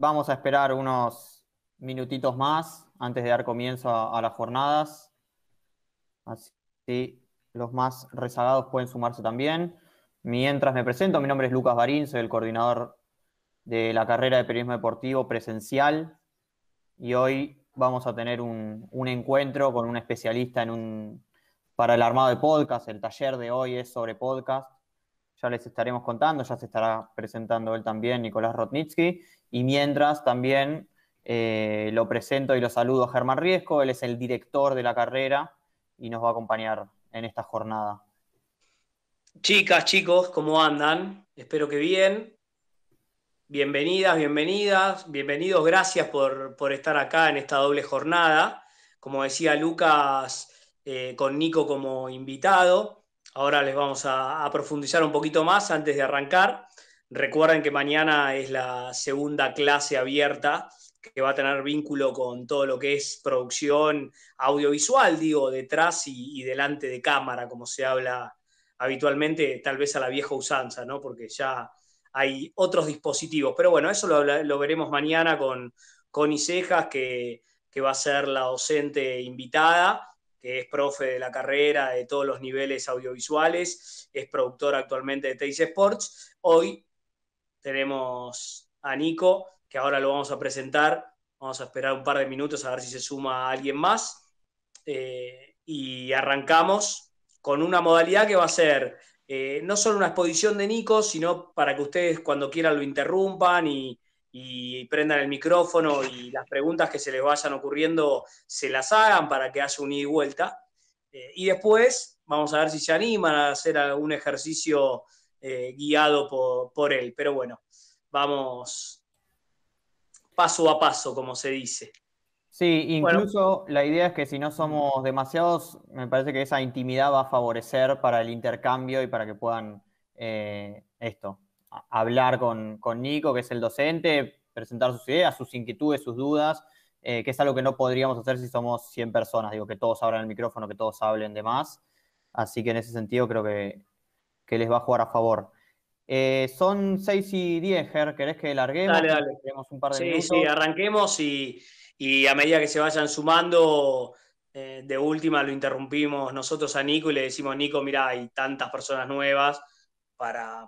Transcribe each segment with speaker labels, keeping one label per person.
Speaker 1: Vamos a esperar unos minutitos más antes de dar comienzo a, las jornadas. Así los más rezagados pueden sumarse también. Mientras me presento, mi nombre es Lucas Barín, soy el coordinador de la carrera de periodismo deportivo presencial y hoy vamos a tener un, encuentro con un especialista en un, para el armado de podcast. El taller de hoy es sobre podcast ya les estaremos contando, ya se estará presentando él también, Nicolás Rotnitsky, y mientras también eh, lo presento y lo saludo a Germán Riesco, él es el director de la carrera y nos va a acompañar en esta jornada.
Speaker 2: Chicas, chicos, ¿cómo andan? Espero que bien. Bienvenidas, bienvenidas, bienvenidos, gracias por, estar acá en esta doble jornada. Como decía Lucas, eh, con Nico como invitado. Ahora les vamos a, profundizar un poquito más antes de arrancar. Recuerden que mañana es la segunda clase abierta que va a tener vínculo con todo lo que es producción audiovisual, digo, detrás y, delante de cámara, como se habla habitualmente, tal vez a la vieja usanza, ¿no? Porque ya hay otros dispositivos. Pero bueno, eso lo, veremos mañana con Connie Cejas, que, que va a ser la docente invitada que es profe de la carrera de todos los niveles audiovisuales, es productor actualmente de Teis Sports. Hoy tenemos a Nico, que ahora lo vamos a presentar. Vamos a esperar un par de minutos a ver si se suma alguien más. Eh, y arrancamos con una modalidad que va a ser eh, no solo una exposición de Nico, sino para que ustedes cuando quieran lo interrumpan y, y prendan el micrófono y las preguntas que se les vayan ocurriendo se las hagan para que haya un ida y vuelta. Eh, y después vamos a ver si se animan a hacer algún ejercicio eh, guiado por, él. Pero bueno, vamos paso a paso, como se dice.
Speaker 1: Sí, incluso la idea es que si no somos demasiados, me parece que esa intimidad va a favorecer para el intercambio y para que puedan eh, esto, hablar con, Nico, que es el docente, presentar sus ideas, sus inquietudes, sus dudas, eh, que es algo que no podríamos hacer si somos 100 personas, digo, que todos abran el micrófono, que todos hablen de más. Así que en ese sentido creo que, que les va a jugar a favor. Eh, son 6 y 10, Ger, ¿querés que larguemos?
Speaker 3: Dale, dale. Un par de sí, sí,
Speaker 2: arranquemos y, a medida que se vayan sumando, eh, de última lo interrumpimos nosotros a Nico y le decimos, Nico, mira, hay tantas personas nuevas,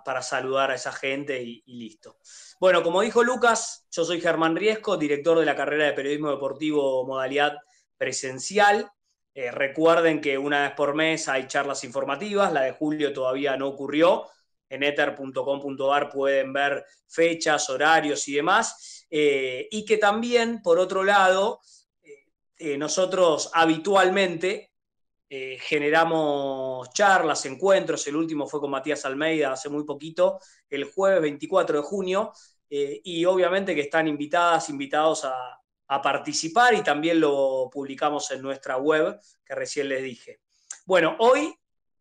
Speaker 2: para, saludar a esa gente y, listo. Bueno, como dijo Lucas, yo soy Germán Riesco, director de la carrera de periodismo deportivo modalidad presencial. Eh, recuerden que una vez por mes hay charlas informativas, la de julio todavía no ocurrió. En ether.com.ar pueden ver fechas, horarios y demás. Eh, y que también, por otro lado, eh, nosotros habitualmente eh, generamos charlas, encuentros, el último fue con Matías Almeida hace muy poquito, el jueves 24 de junio, eh, y obviamente que están invitadas, invitados a, participar y también lo publicamos en nuestra web que recién les dije. Bueno, hoy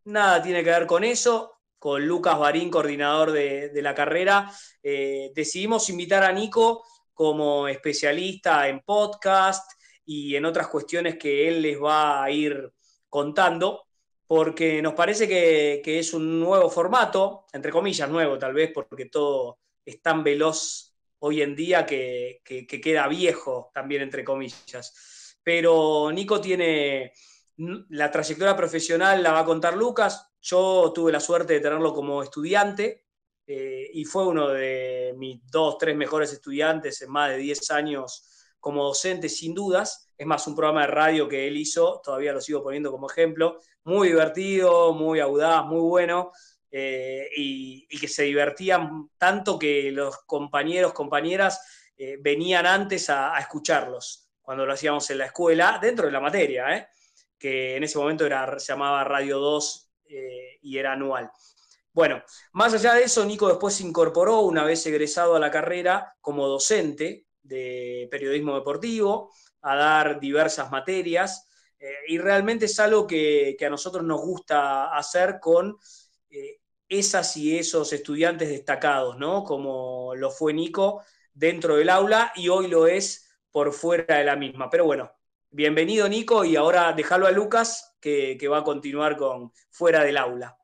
Speaker 2: nada tiene que ver con eso, con Lucas Barín, coordinador de, la carrera, eh, decidimos invitar a Nico como especialista en podcast y en otras cuestiones que él les va a ir contando, porque nos parece que, es un nuevo formato, entre comillas, nuevo tal vez, porque todo es tan veloz hoy en día que, queda viejo también, entre comillas. Pero Nico tiene mm, la trayectoria profesional, la va a contar Lucas. Yo tuve la suerte de tenerlo como estudiante eh, y fue uno de mis dos, tres mejores estudiantes en más de 10 años como docente sin dudas. Es más, un programa de radio que él hizo, todavía lo sigo poniendo como ejemplo, muy divertido, muy audaz, muy bueno, eh, y, que se divertían tanto que los compañeros, compañeras eh, venían antes a, escucharlos cuando lo hacíamos en la escuela, dentro de la materia, eh, que en ese momento era, se llamaba Radio 2 y era anual. Bueno, más allá de eso, Nico después se incorporó una vez egresado a la carrera como docente, de periodismo deportivo, a dar diversas materias, eh, y realmente es algo que, a nosotros nos gusta hacer con eh, esas y esos estudiantes destacados, ¿no? Como lo fue Nico dentro del aula y hoy lo es por fuera de la misma. Pero bueno, bienvenido Nico y ahora déjalo a Lucas que va a continuar con fuera del aula.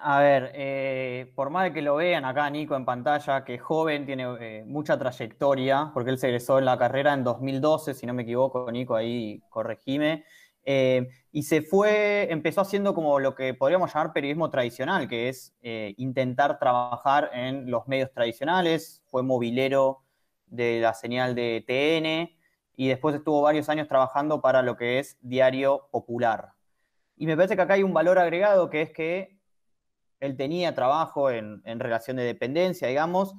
Speaker 1: A ver, eh, por más de que lo vean acá Nico en pantalla, que es joven, tiene eh, mucha trayectoria, porque él se egresó en la carrera en 2012, si no me equivoco, Nico, ahí corregime. Eh, y se fue, empezó haciendo como lo que podríamos llamar periodismo tradicional, que es intentar trabajar en los medios tradicionales, fue movilero de la señal de TN y después estuvo varios años trabajando para lo que es Diario Popular. Y me parece que acá hay un valor agregado que es que él tenía trabajo en, relación de dependencia, digamos,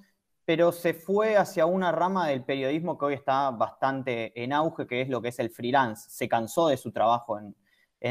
Speaker 1: pero se fue hacia una rama del periodismo que hoy está bastante en auge, que es lo que es el freelance. Se cansó de su trabajo en,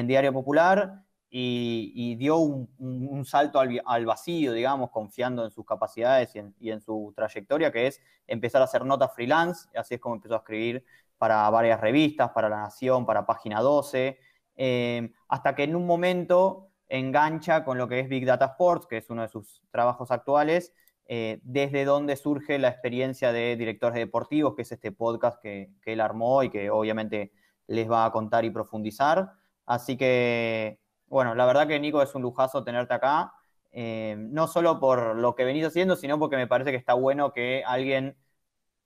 Speaker 1: Diario Popular y, dio un, salto al, vacío, digamos, confiando en sus capacidades y en, su trayectoria, que es empezar a hacer notas freelance. Así es como empezó a escribir para varias revistas, para La Nación, para Página 12, eh, hasta que en un momento engancha con lo que es Big Data Sports, que es uno de sus trabajos actuales, eh, desde donde surge la experiencia de directores deportivos, que es este podcast que, que, él armó y que obviamente les va a contar y profundizar. Así que, bueno, la verdad que Nico es un lujazo tenerte acá, eh, no solo por lo que venís haciendo, sino porque me parece que está bueno que alguien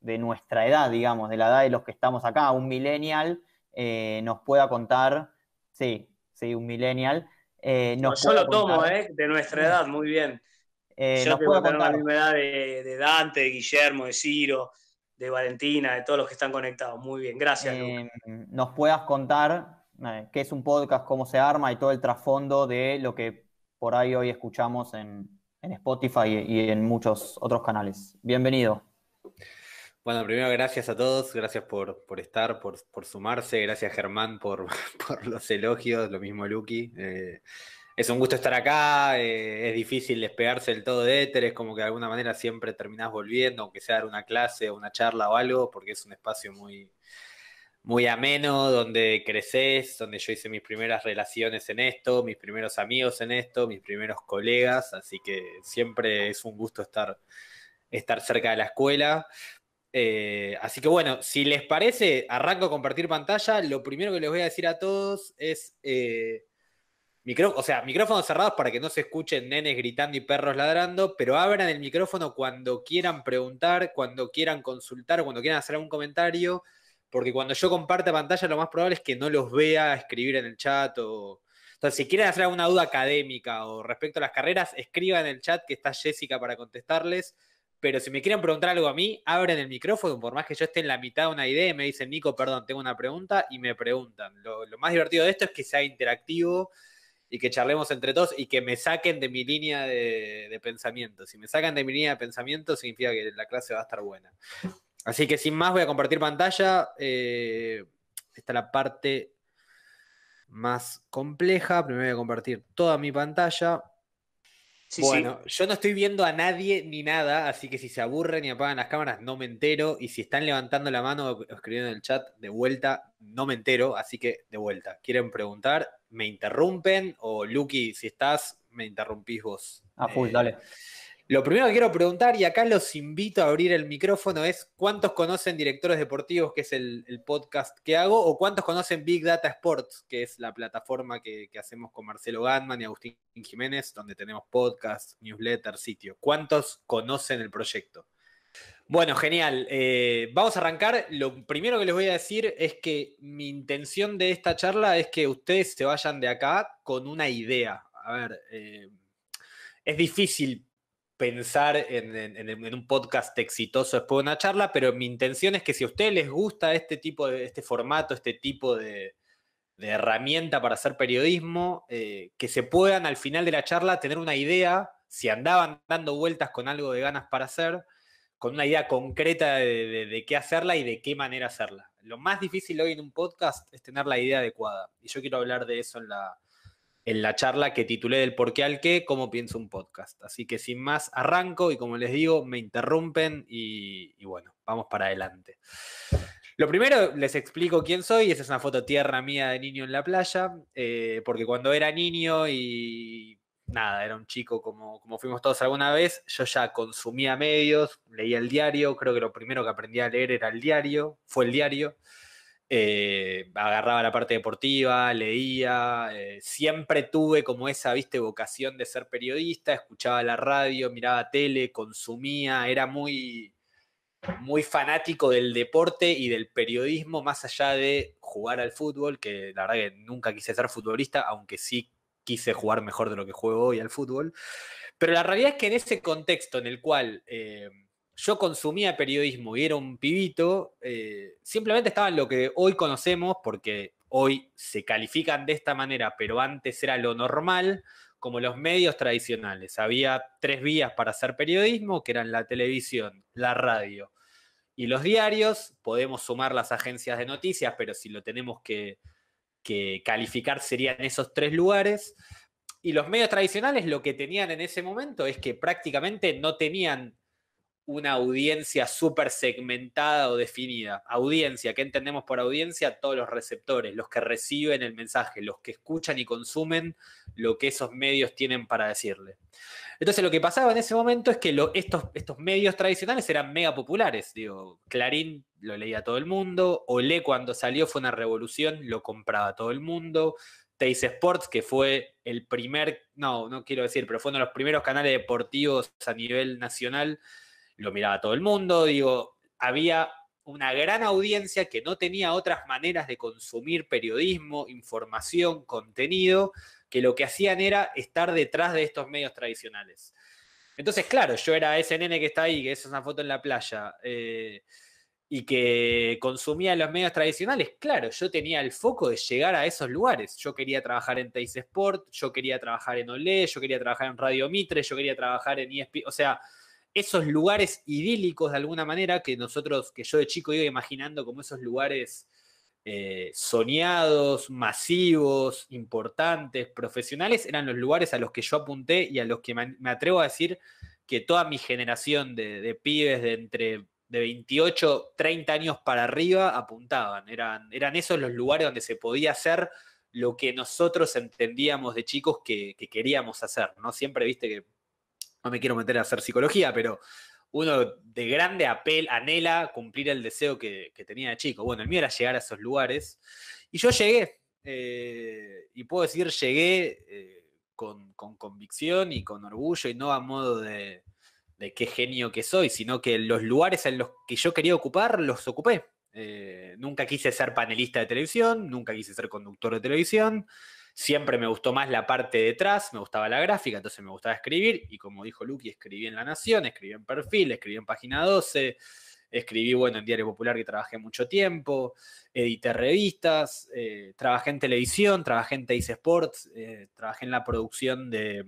Speaker 1: de nuestra edad, digamos, de la edad de los que estamos acá, un millennial, eh, nos pueda contar, sí, sí, un millennial, eh, yo lo tomo, eh,
Speaker 2: de nuestra edad, muy bien.
Speaker 1: Eh, yo nos puedo contar la
Speaker 2: misma edad de, Dante, de Guillermo, de Ciro, de Valentina, de todos los que están conectados. Muy bien, gracias.
Speaker 1: Em, nos puedas contar qué es un podcast, cómo se arma y todo el trasfondo de lo que por ahí hoy escuchamos en, en Spotify y en muchos otros canales. Bienvenido.
Speaker 3: Bueno, primero gracias a todos, gracias por, estar, por, sumarse, gracias Germán por, los elogios, lo mismo Lucky. Eh, es un gusto estar acá, eh, es difícil despegarse del todo de Éter, es como que de alguna manera siempre terminás volviendo, aunque sea dar una clase o una charla o algo, porque es un espacio muy, muy ameno, donde creces, donde yo hice mis primeras relaciones en esto, mis primeros amigos en esto, mis primeros colegas, así que siempre es un gusto estar, estar cerca de la escuela. Eh, así que bueno, si les parece, arranco a compartir pantalla. Lo primero que les voy a decir a todos es, eh, o sea, micrófonos cerrados para que no se escuchen nenes gritando y perros ladrando, pero abran el micrófono cuando quieran preguntar, cuando quieran consultar, cuando quieran hacer algún comentario, porque cuando yo comparte pantalla lo más probable es que no los vea escribir en el chat o... Entonces, si quieren hacer alguna duda académica o respecto a las carreras, escriban en el chat que está Jessica para contestarles. Pero si me quieren preguntar algo a mí, abren el micrófono, por más que yo esté en la mitad de una idea y me dicen, Nico, perdón, tengo una pregunta, y me preguntan. Lo, más divertido de esto es que sea interactivo y que charlemos entre todos y que me saquen de mi línea de, pensamiento. Si me sacan de mi línea de pensamiento, significa que la clase va a estar buena. Así que sin más, voy a compartir pantalla. Eh, esta es la parte más compleja. Primero voy a compartir toda mi pantalla bueno, yo no estoy viendo a nadie ni nada, así que si se aburren y apagan las cámaras, no me entero. Y si están levantando la mano o escribiendo en el chat, de vuelta, no me entero, así que de vuelta. ¿Quieren preguntar? ¿Me interrumpen? O Lucky, si estás, me interrumpís vos. Ah, full, eh, dale. Lo primero que quiero preguntar, y acá los invito a abrir el micrófono, es cuántos conocen Directores Deportivos, que es el, podcast que hago, o cuántos conocen Big Data Sports, que es la plataforma que, hacemos con Marcelo Gantman y Agustín Jiménez, donde tenemos podcast, newsletter, sitio. ¿Cuántos conocen el proyecto? Bueno, genial. Eh, vamos a arrancar. Lo primero que les voy a decir es que mi intención de esta charla es que ustedes se vayan de acá con una idea. A ver, eh, es difícil pensar en, un podcast exitoso después de una charla, pero mi intención es que si a ustedes les gusta este tipo de este formato, este tipo de, herramienta para hacer periodismo, eh, que se puedan al final de la charla tener una idea, si andaban dando vueltas con algo de ganas para hacer, con una idea concreta de qué hacerla y de qué manera hacerla. Lo más difícil hoy en un podcast es tener la idea adecuada. Y yo quiero hablar de eso en la, en la charla que titulé del por qué al qué, cómo pienso un podcast. Así que sin más, arranco y como les digo, me interrumpen y, bueno, vamos para adelante. Lo primero, les explico quién soy. Esa es una foto tierra mía de niño en la playa, eh, porque cuando era niño y nada, era un chico como, como fuimos todos alguna vez, yo ya consumía medios, leía el diario, creo que lo primero que aprendí a leer era el diario, fue el diario. Eh, agarraba la parte deportiva, leía, eh, siempre tuve como esa, viste, vocación de ser periodista, escuchaba la radio, miraba tele, consumía, era muy, muy fanático del deporte y del periodismo, más allá de jugar al fútbol, que la verdad que nunca quise ser futbolista, aunque sí quise jugar mejor de lo que juego hoy al fútbol. Pero la realidad es que en ese contexto en el cual... Eh, yo consumía periodismo y era un pibito, eh, simplemente estaba en lo que hoy conocemos, porque hoy se califican de esta manera, pero antes era lo normal, como los medios tradicionales. Había tres vías para hacer periodismo, que eran la televisión, la radio y los diarios. Podemos sumar las agencias de noticias, pero si lo tenemos que, que calificar serían esos tres lugares. Y los medios tradicionales lo que tenían en ese momento es que prácticamente no tenían una audiencia súper segmentada o definida. Audiencia, ¿qué entendemos por audiencia? Todos los receptores, los que reciben el mensaje, los que escuchan y consumen lo que esos medios tienen para decirle. Entonces lo que pasaba en ese momento es que estos, estos medios tradicionales eran mega populares. Digo, Clarín lo leía todo el mundo, Olé cuando salió fue una revolución, lo compraba todo el mundo, Teis Sports, que fue el primer, no, no quiero decir, pero fue uno de los primeros canales deportivos a nivel nacional lo miraba todo el mundo, digo, había una gran audiencia que no tenía otras maneras de consumir periodismo, información, contenido, que lo que hacían era estar detrás de estos medios tradicionales. Entonces, claro, yo era ese nene que está ahí, que es esa foto en la playa, eh, y que consumía los medios tradicionales. Claro, yo tenía el foco de llegar a esos lugares. Yo quería trabajar en Teis Sport, yo quería trabajar en Olé, yo quería trabajar en Radio Mitre, yo quería trabajar en ESP, o sea, esos lugares idílicos de alguna manera que nosotros, que yo de chico iba imaginando como esos lugares eh, soñados, masivos, importantes, profesionales, eran los lugares a los que yo apunté y a los que me atrevo a decir que toda mi generación de, pibes de entre de 28, 30 años para arriba apuntaban. Eran, eran esos los lugares donde se podía hacer lo que nosotros entendíamos de chicos que, que queríamos hacer, ¿no? Siempre viste que no me quiero meter a hacer psicología, pero uno de grande apel, anhela cumplir el deseo que, tenía de chico. Bueno, el mío era llegar a esos lugares. Y yo llegué, eh, y puedo decir, llegué eh, con, convicción y con orgullo, y no a modo de, qué genio que soy, sino que los lugares en los que yo quería ocupar, los ocupé. Eh, nunca quise ser panelista de televisión, nunca quise ser conductor de televisión, Siempre me gustó más la parte detrás, me gustaba la gráfica, entonces me gustaba escribir. Y como dijo Luqui, escribí en La Nación, escribí en Perfil, escribí en Página 12, escribí, bueno, en Diario Popular que trabajé mucho tiempo, edité revistas, eh, trabajé en televisión, trabajé en Teis Sports, eh, trabajé en la producción de,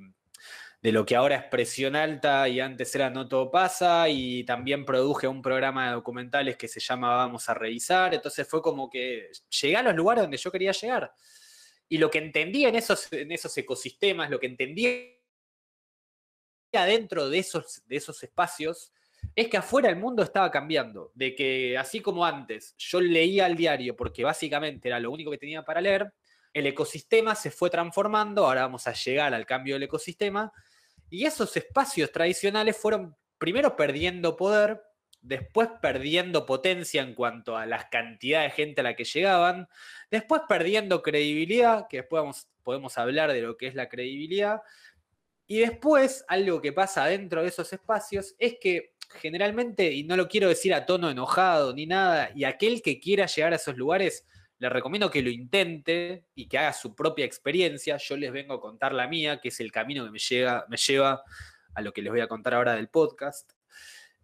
Speaker 3: de lo que ahora es Presión Alta y antes era No Todo Pasa y también produje un programa de documentales que se llama Vamos a Revisar, entonces fue como que llegué a los lugares donde yo quería llegar. Y lo que entendía en esos, en esos ecosistemas, lo que entendía dentro de esos, de esos espacios, es que afuera el mundo estaba cambiando, de que así como antes yo leía el diario porque básicamente era lo único que tenía para leer, el ecosistema se fue transformando, ahora vamos a llegar al cambio del ecosistema, y esos espacios tradicionales fueron primero perdiendo poder después perdiendo potencia en cuanto a la cantidad de gente a la que llegaban, después perdiendo credibilidad, que después podemos hablar de lo que es la credibilidad, y después algo que pasa dentro de esos espacios es que generalmente, y no lo quiero decir a tono enojado ni nada, y aquel que quiera llegar a esos lugares, le recomiendo que lo intente y que haga su propia experiencia. Yo les vengo a contar la mía, que es el camino que me, llega, me lleva a lo que les voy a contar ahora del podcast.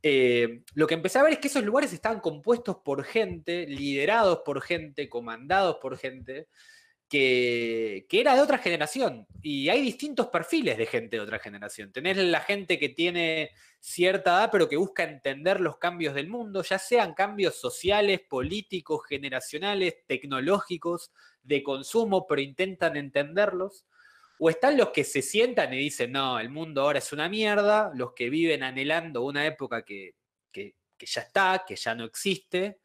Speaker 3: Eh, lo que empecé a ver es que esos lugares estaban compuestos por gente, liderados por gente, comandados por gente, que, era de otra generación. Y hay distintos perfiles de gente de otra generación. Tenés la gente que tiene cierta edad, pero que busca entender los cambios del mundo, ya sean cambios sociales, políticos, generacionales, tecnológicos, de consumo, pero intentan entenderlos. O están los que se sientan y dicen, no, el mundo ahora es una mierda, los que viven anhelando una época que, ya está, que ya no existe,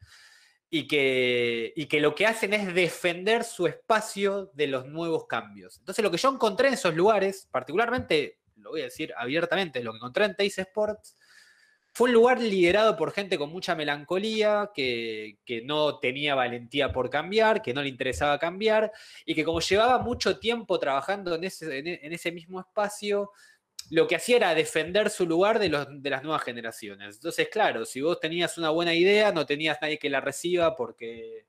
Speaker 3: y que, y que lo que hacen es defender su espacio de los nuevos cambios. Entonces lo que yo encontré en esos lugares, particularmente, lo voy a decir abiertamente, lo que encontré en Tays Sports, fue un lugar liderado por gente con mucha melancolía, que, no tenía valentía por cambiar, que no le interesaba cambiar, y que como llevaba mucho tiempo trabajando en ese, e, mismo espacio, lo que hacía era defender su lugar de, las nuevas generaciones. Entonces, claro, si vos tenías una buena idea, no tenías nadie que la reciba porque,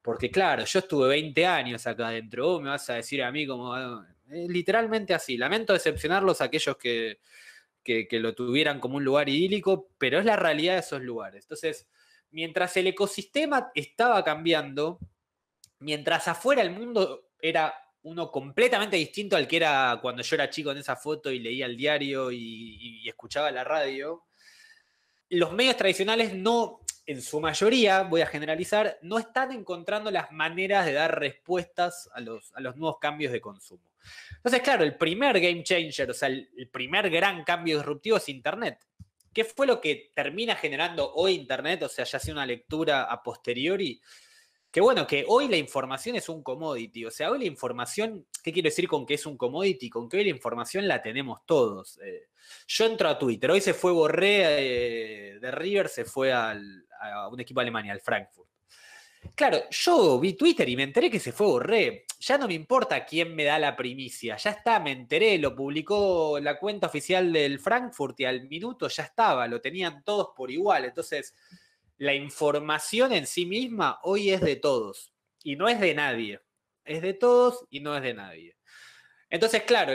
Speaker 3: porque claro, yo estuve 20 años acá adentro, vos me vas a decir a mí como... Ah, eh, literalmente así, lamento decepcionarlos a aquellos que, que, lo tuvieran como un lugar idílico, pero es la realidad de esos lugares. Entonces, mientras el ecosistema estaba cambiando, mientras afuera el mundo era uno completamente distinto al que era cuando yo era chico en esa foto y leía el diario y, escuchaba la radio, los medios tradicionales no, en su mayoría, voy a generalizar, no están encontrando las maneras de dar respuestas a a los nuevos cambios de consumo. Entonces, claro, el primer game changer, o sea, el, primer gran cambio disruptivo es Internet. ¿Qué fue lo que termina generando hoy Internet? O sea, ya hace una lectura a posteriori. Que bueno, que hoy la información es un commodity. O sea, hoy la información, ¿qué quiero decir con que es un commodity? Con que hoy la información la tenemos todos. Eh, yo entro a Twitter, hoy se fue Borré eh, de River, se fue a un equipo de Alemania, al Frankfurt. Claro, yo vi Twitter y me enteré que se fue Borré. Ya no me importa quién me da la primicia. Ya está, me enteré, lo publicó la cuenta oficial del Frankfurt y al minuto ya estaba, lo tenían todos por igual. Entonces, la información en sí misma hoy es de todos y no es de nadie. Es de todos y no es de nadie. Entonces, claro,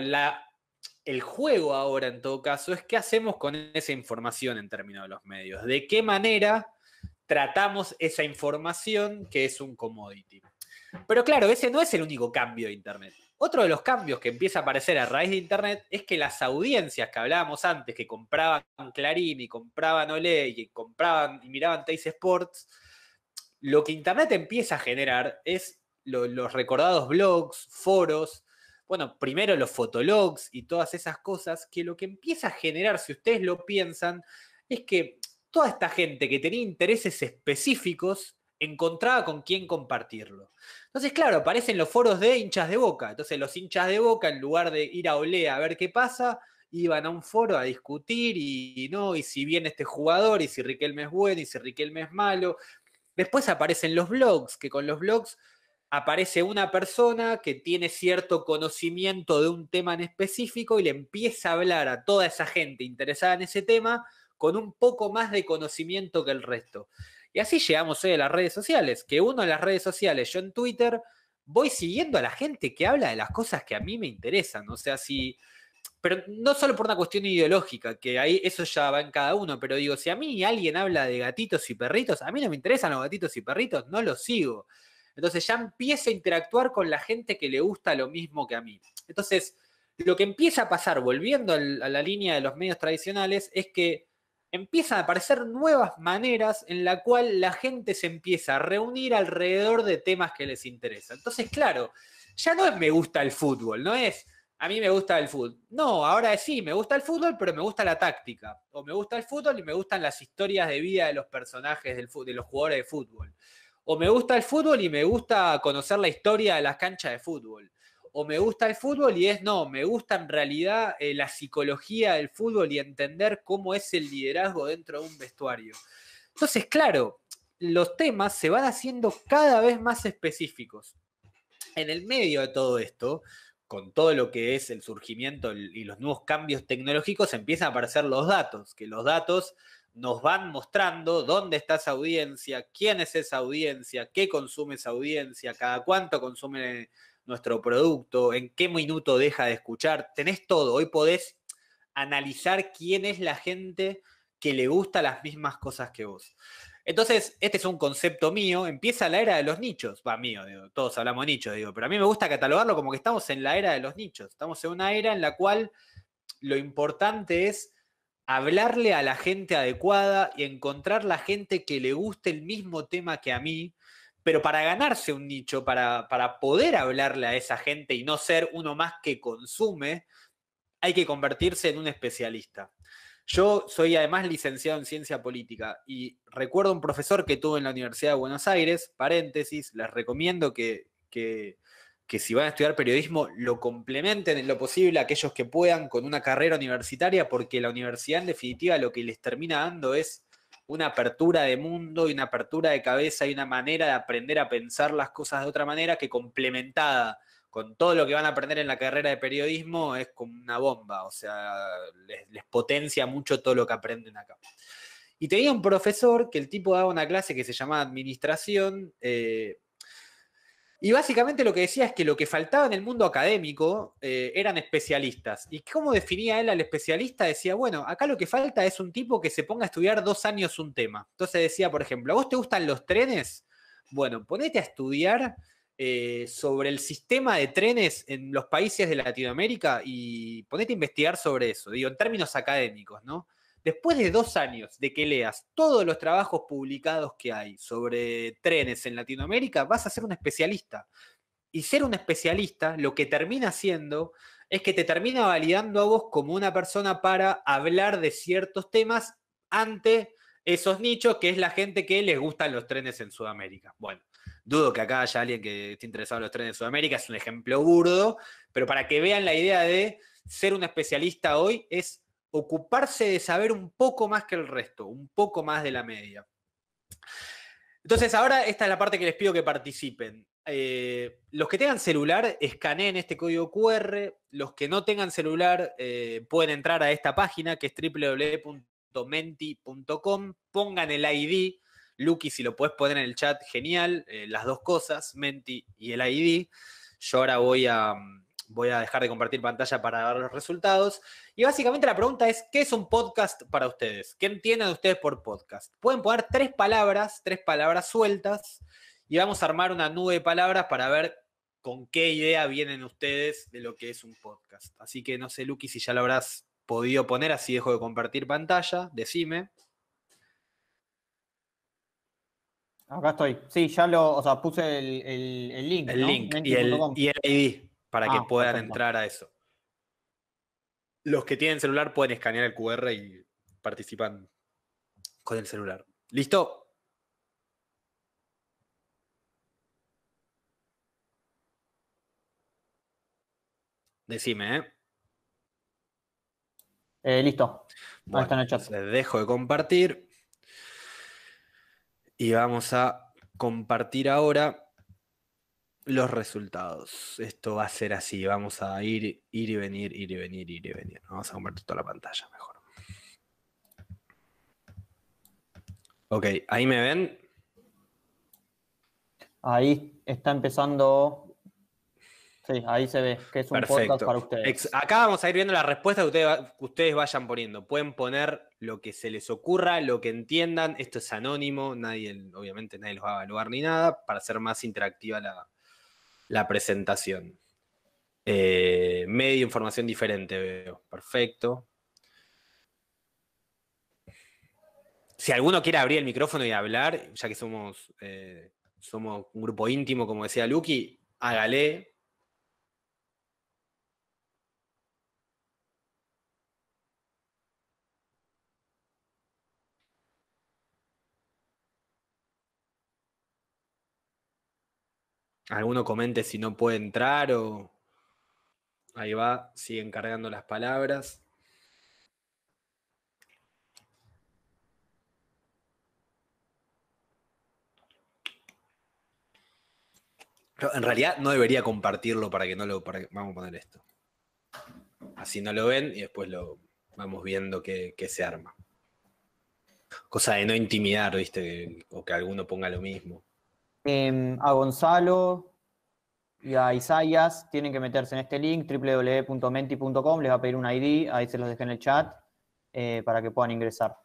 Speaker 3: el juego ahora en todo caso es qué hacemos con esa información en términos de los medios. ¿De qué manera tratamos esa información que es un commodity. Pero claro, ese no es el único cambio de Internet. Otro de los cambios que empieza a aparecer a raíz de Internet es que las audiencias que hablábamos antes, que compraban Clarín y compraban Olé y compraban y miraban Tays Sports, lo que Internet empieza a generar es los recordados blogs, foros, bueno, primero los fotologs y todas esas cosas, que lo que empieza a generar, si ustedes lo piensan, es que toda esta gente que tenía intereses específicos encontraba con quién compartirlo. Entonces, claro, aparecen los foros de hinchas de boca. Entonces, los hinchas de boca, en lugar de ir a Olea a ver qué pasa, iban a un foro a discutir y, no, y si viene este jugador, y si Riquelme es bueno, y si Riquelme es malo. Después aparecen los blogs, que con los blogs aparece una persona que tiene cierto conocimiento de un tema en específico y le empieza a hablar a toda esa gente interesada en ese tema con un poco más de conocimiento que el resto. Y así llegamos hoy a las redes sociales, que uno en las redes sociales, yo en Twitter, voy siguiendo a la gente que habla de las cosas que a mí me interesan. O sea, si. Pero no solo por una cuestión ideológica, que ahí eso ya va en cada uno, pero digo, si a mí alguien habla de gatitos y perritos, a mí no me interesan los gatitos y perritos, no los sigo. Entonces ya empiezo a interactuar con la gente que le gusta lo mismo que a mí. Entonces, lo que empieza a pasar, volviendo a la línea de los medios tradicionales, es que empiezan a aparecer nuevas maneras en la cual la gente se empieza a reunir alrededor de temas que les interesan. Entonces, claro, ya no es me gusta el fútbol, no es a mí me gusta el fútbol. No, ahora sí, me gusta el fútbol, pero me gusta la táctica. O me gusta el fútbol y me gustan las historias de vida de los personajes de los jugadores de fútbol. O me gusta el fútbol y me gusta conocer la historia de las canchas de fútbol o me gusta el fútbol y es no, me gusta en realidad eh, la psicología del fútbol y entender cómo es el liderazgo dentro de un vestuario. Entonces, claro, los temas se van haciendo cada vez más específicos. En el medio de todo esto, con todo lo que es el surgimiento y los nuevos cambios tecnológicos, empiezan a aparecer los datos, que los datos nos van mostrando dónde está esa audiencia, quién es esa audiencia, qué consume esa audiencia, cada cuánto consume nuestro producto, en qué minuto deja de escuchar. Tenés todo, hoy podés analizar quién es la gente que le gusta las mismas cosas que vos. Entonces, este es un concepto mío, empieza la era de los nichos, va mío, todos hablamos de nichos, digo, pero a mí me gusta catalogarlo como que estamos en la era de los nichos, estamos en una era en la cual lo importante es hablarle a la gente adecuada y encontrar la gente que le guste el mismo tema que a mí pero para ganarse un nicho, para, poder hablarle a esa gente y no ser uno más que consume, hay que convertirse en un especialista. Yo soy además licenciado en ciencia política y recuerdo un profesor que tuve en la Universidad de Buenos Aires, paréntesis, les recomiendo que, que si van a estudiar periodismo lo complementen en lo posible aquellos que puedan con una carrera universitaria, porque la universidad en definitiva lo que les termina dando es una apertura de mundo y una apertura de cabeza y una manera de aprender a pensar las cosas de otra manera que complementada con todo lo que van a aprender en la carrera de periodismo es como una bomba, o sea, les, potencia mucho todo lo que aprenden acá. Y tenía un profesor que el tipo daba una clase que se llamaba Administración, eh, y básicamente lo que decía es que lo que faltaba en el mundo académico eh, eran especialistas. ¿Y cómo definía él al especialista? Decía, bueno, acá lo que falta es un tipo que se ponga a estudiar dos años un tema. Entonces decía, por ejemplo, ¿a vos te gustan los trenes? Bueno, ponete a estudiar eh, sobre el sistema de trenes en los países de Latinoamérica y ponete a investigar sobre eso, digo, en términos académicos, ¿no? Después de dos años de que leas todos los trabajos publicados que hay sobre trenes en Latinoamérica, vas a ser un especialista. Y ser un especialista lo que termina haciendo es que te termina validando a vos como una persona para hablar de ciertos temas ante esos nichos que es la gente que les gustan los trenes en Sudamérica. Bueno, dudo que acá haya alguien que esté interesado en los trenes en Sudamérica, es un ejemplo burdo, pero para que vean la idea de ser un especialista hoy es ocuparse de saber un poco más que el resto, un poco más de la media. Entonces, ahora esta es la parte que les pido que participen. Eh, los que tengan celular, escaneen este código QR. Los que no tengan celular, eh, pueden entrar a esta página que es www.menti.com. Pongan el ID. Lucky, si lo puedes poner en el chat, genial. Eh, las dos cosas, Menti y el ID. Yo ahora voy a, mm, Voy a dejar de compartir pantalla para ver los resultados. Y básicamente la pregunta es, ¿qué es un podcast para ustedes? ¿Qué entienden ustedes por podcast? Pueden poner tres palabras, tres palabras sueltas, y vamos a armar una nube de palabras para ver con qué idea vienen ustedes de lo que es un podcast. Así que no sé, Luqui, si ya lo habrás podido poner, así dejo de compartir pantalla, decime.
Speaker 1: Acá estoy. Sí, ya lo, o sea, puse el, link. El link y el,
Speaker 3: ID para que ah, puedan entrar a eso. Los que tienen celular pueden escanear el QR y participan con el celular. ¿Listo? Decime, ¿eh? eh listo. Bueno, Les dejo de compartir. Y vamos a compartir ahora los resultados. Esto va a ser así. Vamos a ir, ir y venir, ir y venir, ir y venir. Vamos a convertir toda la pantalla mejor. Ok, ¿ahí me
Speaker 1: ven? Ahí está empezando. Sí, ahí se ve que es un Perfecto. para ustedes.
Speaker 3: Acá vamos a ir viendo la respuesta que ustedes, vayan poniendo. Pueden poner lo que se les ocurra, lo que entiendan. Esto es anónimo, nadie, obviamente nadie los va a evaluar ni nada, para ser más interactiva la, la presentación. Eh, medio, información diferente veo. Perfecto. Si alguno quiere abrir el micrófono y hablar, ya que somos, eh, somos un grupo íntimo, como decía Luqui, hágale, Alguno comente si no puede entrar o. Ahí va, siguen cargando las palabras. en realidad no debería compartirlo para que no lo. vamos a poner esto. Así no lo ven y después lo vamos viendo que, se arma. Cosa de no intimidar, ¿viste? O que alguno ponga lo mismo.
Speaker 1: Em, a Gonzalo y a Isaías tienen que meterse en este link, www.menti.com, les va a pedir un ID, ahí se los dejé en el chat, eh, para que puedan ingresar.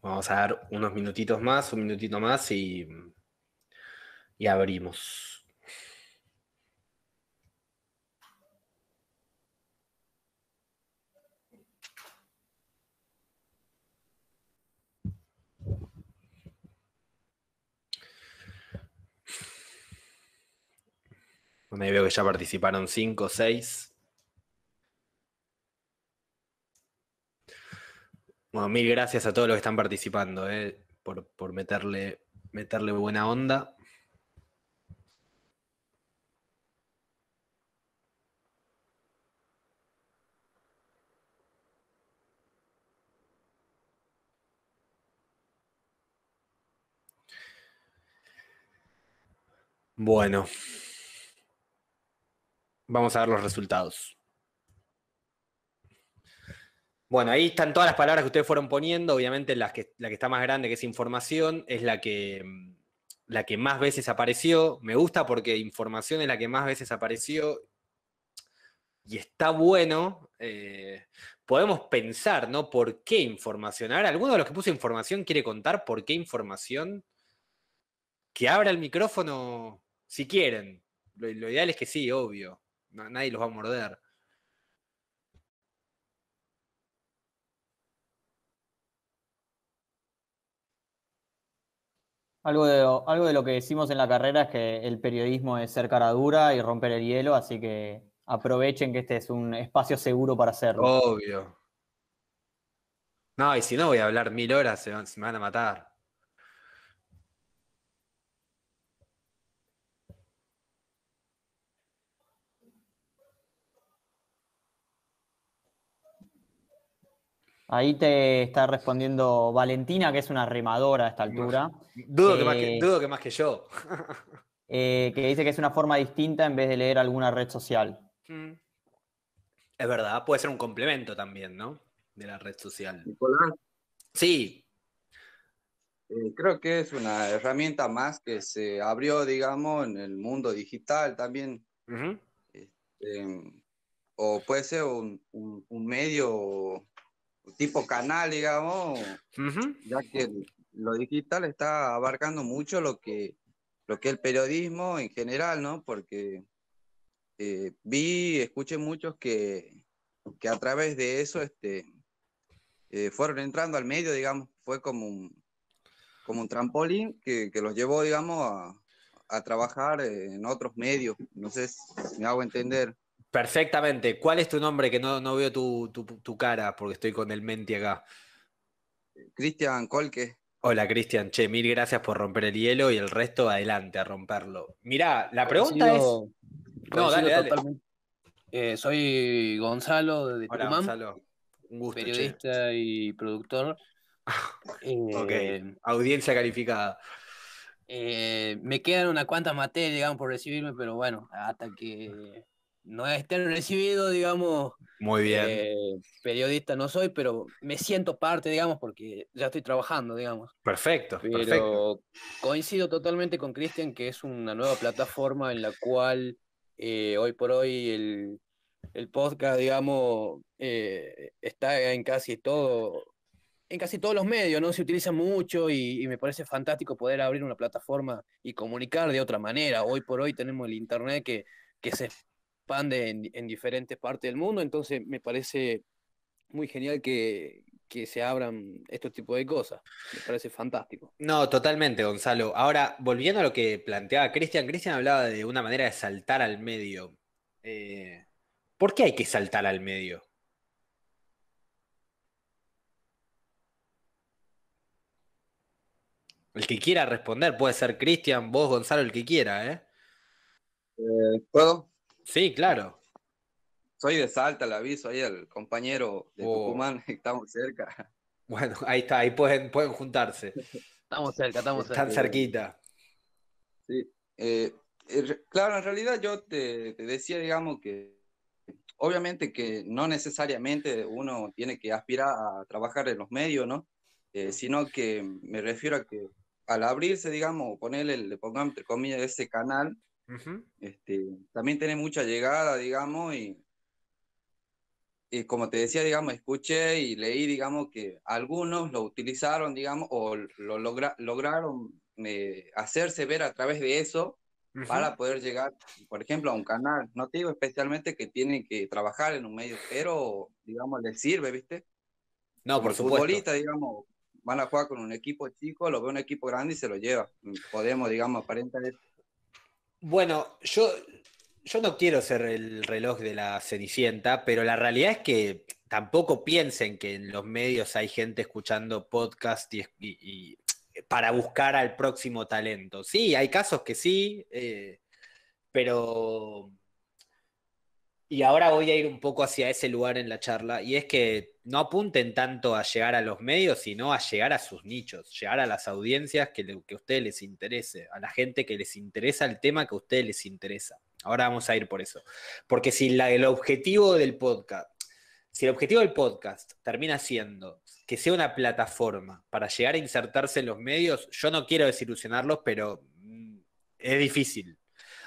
Speaker 3: Vamos a dar unos minutitos más, un minutito más y, y abrimos. me veo que ya participaron cinco o 6. Bueno, mil gracias a todos los que están participando eh, por, por meterle, meterle buena onda. Bueno, Vamos a ver los resultados. Bueno, ahí están todas las palabras que ustedes fueron poniendo. Obviamente las que, la que está más grande, que es información, es la que, la que más veces apareció. Me gusta porque información es la que más veces apareció. Y está bueno. Eh, podemos pensar, ¿no? ¿Por qué información? Ahora, ¿alguno de los que puso información quiere contar por qué información? Que abra el micrófono si quieren. lo ideal es que sí, obvio nadie los va a morder.
Speaker 1: Algo de, lo que decimos en la carrera es que el periodismo es ser cara dura y romper el hielo, así que aprovechen que este es un espacio seguro para hacerlo. Obvio.
Speaker 3: No, y si no voy a hablar mil horas, se me van a matar.
Speaker 1: Ahí te está respondiendo Valentina, que es una remadora a esta altura. Dudo, que,
Speaker 3: más que, yo.
Speaker 1: Eh, que dice que es una forma distinta en vez de leer alguna red social.
Speaker 3: Mm. Es verdad, puede ser un complemento también,
Speaker 4: ¿no? De
Speaker 3: la red social.
Speaker 4: Sí. Eh, creo que es una herramienta más que se abrió, digamos, en el mundo digital también. Este, o puede ser un medio tipo canal, digamos, ya que lo digital está abarcando mucho lo que, lo que el periodismo en general, ¿no? Porque eh, vi, escuché muchos que, que a través de eso este, eh, fueron entrando al medio, digamos, fue como un, como un trampolín que, los llevó, digamos, a, a trabajar eh, en otros medios. No sé si me hago entender.
Speaker 3: Perfectamente. ¿Cuál es tu nombre? Que no, no veo tu, cara porque estoy con el menti acá. Cristian Colque. Hola, Cristian. Che, mil gracias por romper el hielo y el resto adelante a romperlo.
Speaker 5: Mirá, la pregunta es. No, dale, eh, soy Gonzalo de Hola, Gonzalo. Un gusto, periodista y productor. Eh, ok, audiencia calificada. Eh, me quedan unas cuantas materias, digamos, por recibirme, pero bueno, hasta que no estén recibido, digamos. Muy bien. Eh, periodista no soy, pero me siento parte, digamos, porque ya estoy trabajando, digamos.
Speaker 3: Perfecto, pero
Speaker 5: Coincido totalmente con Cristian que es una nueva plataforma en la cual eh, hoy por hoy el, podcast, digamos, eh, está en casi todo. En casi todos los medios, ¿no? Se utiliza mucho y, me parece fantástico poder abrir una plataforma y comunicar de otra manera. Hoy por hoy tenemos el Internet que, que se en, diferentes partes del mundo, entonces me parece muy genial que, se abran estos tipos de cosas, me parece fantástico.
Speaker 3: No, totalmente, Gonzalo. Ahora, volviendo a lo que planteaba Cristian, Cristian hablaba de una manera de saltar al medio. Eh, ¿Por qué hay que saltar al medio? El que quiera responder, puede ser Cristian, vos, Gonzalo, el que quiera, ¿eh?
Speaker 6: eh
Speaker 4: puedo Sí, claro. Soy de Salta, le aviso ahí al compañero de oh. Tucumán, estamos cerca. Bueno, ahí está, ahí pueden, pueden juntarse. Estamos cerca, estamos cerca. Están cerquita. Sí. Eh, claro, en realidad yo te, te decía, digamos, que obviamente que no necesariamente uno tiene que aspirar a trabajar en los medios, ¿no? Eh, sino que me refiero a que al abrirse, digamos, ponerle, le pongamos entre comillas ese canal, este, también tiene mucha llegada, digamos, y, y, como te decía, digamos, escuché y leí, digamos, que algunos lo utilizaron, digamos, o lo lograron eh, hacerse ver a través de eso para poder llegar, por ejemplo, a un canal. No digo especialmente que tienen que trabajar en un medio, pero, digamos, les sirve, ¿viste?
Speaker 3: No, por supuesto. Futbolista,
Speaker 4: digamos, van a jugar con un equipo chico, lo ve un equipo grande y se lo lleva. Podemos, digamos, aparentar bueno, yo,
Speaker 3: yo no quiero ser el reloj de la Cenicienta, pero la realidad es que tampoco piensen que en los medios hay gente escuchando podcast para buscar al próximo talento. Sí, hay casos que sí, eh, pero y ahora voy a ir un poco hacia ese lugar en la charla, y es que no apunten tanto a llegar a los medios, sino a llegar a sus nichos, llegar a las audiencias que, a ustedes les interese, a la gente que les interesa el tema que a ustedes les interesa. Ahora vamos a ir por eso. Porque si el objetivo del podcast, si el objetivo del podcast termina siendo que sea una plataforma para llegar a insertarse en los medios, yo no quiero desilusionarlos, pero mm, es difícil.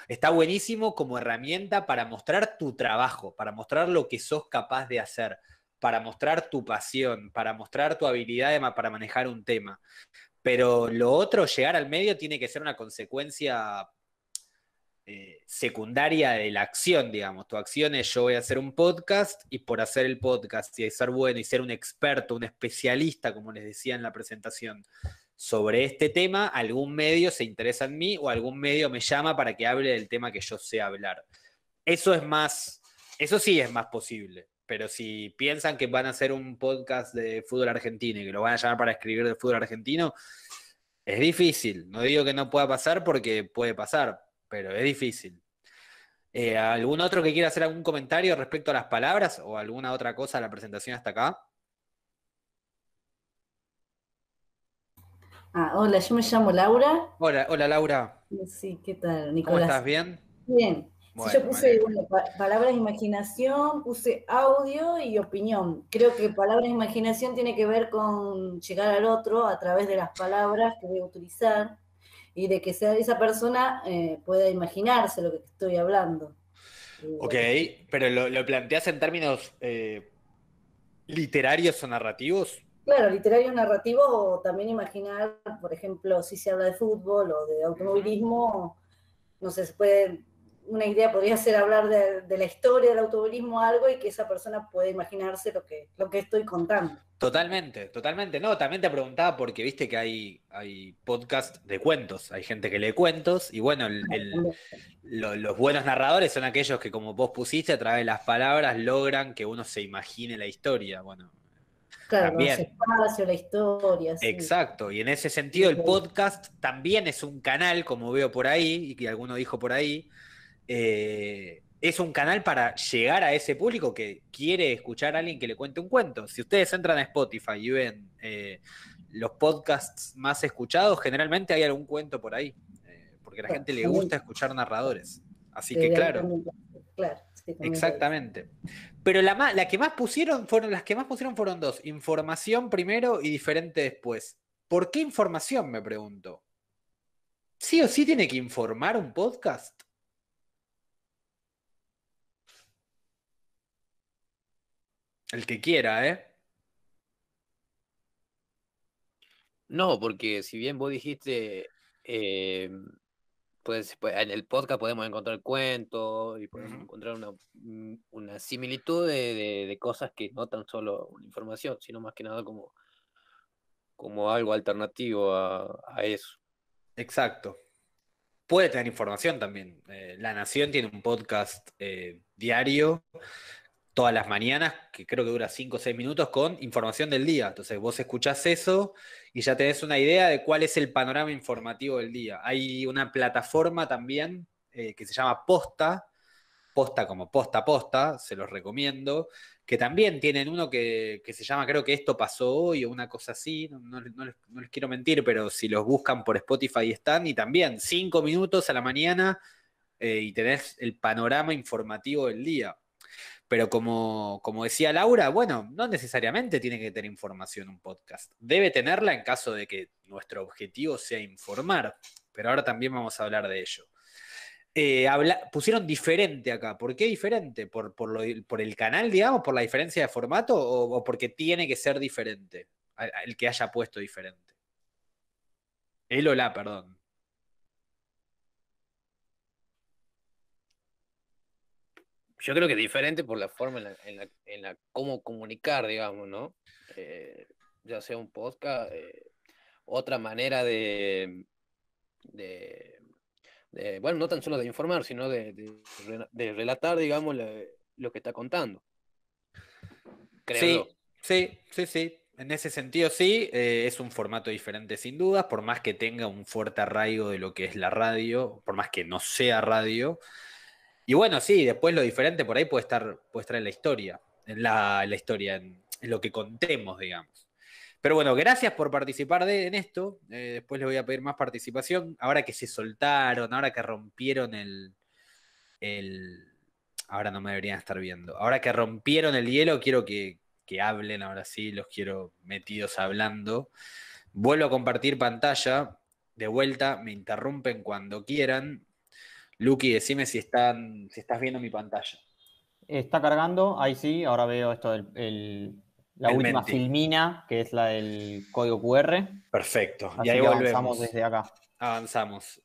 Speaker 3: Está buenísimo como herramienta para mostrar tu trabajo, para mostrar lo que sos capaz de hacer, para mostrar tu pasión, para mostrar tu habilidad para manejar un tema. Pero lo otro, llegar al medio, tiene que ser una consecuencia eh, secundaria de la acción, digamos. Tu acción es yo voy a hacer un podcast y por hacer el podcast y ser bueno y ser un experto, un especialista, como les decía en la presentación, sobre este tema, algún medio se interesa en mí o algún medio me llama para que hable del tema que yo sé hablar. Eso es más, eso sí es más posible. Pero si piensan que van a hacer un podcast de fútbol argentino y que lo van a llamar para escribir de fútbol argentino, es difícil. No digo que no pueda pasar porque puede pasar, pero es difícil. Eh, ¿Algún otro que quiera hacer algún comentario respecto a las palabras o alguna otra cosa de la presentación hasta acá?
Speaker 7: Ah, hola, yo me llamo Laura.
Speaker 3: Hola, hola Laura.
Speaker 7: Sí, ¿qué tal, Nicolás? ¿Cómo estás? ¿Bien? Bien. yo puse palabras de imaginación, puse audio y opinión. Creo que palabras de imaginación tiene que ver con llegar al otro a través de las palabras que voy a utilizar y de que esa persona eh, pueda imaginarse lo que estoy hablando.
Speaker 3: Eh, ok, pero lo, planteas en términos eh, literarios o narrativos.
Speaker 7: Claro, literario narrativo, o también imaginar, por ejemplo, si se habla de fútbol o de automovilismo, no sé, se puede, una idea podría ser hablar de, la historia del automovilismo algo y que esa persona pueda imaginarse lo que, lo que estoy contando.
Speaker 3: Totalmente, totalmente. No, también te preguntaba porque viste que hay, hay podcast de cuentos, hay gente que lee cuentos y bueno, los buenos narradores son aquellos que como vos pusiste a través de las palabras logran que uno se imagine la historia. Bueno,
Speaker 7: Claro, la historia.
Speaker 3: Exacto, y en ese sentido el podcast también es un canal, como veo por ahí, y que alguno dijo por ahí, eh, es un canal para llegar a ese público que quiere escuchar a alguien que le cuente un cuento. Si ustedes entran a Spotify y ven eh, los podcasts más escuchados, generalmente hay algún cuento por ahí, eh, porque a la gente le gusta escuchar narradores. Así que claro. Exactamente. Pero la, que más pusieron fueron, las que más pusieron fueron dos: información primero y diferente después. ¿Por qué información? Me pregunto. ¿Sí o sí tiene que informar un podcast?
Speaker 5: El que quiera, ¿eh? No, porque si bien vos dijiste eh, pues, pues, en el podcast podemos encontrar cuentos y podemos encontrar una, mm, similitud de, cosas que no tan solo una información, sino más que nada como, como algo alternativo a, eso.
Speaker 3: Exacto. Puede tener información también. Eh, la Nación tiene un podcast eh, diario todas las mañanas, que creo que dura 5 o 6 minutos, con información del día. Entonces vos escuchás eso y ya tenés una idea de cuál es el panorama informativo del día. Hay una plataforma también eh, que se llama Posta, Posta como Posta Posta, se los recomiendo, que también tienen uno que, se llama creo que esto pasó hoy o una cosa así, no, les, quiero mentir, pero si los buscan por Spotify están y también 5 minutos a la mañana eh, y tenés el panorama informativo del día. Pero como, decía Laura, bueno, no necesariamente tiene que tener información un podcast. Debe tenerla en caso de que nuestro objetivo sea informar, pero ahora también vamos a hablar de ello. Eh, pusieron diferente acá. ¿Por qué diferente? ¿Por, por, lo, ¿Por, el canal, digamos? ¿Por la diferencia de formato? ¿O, o porque tiene que ser diferente? El que haya puesto diferente. el o
Speaker 5: la, perdón. yo creo que es diferente por la forma en la, en la, cómo comunicar, digamos, ¿no? Eh, ya sea un podcast, eh, otra manera de, bueno, no tan solo de informar, sino de, relatar, digamos, lo que está contando. Sí,
Speaker 3: sí, sí, sí. En ese sentido, sí, eh, es un formato diferente sin duda, por más que tenga un fuerte arraigo de lo que es la radio, por más que no sea radio, y bueno, sí, después lo diferente por ahí puede estar, puede estar en la historia, en la, historia, en, lo que contemos, digamos. Pero bueno, gracias por participar en esto. Eh, después les voy a pedir más participación. Ahora que se soltaron, ahora que rompieron el, Ahora no me deberían estar viendo. Ahora que rompieron el hielo, quiero que, que hablen, ahora sí, los quiero metidos hablando. Vuelvo a compartir pantalla. De vuelta, me interrumpen cuando quieran. Luki, decime si, están, si estás viendo mi pantalla. Está cargando, ahí sí, ahora veo esto del la última
Speaker 1: filmina, que es la del código QR. Perfecto, y ahí volvemos. Avanzamos desde acá.
Speaker 3: Avanzamos.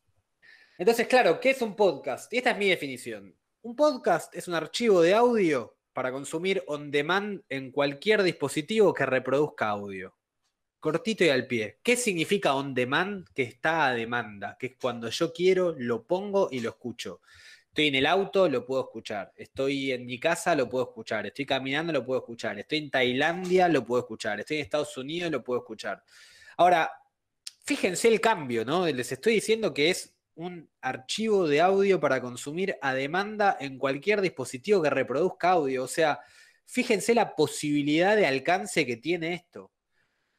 Speaker 3: Entonces, claro, ¿qué es un podcast? Y esta es mi definición. Un podcast es un archivo de audio para consumir on demand en cualquier dispositivo que reproduzca audio cortito y al pie. ¿Qué significa on demand? Que está a demanda, que es cuando yo quiero, lo pongo y lo escucho. Estoy en el auto, lo puedo escuchar. Estoy en mi casa, lo puedo escuchar. Estoy caminando, lo puedo escuchar. Estoy en Tailandia, lo puedo escuchar. Estoy en Estados Unidos, lo puedo escuchar. Ahora, fíjense el cambio, ¿no? Les estoy diciendo que es un archivo de audio para consumir a demanda en cualquier dispositivo que reproduzca audio. O sea, fíjense la posibilidad de alcance que tiene esto.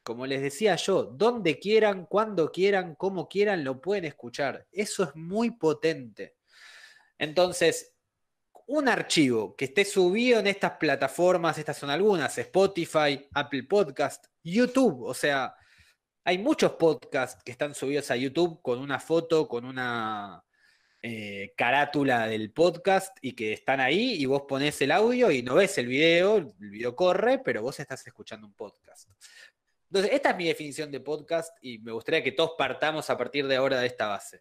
Speaker 3: Como les decía yo, donde quieran, cuando quieran, como quieran, lo pueden escuchar. Eso es muy potente. Entonces, un archivo que esté subido en estas plataformas, estas son algunas, Spotify, Apple Podcast, YouTube, o sea, hay muchos podcasts que están subidos a YouTube con una foto, con una eh, carátula del podcast y que están ahí y vos ponés el audio y no ves el video, el video corre, pero vos estás escuchando un podcast. Entonces, esta es mi definición de podcast y me gustaría que todos partamos a partir de ahora de esta base.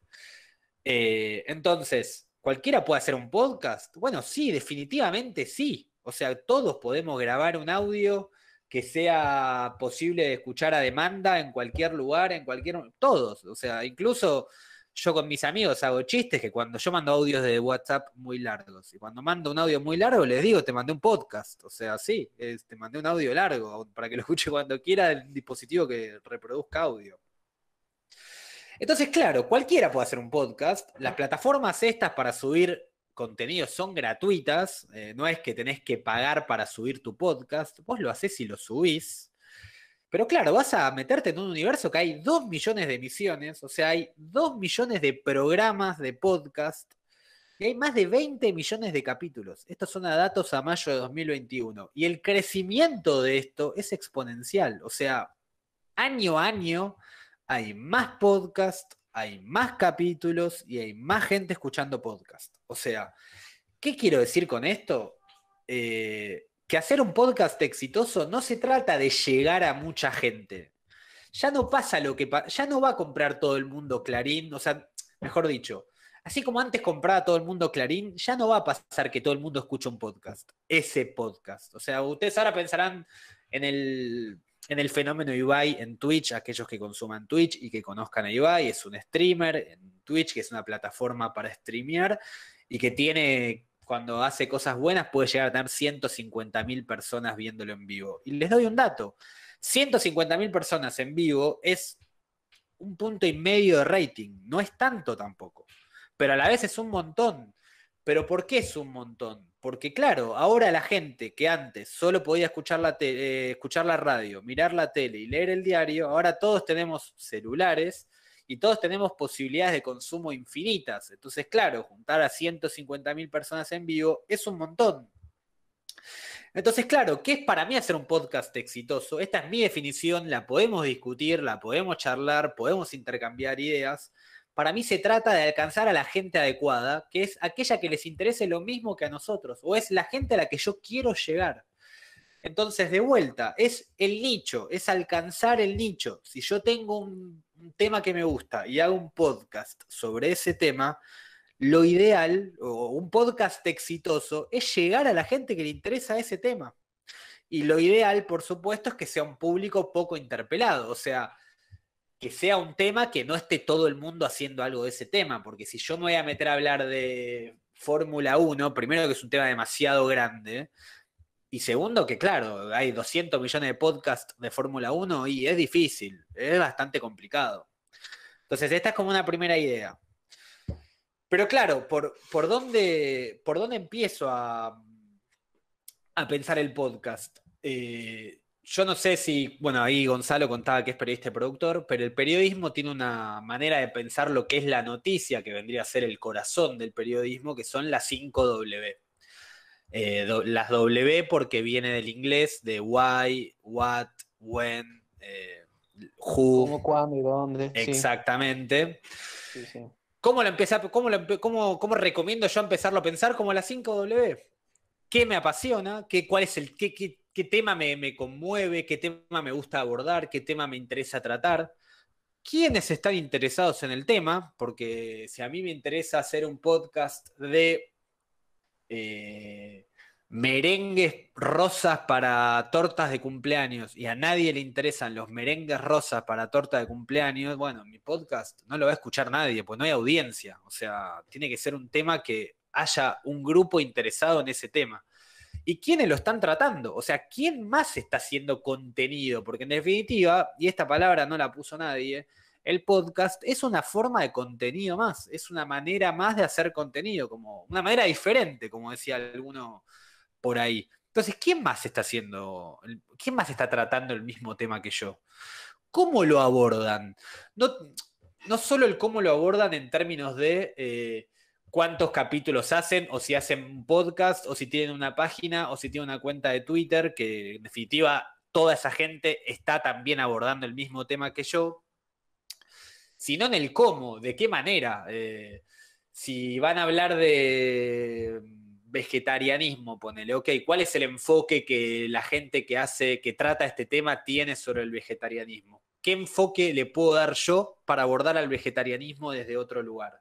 Speaker 3: Eh, entonces, ¿cualquiera puede hacer un podcast? Bueno, sí, definitivamente sí. O sea, todos podemos grabar un audio que sea posible de escuchar a demanda en cualquier lugar, en cualquier... Todos, o sea, incluso yo con mis amigos hago chistes que cuando yo mando audios de WhatsApp muy largos, y cuando mando un audio muy largo les digo, te mandé un podcast, o sea, sí, te mandé un audio largo para que lo escuche cuando quiera el dispositivo que reproduzca audio. Entonces, claro, cualquiera puede hacer un podcast. Las plataformas estas para subir contenidos son gratuitas, eh, no es que tenés que pagar para subir tu podcast, vos lo haces y lo subís. Pero claro, vas a meterte en un universo que hay 2 millones de emisiones, o sea, hay 2 millones de programas de podcast y hay más de 20 millones de capítulos. Estos son datos a mayo de 2021. Y el crecimiento de esto es exponencial, o sea, año a año hay más podcast, hay más capítulos y hay más gente escuchando podcast. O sea, ¿qué quiero decir con esto? Eh, que hacer un podcast exitoso no se trata de llegar a mucha gente. Ya no pasa lo que ya no va a comprar todo el mundo Clarín, o sea, mejor dicho, así como antes compraba todo el mundo Clarín, ya no va a pasar que todo el mundo escuche un podcast, ese podcast. O sea, ustedes ahora pensarán en el en el fenómeno Ibai en Twitch, aquellos que consuman Twitch y que conozcan a Ibai, es un streamer en Twitch, que es una plataforma para streamear y que tiene cuando hace cosas buenas puede llegar a tener 150.000 personas viéndolo en vivo. Y les doy un dato, 150.000 personas en vivo es un punto y medio de rating, no es tanto tampoco, pero a la vez es un montón. ¿Pero por qué es un montón? Porque claro, ahora la gente que antes solo podía escuchar eh, escuchar la radio, mirar la tele y leer el diario, ahora todos tenemos celulares y todos tenemos posibilidades de consumo infinitas. Entonces, claro, juntar a 150 mil personas en vivo es un montón. Entonces, claro, ¿qué es para mí hacer un podcast exitoso? Esta es mi definición, la podemos discutir, la podemos charlar, podemos intercambiar ideas. Para mí se trata de alcanzar a la gente adecuada, que es aquella que les interese lo mismo que a nosotros, o es la gente a la que yo quiero llegar. Entonces, de vuelta, es el nicho, es alcanzar el nicho. Si yo tengo un un tema que me gusta y hago un podcast sobre ese tema, lo ideal o un podcast exitoso es llegar a la gente que le interesa ese tema. Y lo ideal, por supuesto, es que sea un público poco interpelado, o sea, que sea un tema que no esté todo el mundo haciendo algo de ese tema, porque si yo me voy a meter a hablar de Fórmula 1, primero que es un tema demasiado grande, y segundo, que claro, hay 200 millones de podcasts de Fórmula 1 y es difícil, es bastante complicado. Entonces, esta es como una primera idea. Pero claro, ¿por, por, dónde, por empiezo a, a pensar el podcast? Eh, yo no sé si, bueno, ahí Gonzalo contaba que es periodista y productor, pero el periodismo tiene una manera de pensar lo que es la noticia, que vendría a ser el corazón del periodismo, que son las 5W. Eh, las W porque viene del inglés, de why, what, when, eh,
Speaker 5: who. cuándo y dónde?
Speaker 3: Exactamente. ¿Cómo, recomiendo yo empezarlo a pensar como las 5W? ¿Qué me apasiona? ¿Qué, cuál es el, qué, tema me, me conmueve? ¿Qué tema me gusta abordar? ¿Qué tema me interesa tratar? ¿Quiénes están interesados en el tema? Porque si a mí me interesa hacer un podcast de eh, merengues rosas para tortas de cumpleaños y a nadie le interesan los merengues rosas para torta de cumpleaños, bueno, mi podcast no lo va a escuchar nadie, pues no hay audiencia. O sea, tiene que ser un tema que haya un grupo interesado en ese tema. ¿Y quiénes lo están tratando? O sea, ¿quién más está haciendo contenido? Porque en definitiva, y esta palabra no la puso nadie, el podcast es una forma de contenido más, es una manera más de hacer contenido, como una manera diferente, como decía alguno por ahí. Entonces, ¿quién más está haciendo, quién más está tratando el mismo tema que yo? ¿Cómo lo abordan? No, no solo el cómo lo abordan en términos de eh, cuántos capítulos hacen, o si hacen un podcast, o si tienen una página, o si tienen una cuenta de Twitter, que en definitiva toda esa gente está también abordando el mismo tema que yo, sino en el cómo, de qué manera. Eh, si van a hablar de vegetarianismo, ponele, ok, ¿cuál es el enfoque que la gente que hace, que trata este tema tiene sobre el vegetarianismo? ¿Qué enfoque le puedo dar yo para abordar al vegetarianismo desde otro lugar?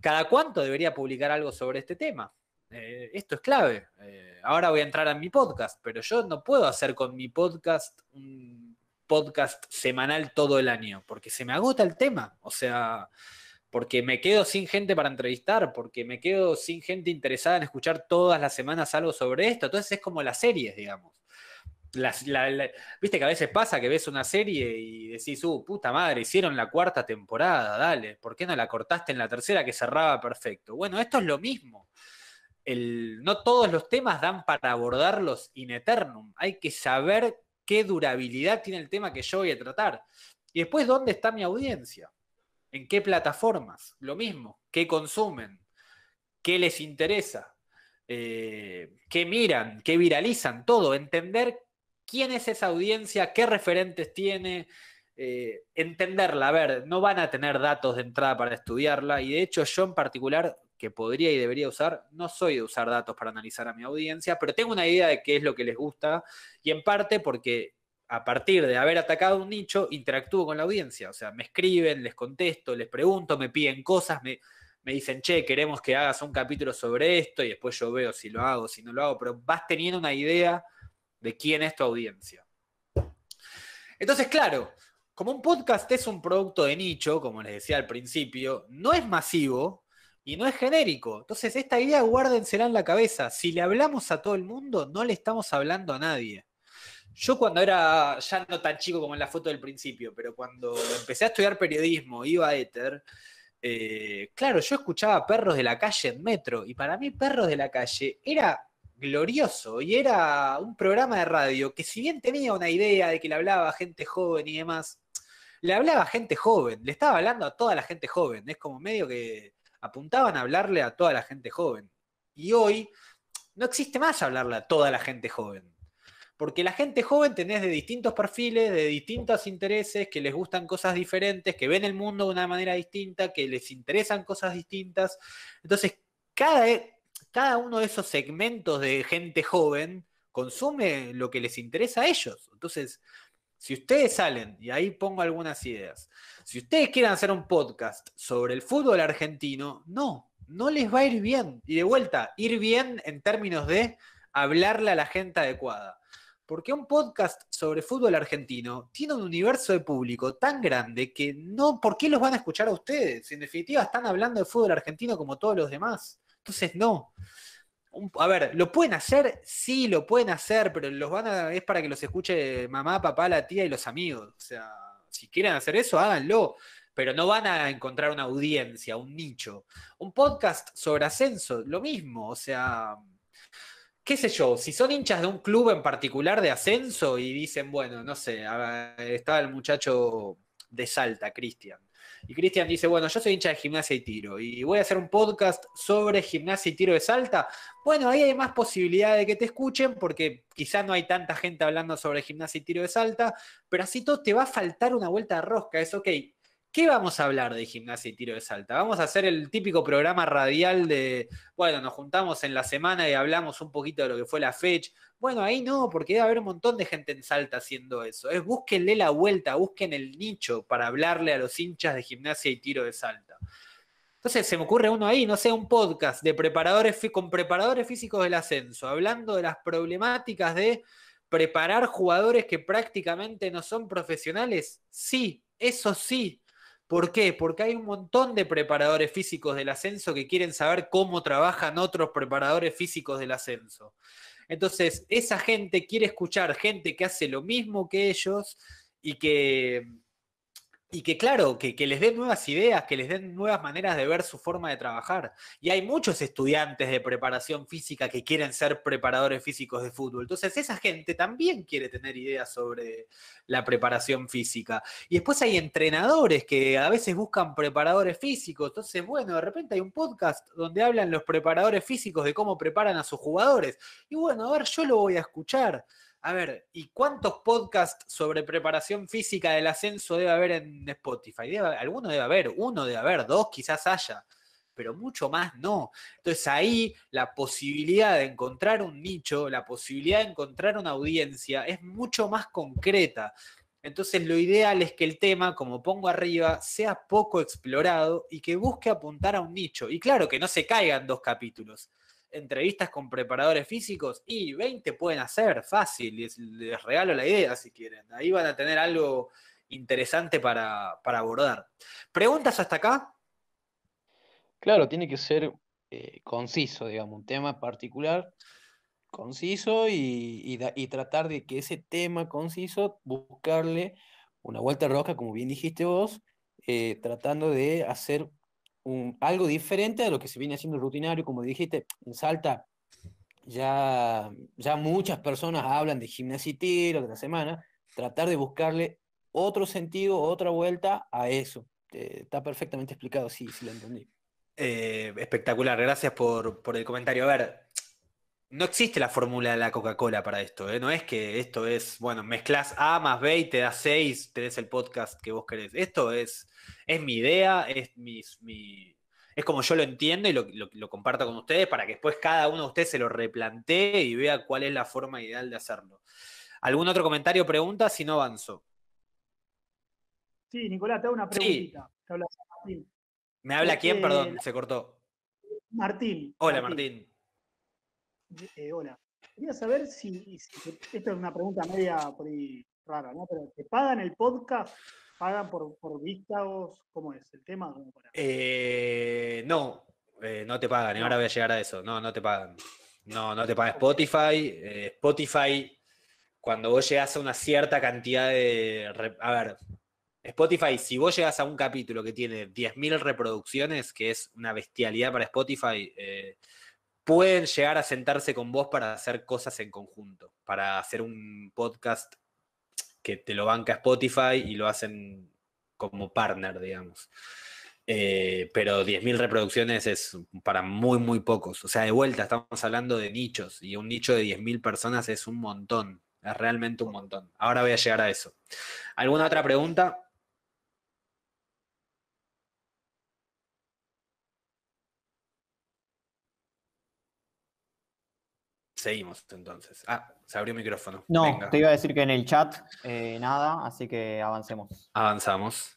Speaker 3: ¿Cada cuánto debería publicar algo sobre este tema? Eh, esto es clave. Eh, ahora voy a entrar a mi podcast, pero yo no puedo hacer con mi podcast un podcast semanal todo el año, porque se me agota el tema, o sea, porque me quedo sin gente para entrevistar, porque me quedo sin gente interesada en escuchar todas las semanas algo sobre esto, entonces es como las series, digamos. Las, Viste que a veces pasa que ves una serie y decís, uh, puta madre, hicieron la cuarta temporada, dale, ¿por qué no la cortaste en la tercera que cerraba perfecto? Bueno, esto es lo mismo. El, no todos los temas dan para abordarlos in eternum. Hay que saber qué durabilidad tiene el tema que yo voy a tratar. Y después, ¿dónde está mi audiencia? ¿En qué plataformas? Lo mismo, ¿qué consumen? ¿Qué les interesa? Eh, ¿Qué miran? ¿Qué viralizan? Todo, entender quién es esa audiencia, qué referentes tiene, eh, entenderla. A ver, no van a tener datos de entrada para estudiarla y de hecho yo en particular que podría y debería usar. No soy de usar datos para analizar a mi audiencia, pero tengo una idea de qué es lo que les gusta y en parte porque a partir de haber atacado un nicho, interactúo con la audiencia. O sea, me escriben, les contesto, les pregunto, me piden cosas, me, dicen, che, queremos que hagas un capítulo sobre esto y después yo veo si lo hago, si no lo hago, pero vas teniendo una idea de quién es tu audiencia. Entonces, claro, como un podcast es un producto de nicho, como les decía al principio, no es masivo, y no es genérico. Entonces, esta idea guárdensela en la cabeza. Si le hablamos a todo el mundo, no le estamos hablando a nadie. Yo cuando era ya no tan chico como en la foto del principio, pero cuando empecé a estudiar periodismo, iba a Éter, eh, claro, yo escuchaba perros de la calle en metro y para mí perros de la calle era glorioso y era un programa de radio que si bien tenía una idea de que le hablaba a gente joven y demás, le hablaba a gente joven, le estaba hablando a toda la gente joven, es como medio que apuntaban a hablarle a toda la gente joven. Y hoy no existe más hablarle a toda la gente joven. Porque la gente joven tenés de distintos perfiles, de distintos intereses, que les gustan cosas diferentes, que ven el mundo de una manera distinta, que les interesan cosas distintas. Entonces, cada, cada uno de esos segmentos de gente joven consume lo que les interesa a ellos. Entonces, si ustedes salen, y ahí pongo algunas ideas, si ustedes quieren hacer un podcast sobre el fútbol argentino, no, no les va a ir bien. Y de vuelta, ir bien en términos de hablarle a la gente adecuada. Porque un podcast sobre fútbol argentino tiene un universo de público tan grande que no, ¿por qué los van a escuchar a ustedes? En definitiva, están hablando de fútbol argentino como todos los demás. Entonces, no a ver, ¿lo pueden hacer? Sí, lo pueden hacer, pero los van a, es para que los escuche mamá, papá, la tía y los amigos. O sea, si quieren hacer eso, háganlo, pero no van a encontrar una audiencia, un nicho. Un podcast sobre ascenso, lo mismo, o sea, qué sé yo, si son hinchas de un club en particular de ascenso y dicen, bueno, no sé, estaba el muchacho de Salta, Cristian y Cristian dice, bueno, yo soy hincha de gimnasia y tiro y voy a hacer un podcast sobre gimnasia y tiro de Salta. Bueno, ahí hay más posibilidad de que te escuchen porque quizá no hay tanta gente hablando sobre gimnasia y tiro de Salta, pero así todo te va a faltar una vuelta de rosca. Es, ok, ¿Qué vamos a hablar de gimnasia y tiro de salta? Vamos a hacer el típico programa radial de, bueno, nos juntamos en la semana y hablamos un poquito de lo que fue la fecha. Bueno, ahí no, porque debe haber un montón de gente en salta haciendo eso. Es búsquenle la vuelta, busquen el nicho para hablarle a los hinchas de gimnasia y tiro de salta. Entonces se me ocurre uno ahí, no sé, un podcast de preparadores con preparadores físicos del ascenso, hablando de las problemáticas de preparar jugadores que prácticamente no son profesionales. Sí, eso sí, ¿Por qué? Porque hay un montón de preparadores físicos del ascenso que quieren saber cómo trabajan otros preparadores físicos del ascenso. Entonces, esa gente quiere escuchar gente que hace lo mismo que ellos y que, y que claro, que, les den nuevas ideas, que les den nuevas maneras de ver su forma de trabajar. Y hay muchos estudiantes de preparación física que quieren ser preparadores físicos de fútbol. Entonces esa gente también quiere tener ideas sobre la preparación física. Y después hay entrenadores que a veces buscan preparadores físicos. Entonces, bueno, de repente hay un podcast donde hablan los preparadores físicos de cómo preparan a sus jugadores. Y bueno, a ver, yo lo voy a escuchar. A ver, ¿y cuántos podcasts sobre preparación física del ascenso debe haber en Spotify? alguno debe haber, uno debe haber, dos quizás haya, pero mucho más no. Entonces ahí la posibilidad de encontrar un nicho, la posibilidad de encontrar una audiencia es mucho más concreta. Entonces lo ideal es que el tema, como pongo arriba, sea poco explorado y que busque apuntar a un nicho. Y claro, que no se caigan dos capítulos entrevistas con preparadores físicos y 20 pueden hacer fácil, les, les regalo la idea si quieren, ahí van a tener algo
Speaker 5: interesante para, abordar. ¿Preguntas hasta acá? Claro, tiene que ser eh, conciso, digamos, un tema particular, conciso y, tratar de que ese tema conciso, buscarle una vuelta roja, como bien dijiste vos, eh, tratando de hacer algo diferente a lo que se viene haciendo rutinario, como dijiste, en Salta ya, ya muchas personas hablan de gimnasia y tiro de la semana, tratar de buscarle otro sentido, otra vuelta a eso. Eh, está perfectamente explicado, sí, sí lo entendí.
Speaker 3: Eh, espectacular, gracias por, el comentario. A ver, no existe la fórmula de la Coca-Cola para esto, ¿eh? no es que esto es, bueno, mezclas A más B y te das 6, tenés el podcast que vos querés. Esto es es mi idea, es es como yo lo entiendo y lo, comparto con ustedes para que después cada uno de ustedes se lo replantee y vea cuál es la forma ideal de hacerlo. ¿Algún otro comentario o pregunta? Si no avanzo.
Speaker 8: Sí, Nicolás, te hago una preguntita.
Speaker 3: ¿Me habla este, quién? Perdón, se cortó.
Speaker 8: Martín.
Speaker 3: Hola, Martín.
Speaker 8: Eh, hola. Quería saber si, Esta es una pregunta media rara, ¿no? Pero ¿te pagan el podcast ¿Pagan por, por vistas? ¿Cómo es el tema?
Speaker 3: Eh, no, eh, no te pagan. Y ahora voy a llegar a eso. No, no te pagan. No, no te pagan. Spotify. Eh, Spotify, cuando vos llegas a una cierta cantidad de... A ver, Spotify, si vos llegas a un capítulo que tiene 10.000 reproducciones, que es una bestialidad para Spotify, pueden llegar a sentarse con vos para hacer cosas en conjunto, para hacer un podcast que te lo banca Spotify y lo hacen como partner, digamos. Eh, pero 10.000 reproducciones es para muy, muy pocos. O sea, de vuelta, estamos hablando de nichos y un nicho de 10.000 personas es un montón, es realmente un montón. Ahora voy a llegar a eso. ¿Alguna otra pregunta? Seguimos entonces. Ah, se abrió el micrófono. No, te iba a decir
Speaker 1: que en el chat
Speaker 3: eh, nada, así que avancemos. Avanzamos.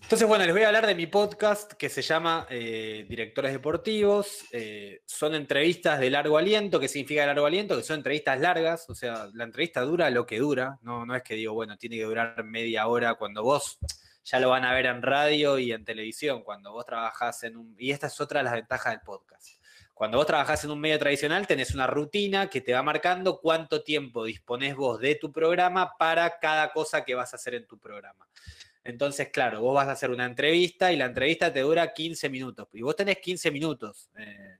Speaker 3: Entonces, bueno, les voy a hablar de mi podcast que se llama eh, Directores Deportivos. Eh, son entrevistas de largo aliento. ¿Qué significa largo aliento? Que son entrevistas largas, o sea, la entrevista dura lo que dura. No, no es que digo, bueno, tiene que durar media hora cuando vos ya lo van a ver en radio y en televisión, cuando vos trabajás en un... Y esta es otra de las ventajas del podcast cuando vos trabajás en un medio tradicional, tenés una rutina que te va marcando cuánto tiempo disponés vos de tu programa para cada cosa que vas a hacer en tu programa. Entonces, claro, vos vas a hacer una entrevista y la entrevista te dura 15 minutos. Y vos tenés 15 minutos. Eh,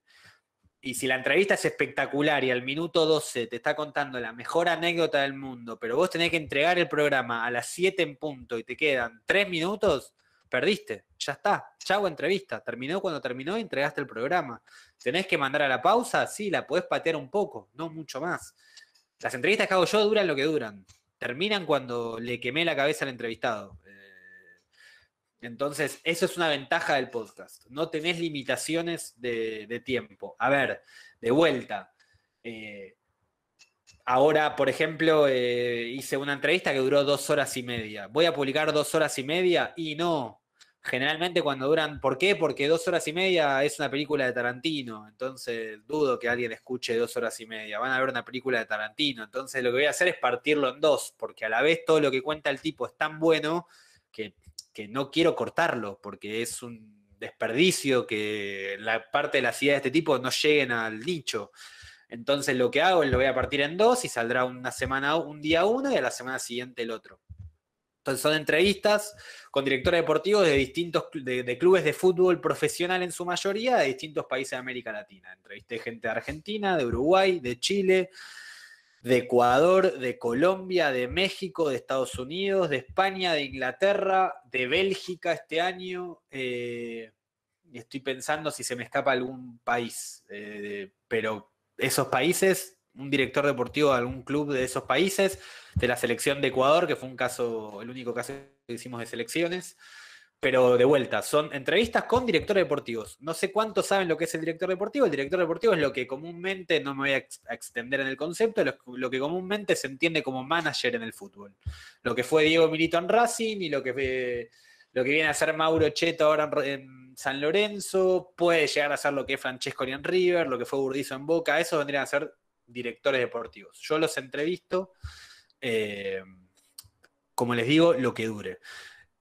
Speaker 3: y si la entrevista es espectacular y al minuto 12 te está contando la mejor anécdota del mundo, pero vos tenés que entregar el programa a las 7 en punto y te quedan 3 minutos, perdiste, ya está, Ya hago entrevista, terminó cuando terminó y entregaste el programa. ¿Tenés que mandar a la pausa? Sí, la podés patear un poco, no mucho más. Las entrevistas que hago yo duran lo que duran, terminan cuando le quemé la cabeza al entrevistado. Eh, entonces, eso es una ventaja del podcast. No tenés limitaciones de, tiempo. A ver, de vuelta. Eh, ahora, por ejemplo, eh, hice una entrevista que duró dos horas y media. ¿Voy a publicar dos horas y media? Y no generalmente cuando duran, ¿por qué? Porque dos horas y media es una película de Tarantino, entonces dudo que alguien escuche dos horas y media, van a ver una película de Tarantino, entonces lo que voy a hacer es partirlo en dos, porque a la vez todo lo que cuenta el tipo es tan bueno que, no quiero cortarlo, porque es un desperdicio que la parte de la ciudad de este tipo no lleguen al dicho. Entonces lo que hago es lo voy a partir en dos y saldrá una semana, un día uno y a la semana siguiente el otro. Entonces son entrevistas con directores deportivos de distintos de, clubes de fútbol profesional en su mayoría de distintos países de América Latina. Entrevisté gente de Argentina, de Uruguay, de Chile, de Ecuador, de Colombia, de México, de Estados Unidos, de España, de Inglaterra, de Bélgica este año. Eh, estoy pensando si se me escapa algún país, eh, pero esos países un director deportivo de algún club de esos países, de la selección de Ecuador, que fue un caso, el único caso que hicimos de selecciones. Pero de vuelta, son entrevistas con directores deportivos. No sé cuántos saben lo que es el director deportivo. El director deportivo es lo que comúnmente, no me voy a extender en el concepto, lo, que comúnmente se entiende como manager en el fútbol. Lo que fue Diego Milito en Racing y lo que, lo que viene a ser Mauro Cheto ahora en, San Lorenzo, puede llegar a ser lo que es Francesco en River, lo que fue Burdizo en Boca, eso vendrían a ser directores deportivos. Yo los entrevisto, eh, como les digo, lo que dure.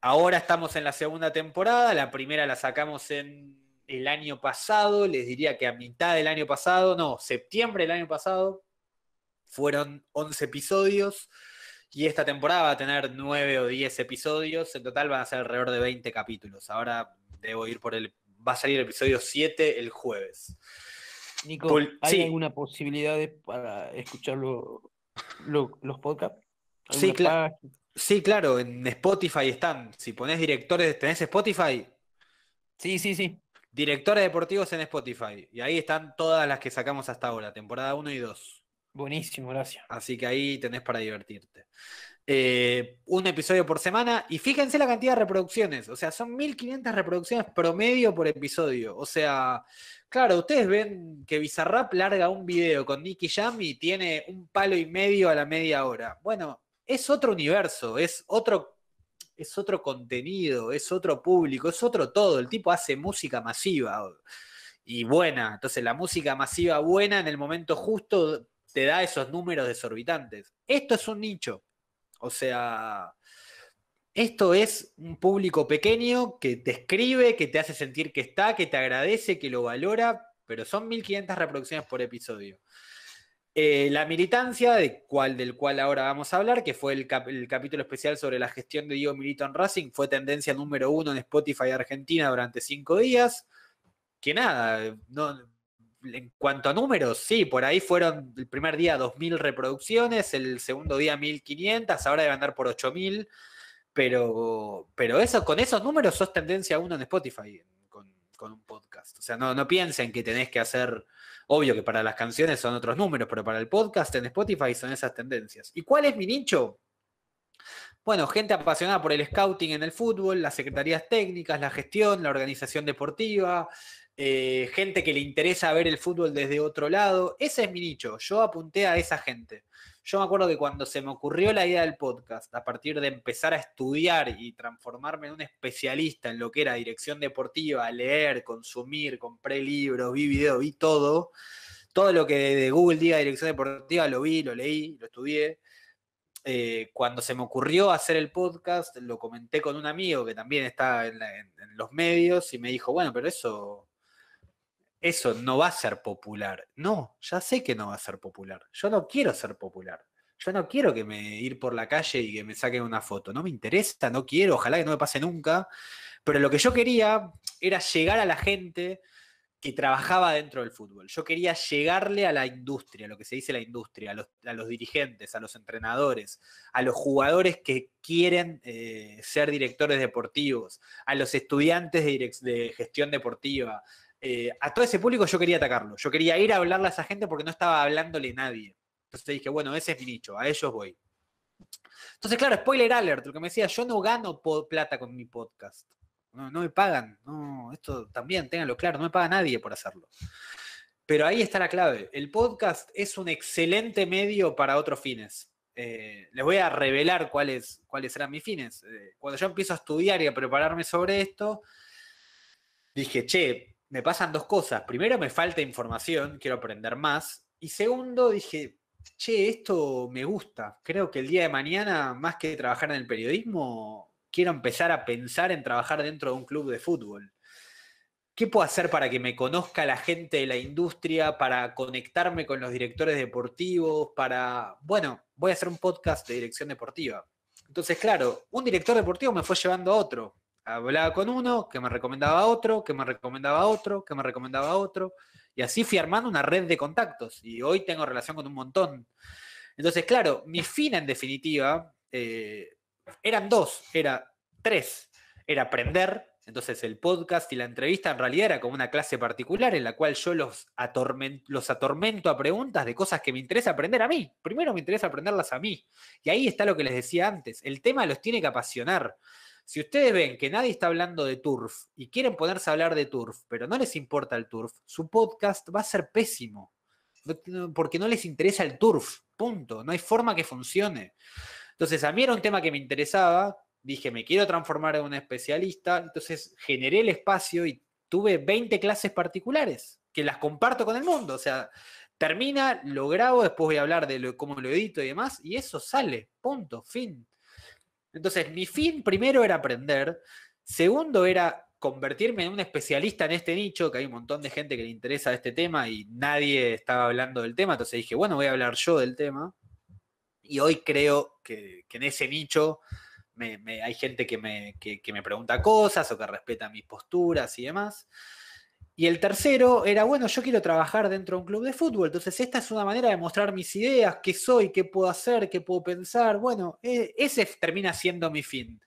Speaker 3: Ahora estamos en la segunda temporada, la primera la sacamos en el año pasado, les diría que a mitad del año pasado, no, septiembre del año pasado, fueron 11 episodios y esta temporada va a tener 9 o 10 episodios, en total van a ser alrededor de 20 capítulos. Ahora debo ir por el, va a salir el episodio 7 el jueves.
Speaker 5: Nico, ¿hay alguna posibilidad para escuchar los podcasts? Sí,
Speaker 3: sí, claro, en Spotify están. Si pones directores, ¿tenés Spotify? Sí, sí, sí. Directores deportivos en Spotify. Y ahí están todas las que sacamos hasta ahora, temporada 1 y 2. Buenísimo, gracias. Así que ahí tenés para divertirte. Eh, un episodio por semana. Y fíjense la cantidad de reproducciones. O sea, son 1500 reproducciones promedio por episodio. O sea, claro, ustedes ven que Bizarrap larga un video con Nicky Jam y tiene un palo y medio a la media hora. Bueno, es otro universo, es otro es otro contenido, es otro público, es otro todo. El tipo hace música masiva y buena. Entonces la música masiva buena en el momento justo te da esos números desorbitantes. Esto es un nicho. O sea, esto es un público pequeño que te escribe, que te hace sentir que está, que te agradece, que lo valora, pero son 1500 reproducciones por episodio. Eh, la militancia, de cual, del cual ahora vamos a hablar, que fue el, capítulo especial sobre la gestión de Diego Milito Racing, fue tendencia número uno en Spotify Argentina durante cinco días. Que nada, no, en cuanto a números, sí, por ahí fueron el primer día 2.000 reproducciones, el segundo día 1.500, ahora debe andar por 8.000, pero, pero eso, con esos números sos tendencia uno en Spotify con, un podcast. O sea, no, no piensen que tenés que hacer, obvio que para las canciones son otros números, pero para el podcast en Spotify son esas tendencias. ¿Y cuál es mi nicho? Bueno, gente apasionada por el scouting en el fútbol, las secretarías técnicas, la gestión, la organización deportiva, eh, gente que le interesa ver el fútbol desde otro lado. Ese es mi nicho, yo apunté a esa gente. Yo me acuerdo que cuando se me ocurrió la idea del podcast, a partir de empezar a estudiar y transformarme en un especialista en lo que era dirección deportiva, leer, consumir, compré libros, vi videos, vi todo, todo lo que de Google diga dirección deportiva lo vi, lo leí, lo estudié. Eh, cuando se me ocurrió hacer el podcast, lo comenté con un amigo que también está en los medios y me dijo, bueno, pero eso eso no va a ser popular. No, ya sé que no va a ser popular. Yo no quiero ser popular. Yo no quiero que me ir por la calle y que me saquen una foto. No me interesa, no quiero, ojalá que no me pase nunca. Pero lo que yo quería era llegar a la gente que trabajaba dentro del fútbol. Yo quería llegarle a la industria, lo que se dice la industria, a los, dirigentes, a los entrenadores, a los jugadores que quieren eh, ser directores deportivos, a los estudiantes de, gestión deportiva, eh, a todo ese público yo quería atacarlo. Yo quería ir a hablarle a esa gente porque no estaba hablándole nadie. Entonces dije, bueno, ese es mi nicho, a ellos voy. Entonces, claro, spoiler alert, lo que me decía, yo no gano plata con mi podcast. No, me pagan, no, esto también, tenganlo claro, no me paga nadie por hacerlo. Pero ahí está la clave. El podcast es un excelente medio para otros fines. Eh, les voy a revelar cuáles, cuáles eran mis fines. Eh, cuando yo empiezo a estudiar y a prepararme sobre esto, dije, che, me pasan dos cosas. Primero, me falta información, quiero aprender más. Y segundo, dije, che, esto me gusta. Creo que el día de mañana, más que trabajar en el periodismo, quiero empezar a pensar en trabajar dentro de un club de fútbol. ¿Qué puedo hacer para que me conozca la gente de la industria, para conectarme con los directores deportivos, para, bueno, voy a hacer un podcast de dirección deportiva? Entonces, claro, un director deportivo me fue llevando a otro, hablaba con uno, que me recomendaba otro, que me recomendaba otro, que me recomendaba otro. Y así fui armando una red de contactos. Y hoy tengo relación con un montón. Entonces, claro, mi fin en definitiva eh, eran dos, era tres. Era aprender, entonces el podcast y la entrevista en realidad era como una clase particular en la cual yo los, los atormento a preguntas de cosas que me interesa aprender a mí. Primero me interesa aprenderlas a mí. Y ahí está lo que les decía antes. El tema los tiene que apasionar. Si ustedes ven que nadie está hablando de turf y quieren ponerse a hablar de turf, pero no les importa el turf, su podcast va a ser pésimo. Porque no les interesa el turf. Punto. No hay forma que funcione. Entonces, a mí era un tema que me interesaba. Dije, me quiero transformar en un especialista. Entonces, generé el espacio y tuve 20 clases particulares que las comparto con el mundo. O sea, termina, lo grabo, después voy a hablar de cómo lo edito y demás. Y eso sale. Punto. Fin. Entonces, mi fin primero era aprender, segundo era convertirme en un especialista en este nicho, que hay un montón de gente que le interesa este tema y nadie estaba hablando del tema, entonces dije, bueno, voy a hablar yo del tema. Y hoy creo que, en ese nicho hay gente que me, que me pregunta cosas o que respeta mis posturas y demás. Y el tercero era, bueno, yo quiero trabajar dentro de un club de fútbol, entonces esta es una manera de mostrar mis ideas, qué soy, qué puedo hacer, qué puedo pensar. Bueno, e-, ese termina siendo mi fin.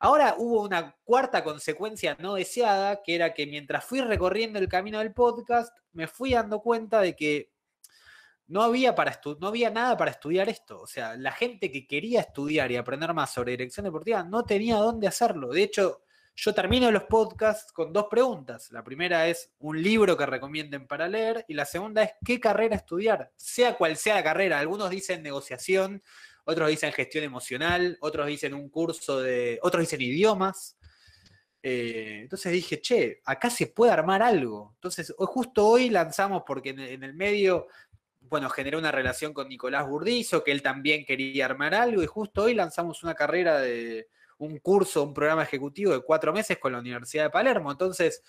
Speaker 3: Ahora hubo una cuarta consecuencia no deseada, que era que mientras fui recorriendo el camino del podcast, me fui dando cuenta de que no había, para no había nada para estudiar esto. O sea, la gente que quería estudiar y aprender más sobre dirección deportiva no tenía dónde hacerlo. De hecho, yo termino los podcasts con dos preguntas. La primera es un libro que recomienden para leer y la segunda es qué carrera estudiar, sea cual sea la carrera. Algunos dicen negociación, otros dicen gestión emocional, otros dicen un curso de, otros dicen idiomas. Eh, entonces dije, che, acá se puede armar algo. Entonces, justo hoy lanzamos, porque en el medio bueno, generé una relación con Nicolás Burdizo, que él también quería armar algo, y justo hoy lanzamos una carrera de, un curso, un programa ejecutivo de cuatro meses con la Universidad de Palermo. Entonces,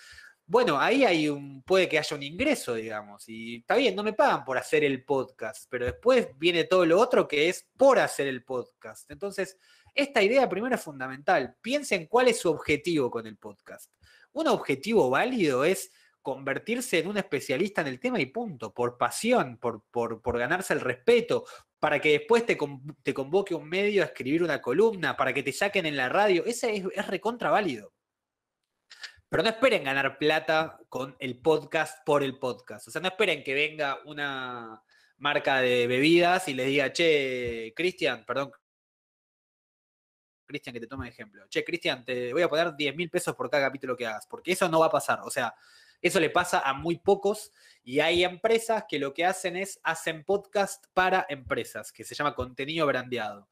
Speaker 3: bueno, ahí hay un, puede que haya un ingreso, digamos, y está bien, no me pagan por hacer el podcast, pero después viene todo lo otro que es por hacer el podcast. Entonces, esta idea primero es fundamental. Piensen cuál es su objetivo con el podcast. Un objetivo válido es convertirse en un especialista en el tema y punto, por pasión, por, por, ganarse el respeto, para que después te, convoque un medio a escribir una columna, para que te saquen en la radio, ese es, es recontra válido. Pero no esperen ganar plata con el podcast por el podcast. O sea, no esperen que venga una marca de bebidas y les diga, che, Cristian, perdón, Cristian, que te tome de ejemplo. Che, Cristian, te voy a poner 10 mil pesos por cada capítulo que hagas, porque eso no va a pasar. O sea, eso le pasa a muy pocos y hay empresas que lo que hacen es, hacen podcast para empresas, que se llama contenido brandeado.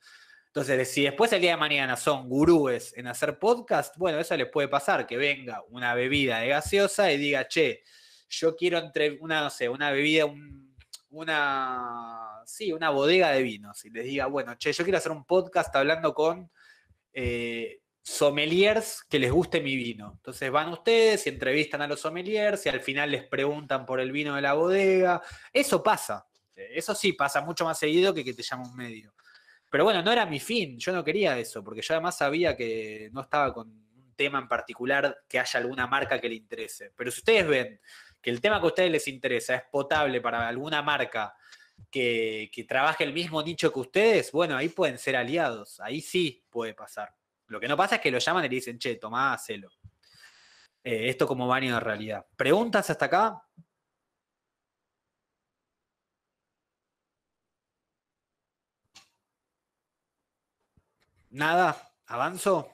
Speaker 3: Entonces, si después el día de mañana son gurúes en hacer podcast, bueno, eso les puede pasar, que venga una bebida de gaseosa y diga, che, yo quiero entre una, no sé, una bebida, una, sí, una bodega de vinos, y les diga, bueno, che, yo quiero hacer un podcast hablando con... Eh, sommeliers que les guste mi vino. Entonces van ustedes y entrevistan a los sommeliers y al final les preguntan por el vino de la bodega. Eso pasa. Eso sí, pasa mucho más seguido que que te llame un medio. Pero bueno, no era mi fin, yo no quería eso, porque yo además sabía que no estaba con un tema en particular que haya alguna marca que le interese. Pero si ustedes ven que el tema que a ustedes les interesa es potable para alguna marca que, que trabaje el mismo nicho que ustedes, bueno, ahí pueden ser aliados, ahí sí puede pasar. Lo que no pasa es que lo llaman y le dicen, che, tomá, hacelo. Eh, esto como baño de realidad. ¿Preguntas hasta acá? Nada, avanzo.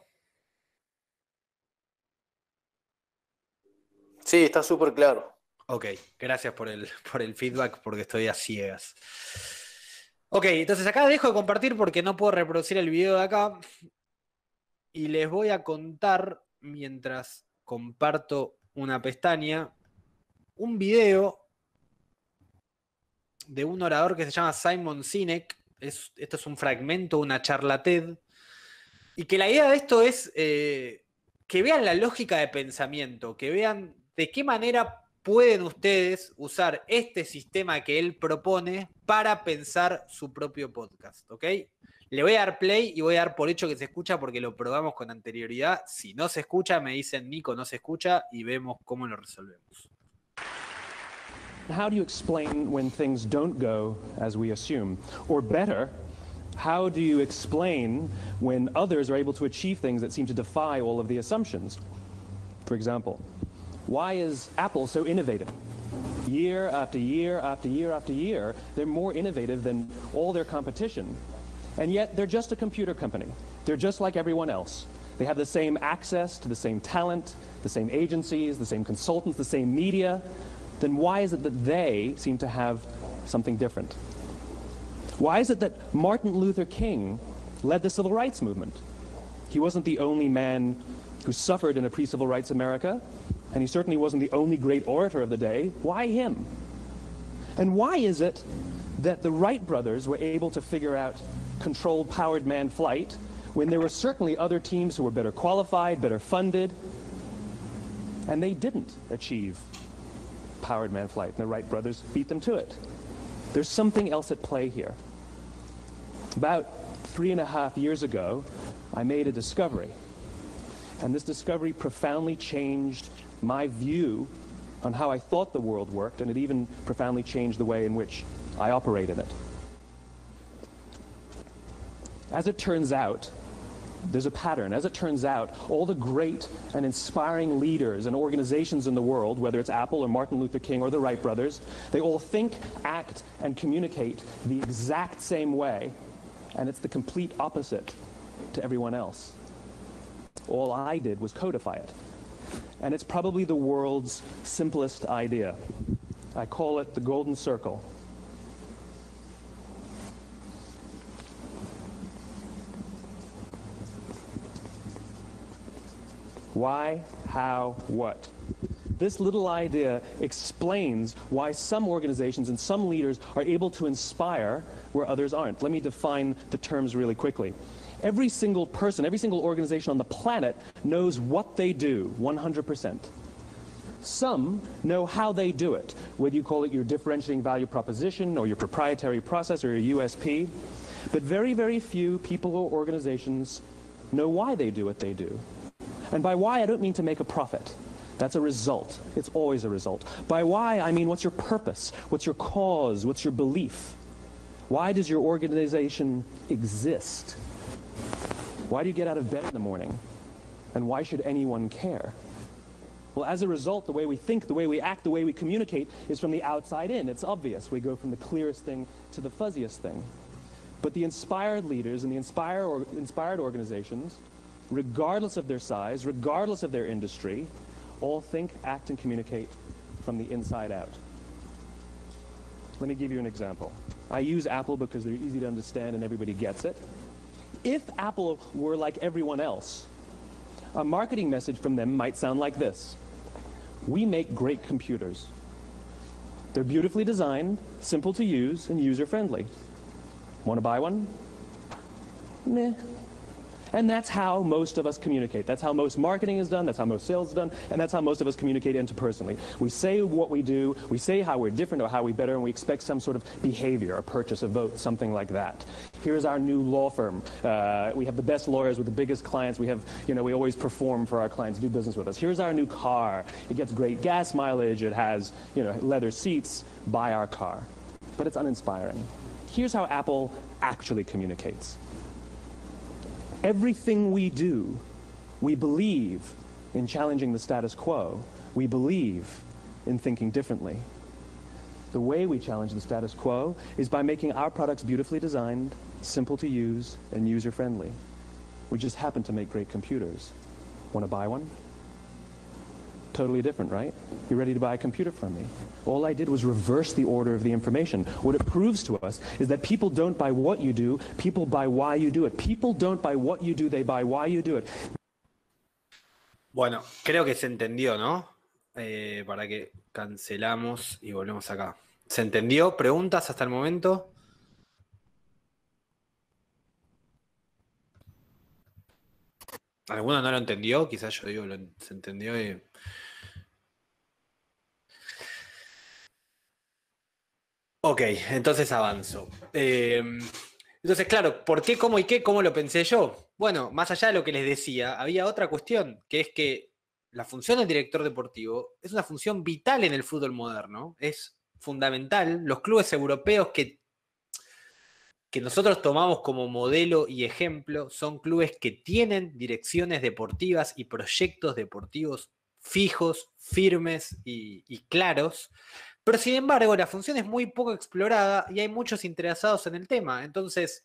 Speaker 5: Sí, está súper claro.
Speaker 3: Ok, gracias por el, por el feedback porque estoy a ciegas. Ok, entonces acá dejo de compartir porque no puedo reproducir el video de acá y les voy a contar, mientras comparto una pestaña, un video de un orador que se llama Simon Sinek. esto es un fragmento, una charla TED. Y que la idea de esto es eh, que vean la lógica de pensamiento, que vean de qué manera pueden ustedes usar este sistema que él propone para pensar su propio podcast, ¿ok? Le voy a dar play y voy a dar por hecho que se escucha porque lo probamos con anterioridad. Si no se escucha, me dicen Nico no se escucha y vemos cómo lo resolvemos.
Speaker 9: How do you explain when things don't go as we assume? Or better, how do you explain when others are able to achieve things that seem to defy all of the assumptions? For example, why is Apple so innovative? Year after year after year after year, they're more innovative than all their competition. And yet, they're just a computer company. They're just like everyone else. They have the same access to the same talent, the same agencies, the same consultants, the same media. Then why is it that they seem to have something different? Why is it that Martin Luther King led the civil rights movement? He wasn't the only man who suffered in a pre civil rights America, and he certainly wasn't the only great orator of the day. Why him? And why is it that the Wright brothers were able to figure out controlled powered man flight when there were certainly other teams who were better qualified, better funded, and they didn't achieve powered man flight, and the Wright brothers beat them to it. There's something else at play here. About three and a half years ago, I made a discovery, and this discovery profoundly changed my view on how I thought the world worked, and it even profoundly changed the way in which I operated it. As it turns out, there's a pattern. As it turns out, all the great and inspiring leaders and organizations in the world, whether it's Apple or Martin Luther King or the Wright brothers, they all think, act, and communicate the exact same way, and it's the complete opposite to everyone else. All I did was codify it. And it's probably the world's simplest idea. I call it the golden circle. Why, how, what? This little idea explains why some organizations and some leaders are able to inspire where others aren't. Let me define the terms really quickly. Every single person, every single organization on the planet knows what they do 100%. Some know how they do it, whether you call it your differentiating value proposition or your proprietary process or your USP. But very, very few people or organizations know why they do what they do. And by why, I don't mean to make a profit. That's a result. It's always a result. By why, I mean what's your purpose? What's your cause? What's your belief? Why does your organization exist? Why do you get out of bed in the morning? And why should anyone care? Well, as a result, the way we think, the way we act, the way we communicate is from the outside in. It's obvious. We go from the clearest thing to the fuzziest thing. But the inspired leaders and the inspire or inspired organizations regardless of their size, regardless of their industry, all think, act, and communicate from the inside out. Let me give you an example. I use Apple because they're easy to understand and everybody gets it. If Apple were like everyone else, a marketing message from them might sound like this We make great computers. They're beautifully designed, simple to use, and user friendly. Want to buy one? Meh. And that's how most of us communicate. That's how most marketing is done, that's how most sales is done, and that's how most of us communicate interpersonally. We say what we do, we say how we're different or how we better, and we expect some sort of behavior, a purchase, a vote, something like that. Here's our new law firm. Uh, we have the best lawyers with the biggest clients. We have, you know, we always perform for our clients, do business with us. Here's our new car. It gets great gas mileage. It has, you know, leather seats. Buy our car. But it's uninspiring. Here's how Apple actually communicates. Everything we do, we believe in challenging the status quo. We believe in thinking differently. The way we challenge the status quo is by making our products beautifully designed, simple to use, and user-friendly. We just happen to make great computers. Want to buy one? totally different, right? You're ready to buy a computer from me. All I did was reverse the order of the information. What it proves to us is that people don't buy what you do, people buy why you do it. People don't buy what you do, they buy why you do it.
Speaker 3: Bueno, creo que se entendió, ¿no? Eh, para que cancelamos y volvemos acá.
Speaker 9: ¿Se entendió? ¿Preguntas
Speaker 3: hasta el momento? ¿Alguno no lo entendió? Quizás yo digo, lo, se entendió y Ok, entonces avanzo. Em, entonces, claro, ¿por qué, cómo y qué? ¿Cómo lo pensé yo? Bueno, más allá de lo que les decía, había otra cuestión, que es que la función del director deportivo es una función vital en el fútbol moderno, es fundamental. Los clubes europeos que, que nosotros tomamos como modelo y ejemplo son clubes que tienen direcciones deportivas y proyectos deportivos fijos, firmes y claros, pero sin embargo, la función es muy poco explorada y hay muchos interesados en el tema. Entonces,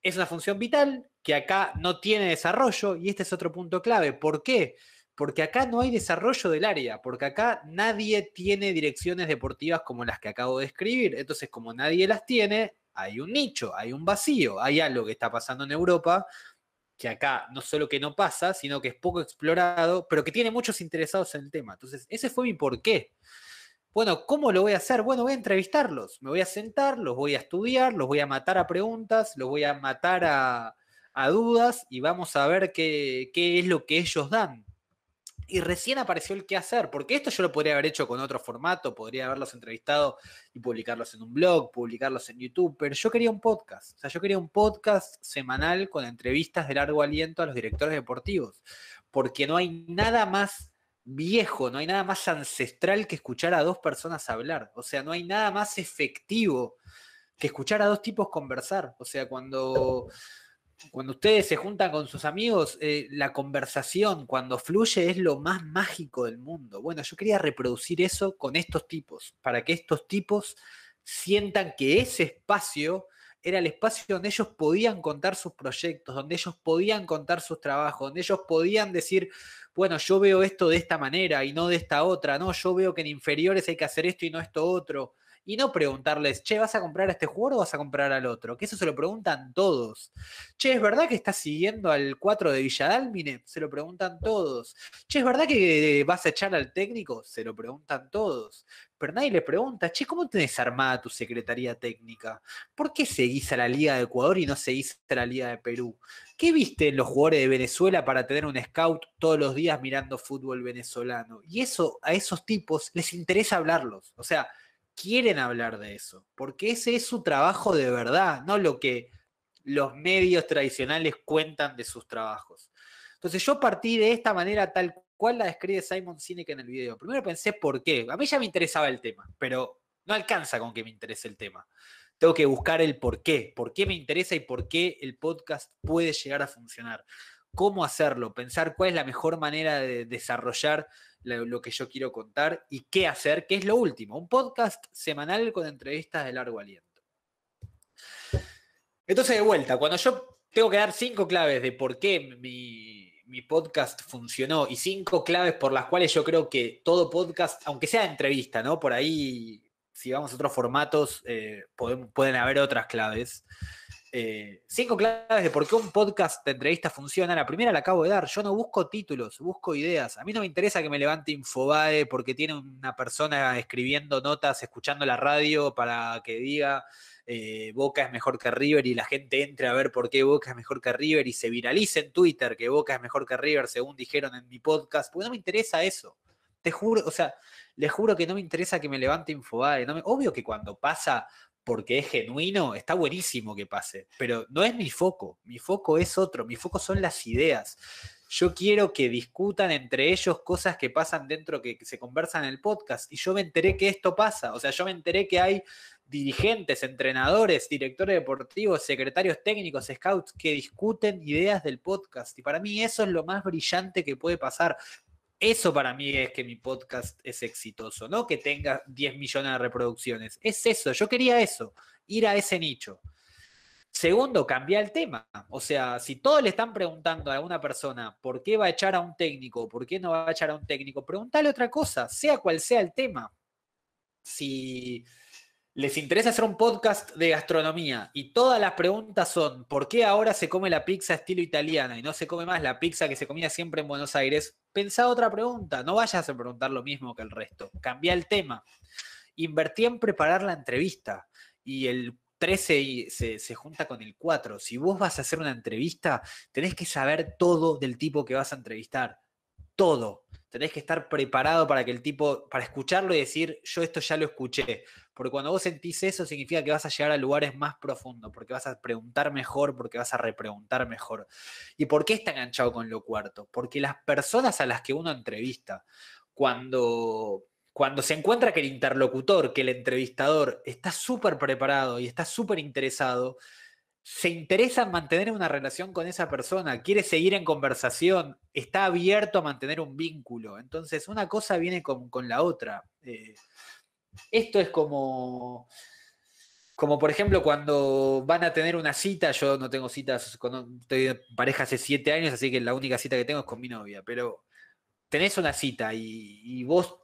Speaker 3: es una función vital que acá no tiene desarrollo y este es otro punto clave. ¿Por qué? Porque acá no hay desarrollo del área, porque acá nadie tiene direcciones deportivas como las que acabo de escribir. Entonces, como nadie las tiene, hay un nicho, hay un vacío, hay algo que está pasando en Europa que acá no solo que no pasa, sino que es poco explorado, pero que tiene muchos interesados en el tema. Entonces, ese fue mi porqué. Bueno, ¿cómo lo voy a hacer? Bueno, voy a entrevistarlos, me voy a sentar, los voy a estudiar, los voy a matar a preguntas, los voy a matar a, dudas y vamos a ver qué, es lo que ellos dan. Y recién apareció el qué hacer, porque esto yo lo podría haber hecho con otro formato, podría haberlos entrevistado y publicarlos en un blog, publicarlos en YouTube, pero yo quería un podcast, o sea, yo quería un podcast semanal con entrevistas de largo aliento a los directores deportivos, porque no hay nada más viejo, no hay nada más ancestral que escuchar a dos personas hablar. O sea, no hay nada más efectivo que escuchar a dos tipos conversar. O sea, cuando, cuando ustedes se juntan con sus amigos, eh, la conversación cuando fluye es lo más mágico del mundo. Bueno, yo quería reproducir eso con estos tipos, para que estos tipos sientan que ese espacio era el espacio donde ellos podían contar sus proyectos, donde ellos podían contar sus trabajos, donde ellos podían decir, bueno, yo veo esto de esta manera y no de esta otra, no, yo veo que en inferiores hay que hacer esto y no esto otro y no preguntarles, che, ¿vas a comprar a este jugador o vas a comprar al otro? Que eso se lo preguntan todos. Che, ¿es verdad que estás siguiendo al 4 de Villadalmine? Se lo preguntan todos. Che, ¿es verdad que vas a echar al técnico? Se lo preguntan todos. Pero nadie le pregunta, che, ¿cómo tenés armada tu secretaría técnica? ¿Por qué seguís a la Liga de Ecuador y no seguís a la Liga de Perú? ¿Qué viste en los jugadores de Venezuela para tener un scout todos los días mirando fútbol venezolano? Y eso a esos tipos les interesa hablarlos. O sea, quieren hablar de eso, porque ese es su trabajo de verdad, no lo que los medios tradicionales cuentan de sus trabajos. Entonces yo partí de esta manera tal cual la describe Simon Sinek en el video. Primero pensé por qué. A mí ya me interesaba el tema, pero no alcanza con que me interese el tema. Tengo que buscar el por qué, por qué me interesa y por qué el podcast puede llegar a funcionar cómo hacerlo, pensar cuál es la mejor manera de desarrollar lo, que yo quiero contar y qué hacer, que es lo último, un podcast semanal con entrevistas de largo aliento. Entonces, de vuelta, cuando yo tengo que dar cinco claves de por qué mi, podcast funcionó y cinco claves por las cuales yo creo que todo podcast, aunque sea entrevista, ¿no? Por ahí, si vamos a otros formatos, eh, pueden, pueden haber otras claves. Eh, cinco claves de por qué un podcast de entrevistas funciona. La primera la acabo de dar. Yo no busco títulos, busco ideas. A mí no me interesa que me levante Infobae porque tiene una persona escribiendo notas, escuchando la radio para que diga eh, Boca es mejor que River y la gente entre a ver por qué Boca es mejor que River y se viralice en Twitter que Boca es mejor que River según dijeron en mi podcast. Porque no me interesa eso. Te juro, o sea, les juro que no me interesa que me levante Infobae. obvio que cuando pasa porque es genuino, está buenísimo que pase, pero no es mi foco, mi foco es otro, mi foco son las ideas. Yo quiero que discutan entre ellos cosas que pasan dentro, que se conversan en el podcast. Y yo me enteré que esto pasa. O sea, yo me enteré que hay dirigentes, entrenadores, directores deportivos, secretarios técnicos, scouts, que discuten ideas del podcast. Y para mí eso es lo más brillante que puede pasar. Eso para mí es que mi podcast es exitoso, no que tenga 10 millones de reproducciones. Es eso, yo quería eso, ir a ese nicho. Segundo, cambia el tema. O sea, si todos le están preguntando a una persona por qué va a echar a un técnico, por qué no va a echar a un técnico, pregúntale otra cosa, sea cual sea el tema. Si les interesa hacer un podcast de gastronomía y todas las preguntas son, ¿por qué ahora se come la pizza estilo italiana y no se come más la pizza que se comía siempre en Buenos Aires? Pensá otra pregunta, no vayas a preguntar lo mismo que el resto, cambia el tema. Invertí en preparar la entrevista y el 13 se, se, junta con el 4. Si vos vas a hacer una entrevista, tenés que saber todo del tipo que vas a entrevistar, todo. Tenés que estar preparado para que el tipo, para escucharlo y decir, yo esto ya lo escuché, porque cuando vos sentís eso, significa que vas a llegar a lugares más profundos, porque vas a preguntar mejor, porque vas a repreguntar mejor. ¿Y por qué está enganchado con lo cuarto? Porque las personas a las que uno entrevista, cuando cuando se encuentra que el interlocutor, que el entrevistador está súper preparado y está súper interesado, se interesa en mantener una relación con esa persona, quiere seguir en conversación, está abierto a mantener un vínculo. Entonces, una cosa viene con, la otra. Eh, esto es como, como por ejemplo cuando van a tener una cita, yo no tengo citas, con, estoy pareja hace siete años, así que la única cita que tengo es con mi novia, pero tenés una cita y, vos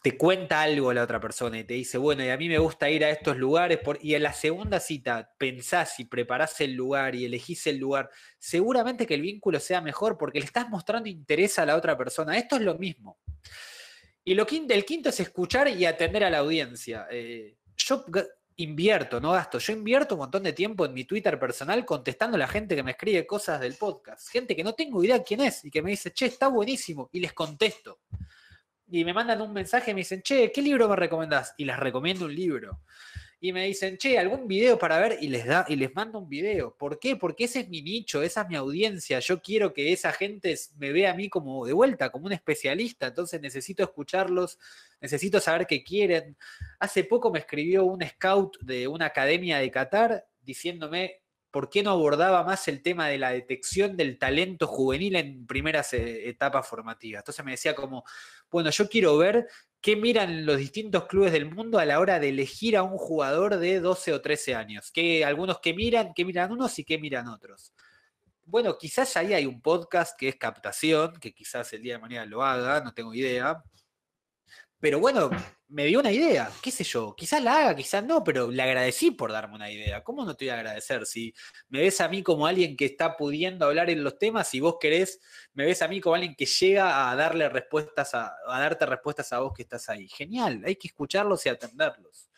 Speaker 3: te cuenta algo a la otra persona y te dice, bueno, y a mí me gusta ir a estos lugares, y en la segunda cita pensás y preparás el lugar y elegís el lugar, seguramente que el vínculo sea mejor porque le estás mostrando interés a la otra persona. Esto es lo mismo. Y lo quinto, el quinto es escuchar y atender a la audiencia. Eh, yo invierto, no gasto, yo invierto un montón de tiempo en mi Twitter personal contestando a la gente que me escribe cosas del podcast. Gente que no tengo idea quién es y que me dice, che, está buenísimo. Y les contesto. Y me mandan un mensaje y me dicen, che, ¿qué libro me recomendás? Y les recomiendo un libro y me dicen, che, algún video para ver y les, da, y les mando un video. ¿Por qué? Porque ese es mi nicho, esa es mi audiencia. Yo quiero que esa gente me vea a mí como de vuelta, como un especialista. Entonces necesito escucharlos, necesito saber qué quieren. Hace poco me escribió un scout de una academia de Qatar diciéndome, ¿por qué no abordaba más el tema de la detección del talento juvenil en primeras eh, etapas formativas? Entonces me decía como, bueno, yo quiero ver qué miran los distintos clubes del mundo a la hora de elegir a un jugador de 12 o 13 años. algunos que miran, qué miran unos y qué miran otros. Bueno, quizás ahí hay un podcast que es captación, que quizás el día de mañana lo haga, no tengo idea, pero bueno, me dio una idea, qué sé yo, quizás la haga, quizás no, pero le agradecí por darme una idea. ¿Cómo no te voy a agradecer si me ves a mí como alguien que está pudiendo hablar en los temas y vos querés, me ves a mí como alguien que llega a darle respuestas a, darte respuestas a vos que estás ahí? Genial, hay que escucharlos y atenderlos.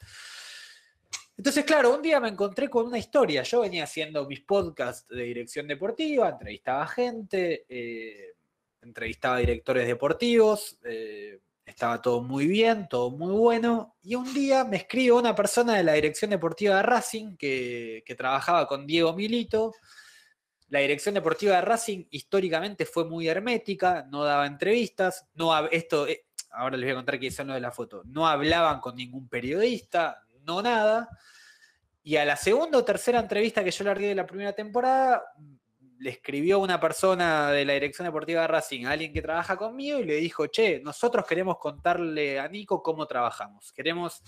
Speaker 3: Entonces, claro, un día me encontré con una historia. Yo venía haciendo mis podcasts de dirección deportiva, entrevistaba gente, eh, entrevistaba directores deportivos, eh, estaba todo muy bien, todo muy bueno. Y un día me escribe una persona de la dirección deportiva de Racing que, trabajaba con Diego Milito. La dirección deportiva de Racing históricamente fue muy hermética, no daba entrevistas, no esto eh, ahora les voy a contar qué son lo de la foto. No hablaban con ningún periodista, no nada. Y a la segunda o tercera entrevista que yo le argué de la primera temporada, le escribió una persona de la dirección deportiva de Racing, a alguien que trabaja conmigo, y le dijo, che, nosotros queremos contarle a Nico cómo trabajamos. Queremos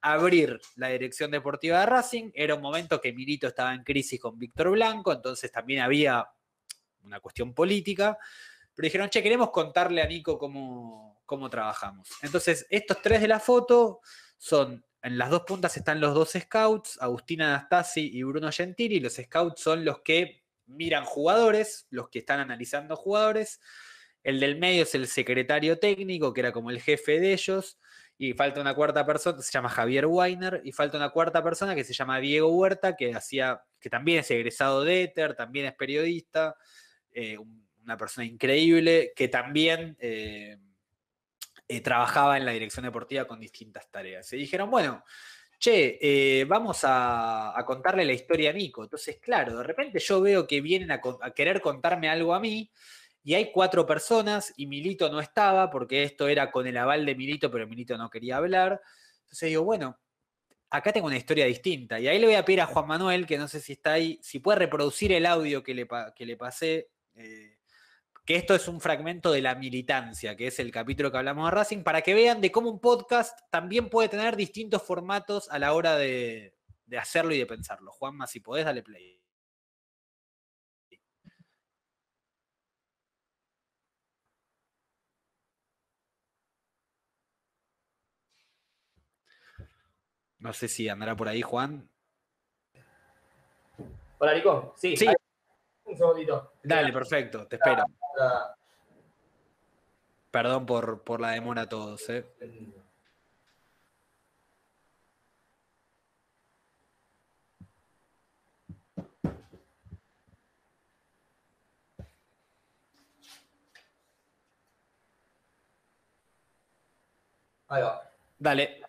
Speaker 3: abrir la dirección deportiva de Racing. Era un momento que Milito estaba en crisis con Víctor Blanco, entonces también había una cuestión política. Pero dijeron, che, queremos contarle a Nico cómo, trabajamos. Entonces, estos tres de la foto son en las dos puntas están los dos scouts, Agustina Anastasi y Bruno Gentili. Los scouts son los que miran jugadores, los que están analizando jugadores. El del medio es el secretario técnico, que era como el jefe de ellos. Y falta una cuarta persona que se llama Javier Weiner. Y falta una cuarta persona que se llama Diego Huerta, que hacía, que también es egresado de Éter, también es periodista, eh, una persona increíble, que también eh, eh, trabajaba en la dirección deportiva con distintas tareas. Se dijeron, bueno, che, eh, vamos a, contarle la historia a Nico. Entonces, claro, de repente yo veo que vienen a, querer contarme algo a mí y hay cuatro personas y Milito no estaba porque esto era con el aval de Milito, pero Milito no quería hablar. Entonces digo, bueno, acá tengo una historia distinta y ahí le voy a pedir a Juan Manuel, que no sé si está ahí, si puede reproducir el audio que le, que le pasé. Eh, que esto es un fragmento de La Militancia, que es el capítulo que hablamos de Racing, para que vean de cómo un podcast también puede tener distintos formatos a la hora de, hacerlo y de pensarlo. más si podés, dale play. No sé si andará por ahí, Juan.
Speaker 6: Hola, Rico. Sí,
Speaker 3: Dale, perfecto, te espero. Perdón por, por la demora a todos, ¿eh?
Speaker 6: Ahí va. Dale.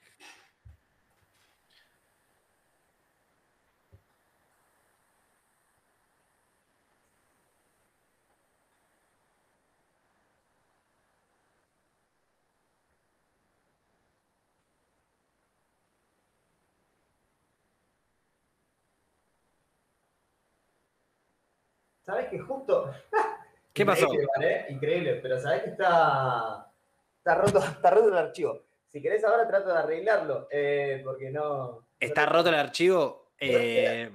Speaker 6: ¿Sabes que justo... ¿Qué pasó? Increíble, pero sabes que está, está, roto, está roto el archivo. Si querés ahora trato de arreglarlo, eh, porque no...
Speaker 3: Está roto el archivo. Eh,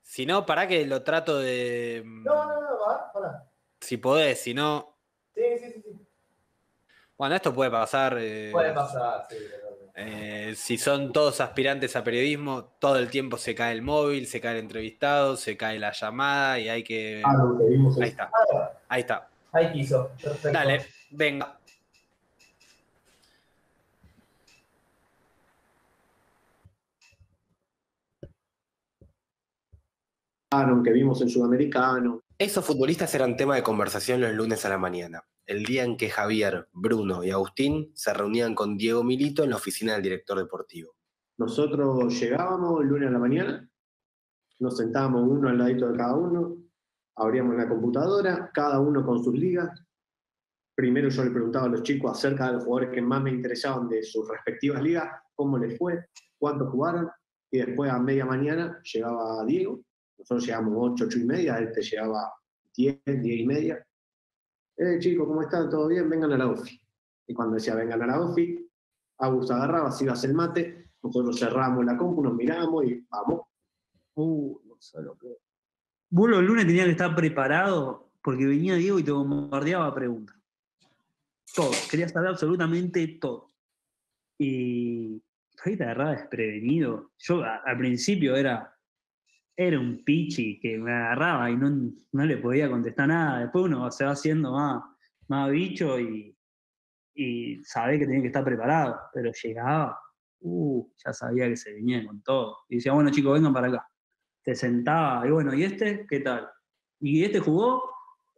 Speaker 3: si no, pará que lo trato de... Mm,
Speaker 6: no, no, no, pará.
Speaker 3: Si podés, si no...
Speaker 6: Sí, sí, sí. sí.
Speaker 3: Bueno, esto puede pasar. Eh, puede
Speaker 6: pasar, sí.
Speaker 3: Eh, si son todos aspirantes a periodismo, todo el tiempo se cae el móvil, se cae el entrevistado, se cae la llamada y hay que. Ah, ahí está. Ah. Ahí está.
Speaker 6: Ahí quiso. Perfecto. Dale,
Speaker 3: venga.
Speaker 10: que vimos en Sudamericano. Esos futbolistas eran tema de conversación los lunes a la mañana el día en que Javier, Bruno y Agustín se reunían
Speaker 3: con Diego Milito en la oficina del director deportivo.
Speaker 10: Nosotros llegábamos el lunes a la mañana, nos sentábamos uno al ladito de cada uno, abríamos la computadora, cada uno con sus ligas. Primero yo le preguntaba a los chicos acerca de los jugadores que más me interesaban de sus respectivas ligas, cómo les fue, cuánto jugaron, y después a media mañana llegaba Diego, nosotros llegamos 8, 8 y media, él llegaba 10, 10 y media, eh, chicos, ¿cómo están? ¿Todo bien? Vengan a la UFI. Y cuando decía, vengan a la UFI, Augusto agarraba, si iba a hacer mate, nosotros cerramos la compu, nos miramos y vamos. Uh, no sé lo que...
Speaker 11: Vos los lunes tenía que estar preparado porque venía Diego y te bombardeaba preguntas. Todo, quería saber absolutamente todo. Y ahí te agarraba desprevenido. Yo al principio era, era un pichi que me agarraba y no, le podía contestar nada. Después uno se va haciendo más, más bicho y, y sabe que tenía que estar preparado, pero llegaba, uh, ya sabía que se venía con todo. Y decía, bueno chicos, vengan para acá. Te sentaba, y bueno, ¿y este qué tal? ¿Y este jugó?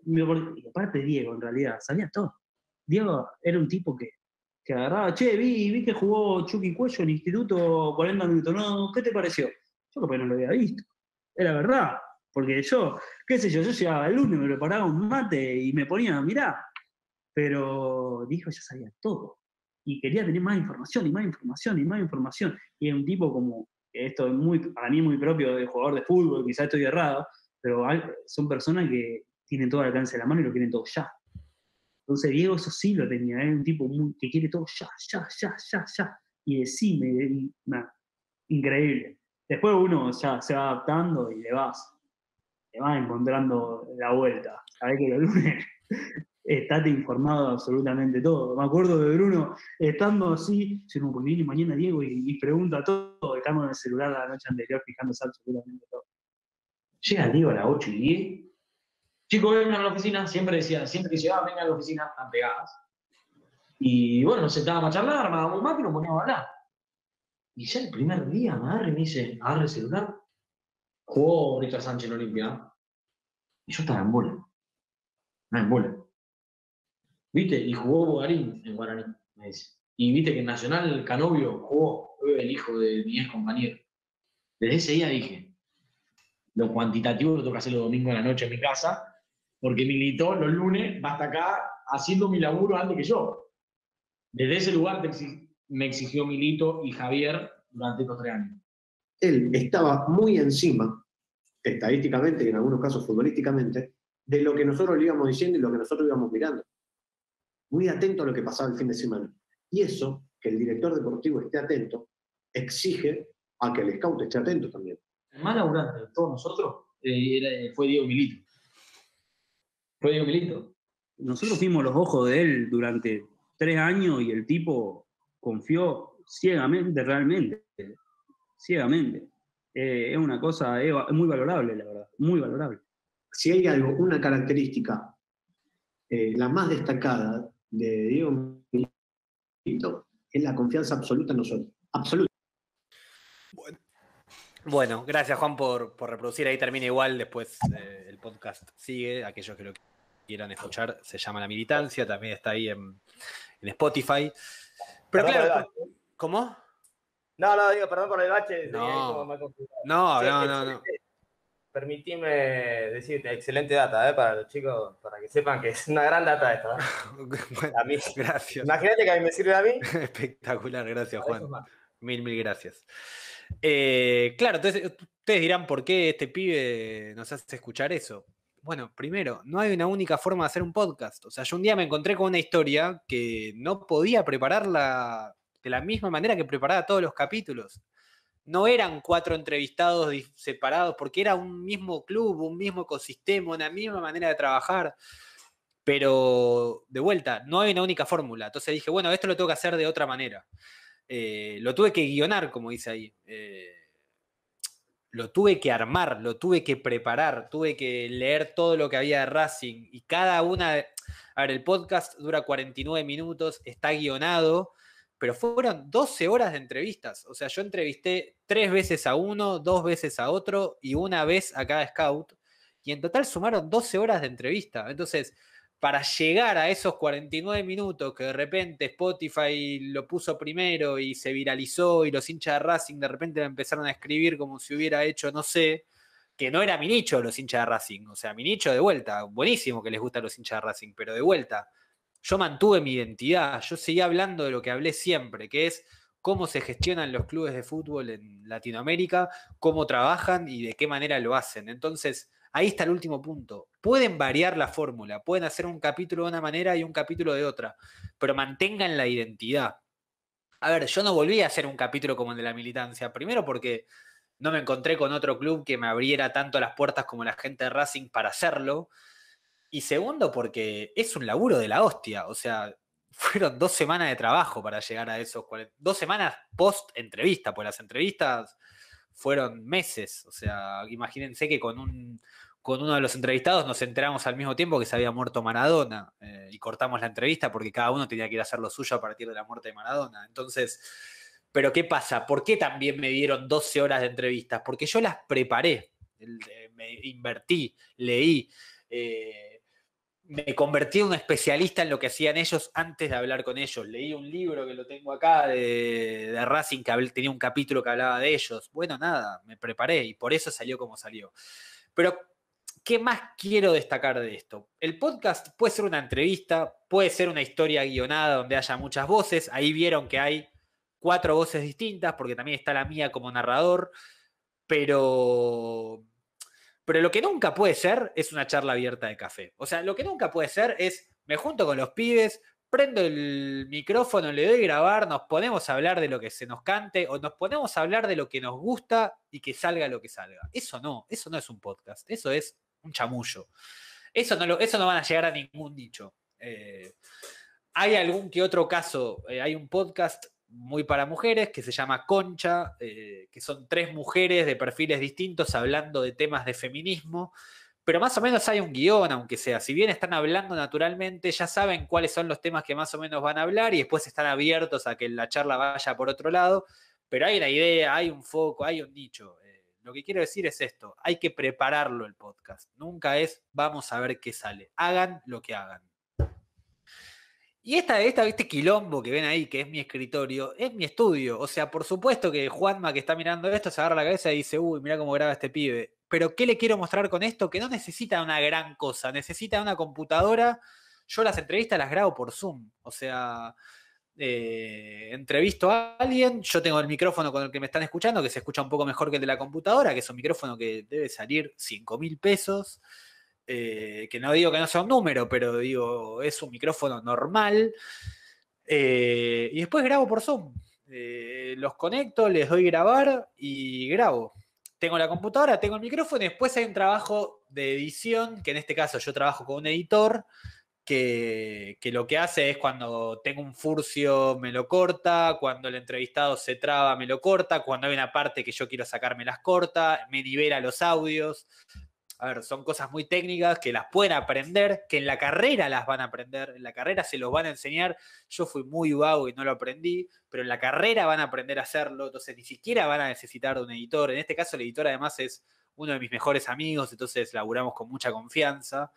Speaker 11: Y aparte Diego, en realidad, sabía todo. Diego era un tipo que, que agarraba, che, vi, vi que jugó Chucky Cuello en Instituto 40 minutos, ¿no? ¿Qué te pareció? Yo creo que no lo había visto era verdad. Porque yo, qué sé yo, yo llegaba al lunes, me preparaba un mate y me ponía a mirar. Pero dijo, ya sabía todo. Y quería tener más información y más información y más información. Y es un tipo como, esto es muy, para mí muy propio de jugador de fútbol, quizás estoy errado, pero son personas que tienen todo al alcance de la mano y lo quieren todo ya. Entonces Diego eso sí lo tenía, era ¿eh? un tipo muy, que quiere todo ya, ya, ya, ya, ya. Y decime, sí, increíble después uno ya se va adaptando y le vas, le vas encontrando la vuelta. vez que el lunes Estás informado de absolutamente todo. Me acuerdo de Bruno estando así, un un y mañana Diego y, pregunta todo, estamos en el celular la noche anterior fijándose absolutamente todo. Llega Diego a las 8 y 10. Chicos, vengan a la oficina, siempre decía, siempre que llegaba, vengan a la oficina, están pegadas. Y bueno, nos sentábamos a charlar, armábamos un mate y nos poníamos a hablar. Y ya el primer día me agarre y me dice, agarre el celular, jugó Rita Sánchez en Olimpia. Y yo estaba en bola.
Speaker 10: No en bola. ¿Viste? Y jugó Guarín en Guaraní, me dice. Y viste que en Nacional Canovio jugó, el hijo de mi ex compañero. Desde ese día dije, lo cuantitativo lo toca hacer los domingos a la noche en mi casa, porque militó los lunes, va hasta acá haciendo mi laburo antes que yo. Desde ese lugar te, me exigió Milito y Javier durante estos tres años. Él estaba muy encima, estadísticamente y en algunos casos futbolísticamente, de lo que nosotros le íbamos diciendo y lo que nosotros íbamos mirando. Muy atento a lo que pasaba el fin de semana. Y eso, que el director deportivo esté atento, exige a que el scout esté atento también.
Speaker 11: El más laburante de todos nosotros eh, fue Diego Milito. Fue Diego Milito. Nosotros vimos los ojos de él durante tres años y el tipo confió ciegamente, realmente, ciegamente. Eh, es
Speaker 10: una cosa muy valorable, la verdad, muy valorable. Si hay algo, una característica, eh, la más destacada de Diego Milito, es la confianza absoluta en nosotros. Absoluta.
Speaker 3: Bueno. gracias Juan por, reproducir. Ahí termina igual. Después eh, el podcast sigue. Aquellos que lo quieran escuchar se llama La Militancia. También está ahí en, en Spotify. Pero claro,
Speaker 6: ¿cómo? No, no, digo, perdón por el bache. No, no, no, no, no. Permitime decirte, excelente data, ¿eh? Para los chicos, para que sepan que es una gran data esta. ¿eh? a mí, gracias. Imagínate que a mí me sirve a mí.
Speaker 3: Espectacular, gracias, Juan. Mil, mil gracias. Eh, claro, entonces ustedes dirán por qué este pibe nos hace escuchar eso bueno, primero, no hay una única forma de hacer un podcast. O sea, yo un día me encontré con una historia que no podía prepararla de la misma manera que preparaba todos los capítulos. No eran cuatro entrevistados separados, porque era un mismo club, un mismo ecosistema, una misma manera de trabajar. Pero de vuelta, no hay una única fórmula. Entonces dije, bueno, esto lo tengo que hacer de otra manera. Eh, lo tuve que guionar, como dice ahí. Eh, lo tuve que armar, lo tuve que preparar, tuve que leer todo lo que había de Racing y cada una... A ver, el podcast dura 49 minutos, está guionado, pero fueron 12 horas de entrevistas. O sea, yo entrevisté tres veces a uno, dos veces a otro y una vez a cada scout. Y en total sumaron 12 horas de entrevista. Entonces, para llegar a esos 49 minutos que de repente Spotify lo puso primero y se viralizó y los hinchas de Racing de repente empezaron a escribir como si hubiera hecho, no sé, que no era mi nicho los hinchas de Racing, o sea, mi nicho de vuelta, buenísimo que les gusta los hinchas de Racing, pero de vuelta, yo mantuve mi identidad, yo seguía hablando de lo que hablé siempre, que es cómo se gestionan los clubes de fútbol en Latinoamérica, cómo trabajan y de qué manera lo hacen. Entonces, Ahí está el último punto. Pueden variar la fórmula, pueden hacer un capítulo de una manera y un capítulo de otra, pero mantengan la identidad. A ver, yo no volví a hacer un capítulo como el de la militancia, primero porque no me encontré con otro club que me abriera tanto las puertas como la gente de Racing para hacerlo. Y segundo, porque es un laburo de la hostia. O sea, fueron dos semanas de trabajo para llegar a esos Dos semanas post entrevista, pues las entrevistas fueron meses. O sea, imagínense que con un, con uno de los entrevistados nos enteramos al mismo tiempo que se había muerto Maradona eh, y cortamos la entrevista porque cada uno tenía que ir a hacer lo suyo a partir de la muerte de Maradona. Entonces, pero ¿qué pasa? ¿Por qué también me dieron 12 horas de entrevistas? Porque yo las preparé, eh, me invertí, leí, eh, me convertí en un especialista en lo que hacían ellos antes de hablar con ellos. Leí un libro que lo tengo acá de, de Racing que tenía un capítulo que hablaba de ellos. Bueno, nada, me preparé y por eso salió como salió. Pero ¿qué más quiero destacar de esto? El podcast puede ser una entrevista, puede ser una historia guionada donde haya muchas voces. Ahí vieron que hay cuatro voces distintas, porque también está la mía como narrador, pero... Pero lo que nunca puede ser es una charla abierta de café. O sea, lo que nunca puede ser es, me junto con los pibes, prendo el micrófono, le doy grabar, nos ponemos a hablar de lo que se nos cante o nos ponemos a hablar de lo que nos gusta y que salga lo que salga. Eso no, eso no es un podcast, eso es un chamullo. Eso no, lo, eso no van a llegar a ningún nicho. Eh, hay algún que otro caso, eh, hay un podcast muy para mujeres que se llama Concha, eh, que son tres mujeres de perfiles distintos hablando de temas de feminismo, pero más o menos hay un guión, aunque sea, si bien están hablando naturalmente, ya saben cuáles son los temas que más o menos van a hablar y después están abiertos a que la charla vaya por otro lado, pero hay una idea, hay un foco, hay un nicho. Lo que quiero decir es esto, hay que prepararlo el podcast. Nunca es vamos a ver qué sale. Hagan lo que hagan. Y esta, esta, este quilombo que ven ahí, que es mi escritorio, es mi estudio. O sea, por supuesto que Juanma que está mirando esto se agarra la cabeza y dice, uy, mira cómo graba este pibe. Pero ¿qué le quiero mostrar con esto? Que no necesita una gran cosa, necesita una computadora. Yo las entrevistas las grabo por Zoom. O sea, eh, entrevisto a alguien, yo tengo el micrófono con el que me están escuchando, que se escucha un poco mejor que el de la computadora, que es un micrófono que debe salir 5 mil pesos, eh, que no digo que no sea un número, pero digo, es un micrófono normal. Eh, y después grabo por Zoom. los conecto, les doy grabar y grabo. Tengo la computadora, tengo el micrófono y después hay un trabajo de edición, que en este caso yo trabajo con un editor que, lo que hace es cuando tengo un furcio me lo corta, cuando el entrevistado se traba me lo corta, cuando hay una parte que yo quiero sacar me las corta, me libera los audios. A ver, son cosas muy técnicas que las pueden aprender, que en la carrera las van a aprender, en la carrera se los van a enseñar. Yo fui muy vago y no lo aprendí, pero en la carrera van a aprender a hacerlo, entonces ni siquiera van a necesitar de un editor. En este caso el editor además es uno de mis mejores amigos, entonces laburamos con mucha confianza.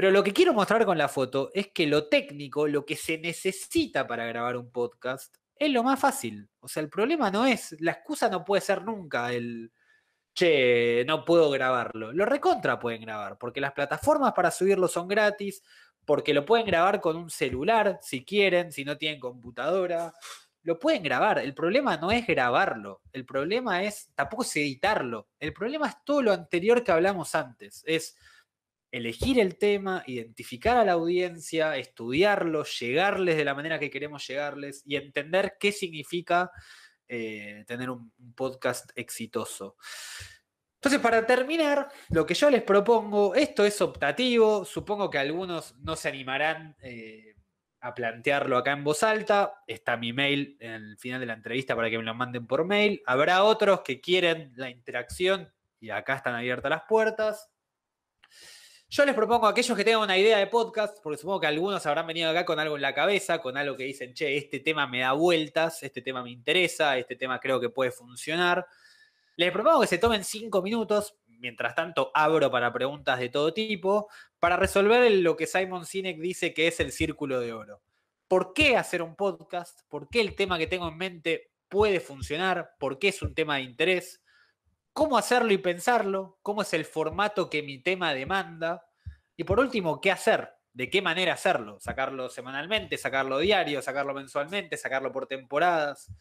Speaker 3: Pero lo que quiero mostrar con la foto es que lo técnico, lo que se necesita para grabar un podcast, es lo más fácil. O sea, el problema no es, la excusa no puede ser nunca el, che, no puedo grabarlo. Lo recontra pueden grabar, porque las plataformas para subirlo son gratis, porque lo pueden grabar con un celular, si quieren, si no tienen computadora. Lo pueden grabar. El problema no es grabarlo. El problema es, tampoco es editarlo. El problema es todo lo anterior que hablamos antes. Es elegir el tema, identificar a la audiencia, estudiarlo, llegarles de la manera que queremos llegarles y entender qué significa eh, tener un, podcast exitoso. Entonces, para terminar, lo que yo les propongo, esto es optativo, supongo que algunos no se animarán eh, a plantearlo acá en voz alta, está mi mail en el final de la entrevista para que me lo manden por mail, habrá otros que quieren la interacción y acá están abiertas las puertas, yo les propongo a aquellos que tengan una idea de podcast, porque supongo que algunos habrán venido acá con algo en la cabeza, con algo que dicen, che, este tema me da vueltas, este tema me interesa, este tema creo que puede funcionar. Les propongo que se tomen cinco minutos, mientras tanto abro para preguntas de todo tipo, para resolver lo que Simon Sinek dice que es el círculo de oro. ¿Por qué hacer un podcast? ¿Por qué el tema que tengo en mente puede funcionar? ¿Por qué es un tema de interés? cómo hacerlo y pensarlo, cómo es el formato que mi tema demanda y por último, qué hacer, de qué manera hacerlo, sacarlo semanalmente, sacarlo diario, sacarlo mensualmente, sacarlo por temporadas.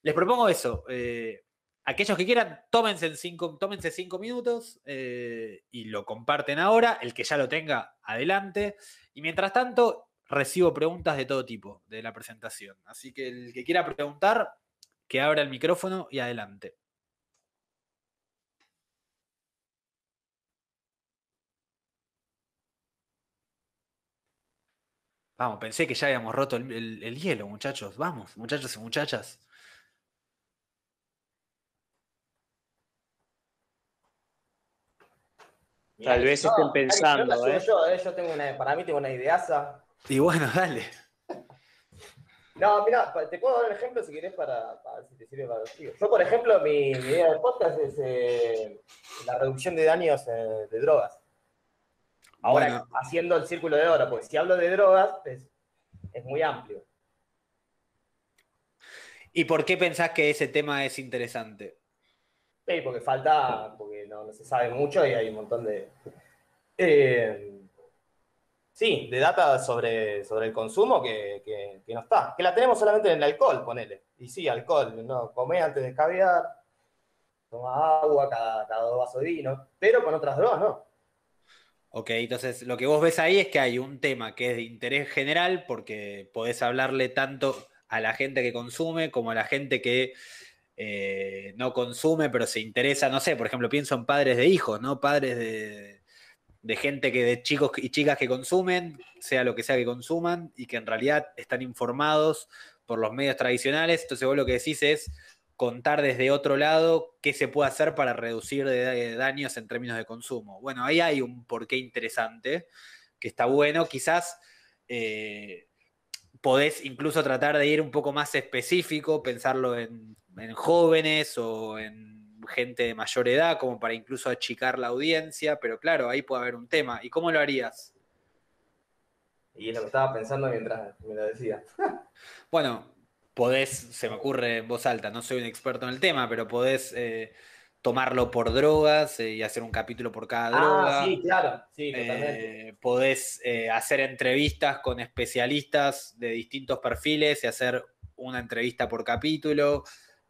Speaker 3: Les propongo eso. Eh, aquellos que quieran, tómense, cinco, tómense minutos eh, y lo comparten ahora. El que ya lo tenga, adelante. Y mientras tanto, recibo preguntas de todo tipo de la presentación. Así que el que quiera preguntar, que abra el micrófono y adelante. Vamos, pensé que ya habíamos roto el, hielo, muchachos. Vamos, muchachos y muchachas.
Speaker 6: Tal vez estén pensando. Yo, ¿eh? ¿eh? Yo, tengo una, para mí tengo una ideaza.
Speaker 3: Y bueno, dale.
Speaker 6: no, mira, te puedo dar un ejemplo si querés para, para si te sirve para los tíos. Yo, por ejemplo, mi, idea de podcast es eh, la reducción de daños eh, de drogas. Ahora, haciendo el círculo de oro, porque si hablo de drogas, es, muy amplio.
Speaker 3: ¿Y por qué pensás que ese tema es interesante?
Speaker 6: Sí, porque falta, porque no, se sabe mucho y hay un montón de... Eh, sí, de data sobre, sobre el consumo que, que, no está. Que la tenemos solamente en el alcohol, ponele. Y sí, alcohol, no, come antes de caviar, toma agua cada, cada dos vasos de vino, pero con otras drogas no.
Speaker 3: Ok, entonces lo que vos ves ahí es que hay un tema que es de interés general porque podés hablarle tanto a la gente que consume como a la gente que eh, no consume pero se interesa, no sé, por ejemplo, pienso en padres de hijos, ¿no? Padres de, de gente que de chicos y chicas que consumen, sea lo que sea que consuman y que en realidad están informados por los medios tradicionales, entonces vos lo que decís es contar desde otro lado qué se puede hacer para reducir daños en términos de consumo. Bueno, ahí hay un porqué interesante que está bueno. Quizás eh, podés incluso tratar de ir un poco más específico, pensarlo en, jóvenes o en gente de mayor edad, como para incluso achicar la audiencia, pero claro, ahí puede haber un tema. ¿Y cómo lo harías?
Speaker 6: Y lo que estaba pensando mientras me lo decía. bueno,
Speaker 3: podés, se me ocurre en voz alta, no soy un experto en el tema, pero podés eh, tomarlo por drogas eh, y hacer un capítulo por cada ah, droga. Sí, claro,
Speaker 6: sí, eh, totalmente.
Speaker 3: podés hacer entrevistas con especialistas de distintos perfiles y hacer una entrevista por capítulo.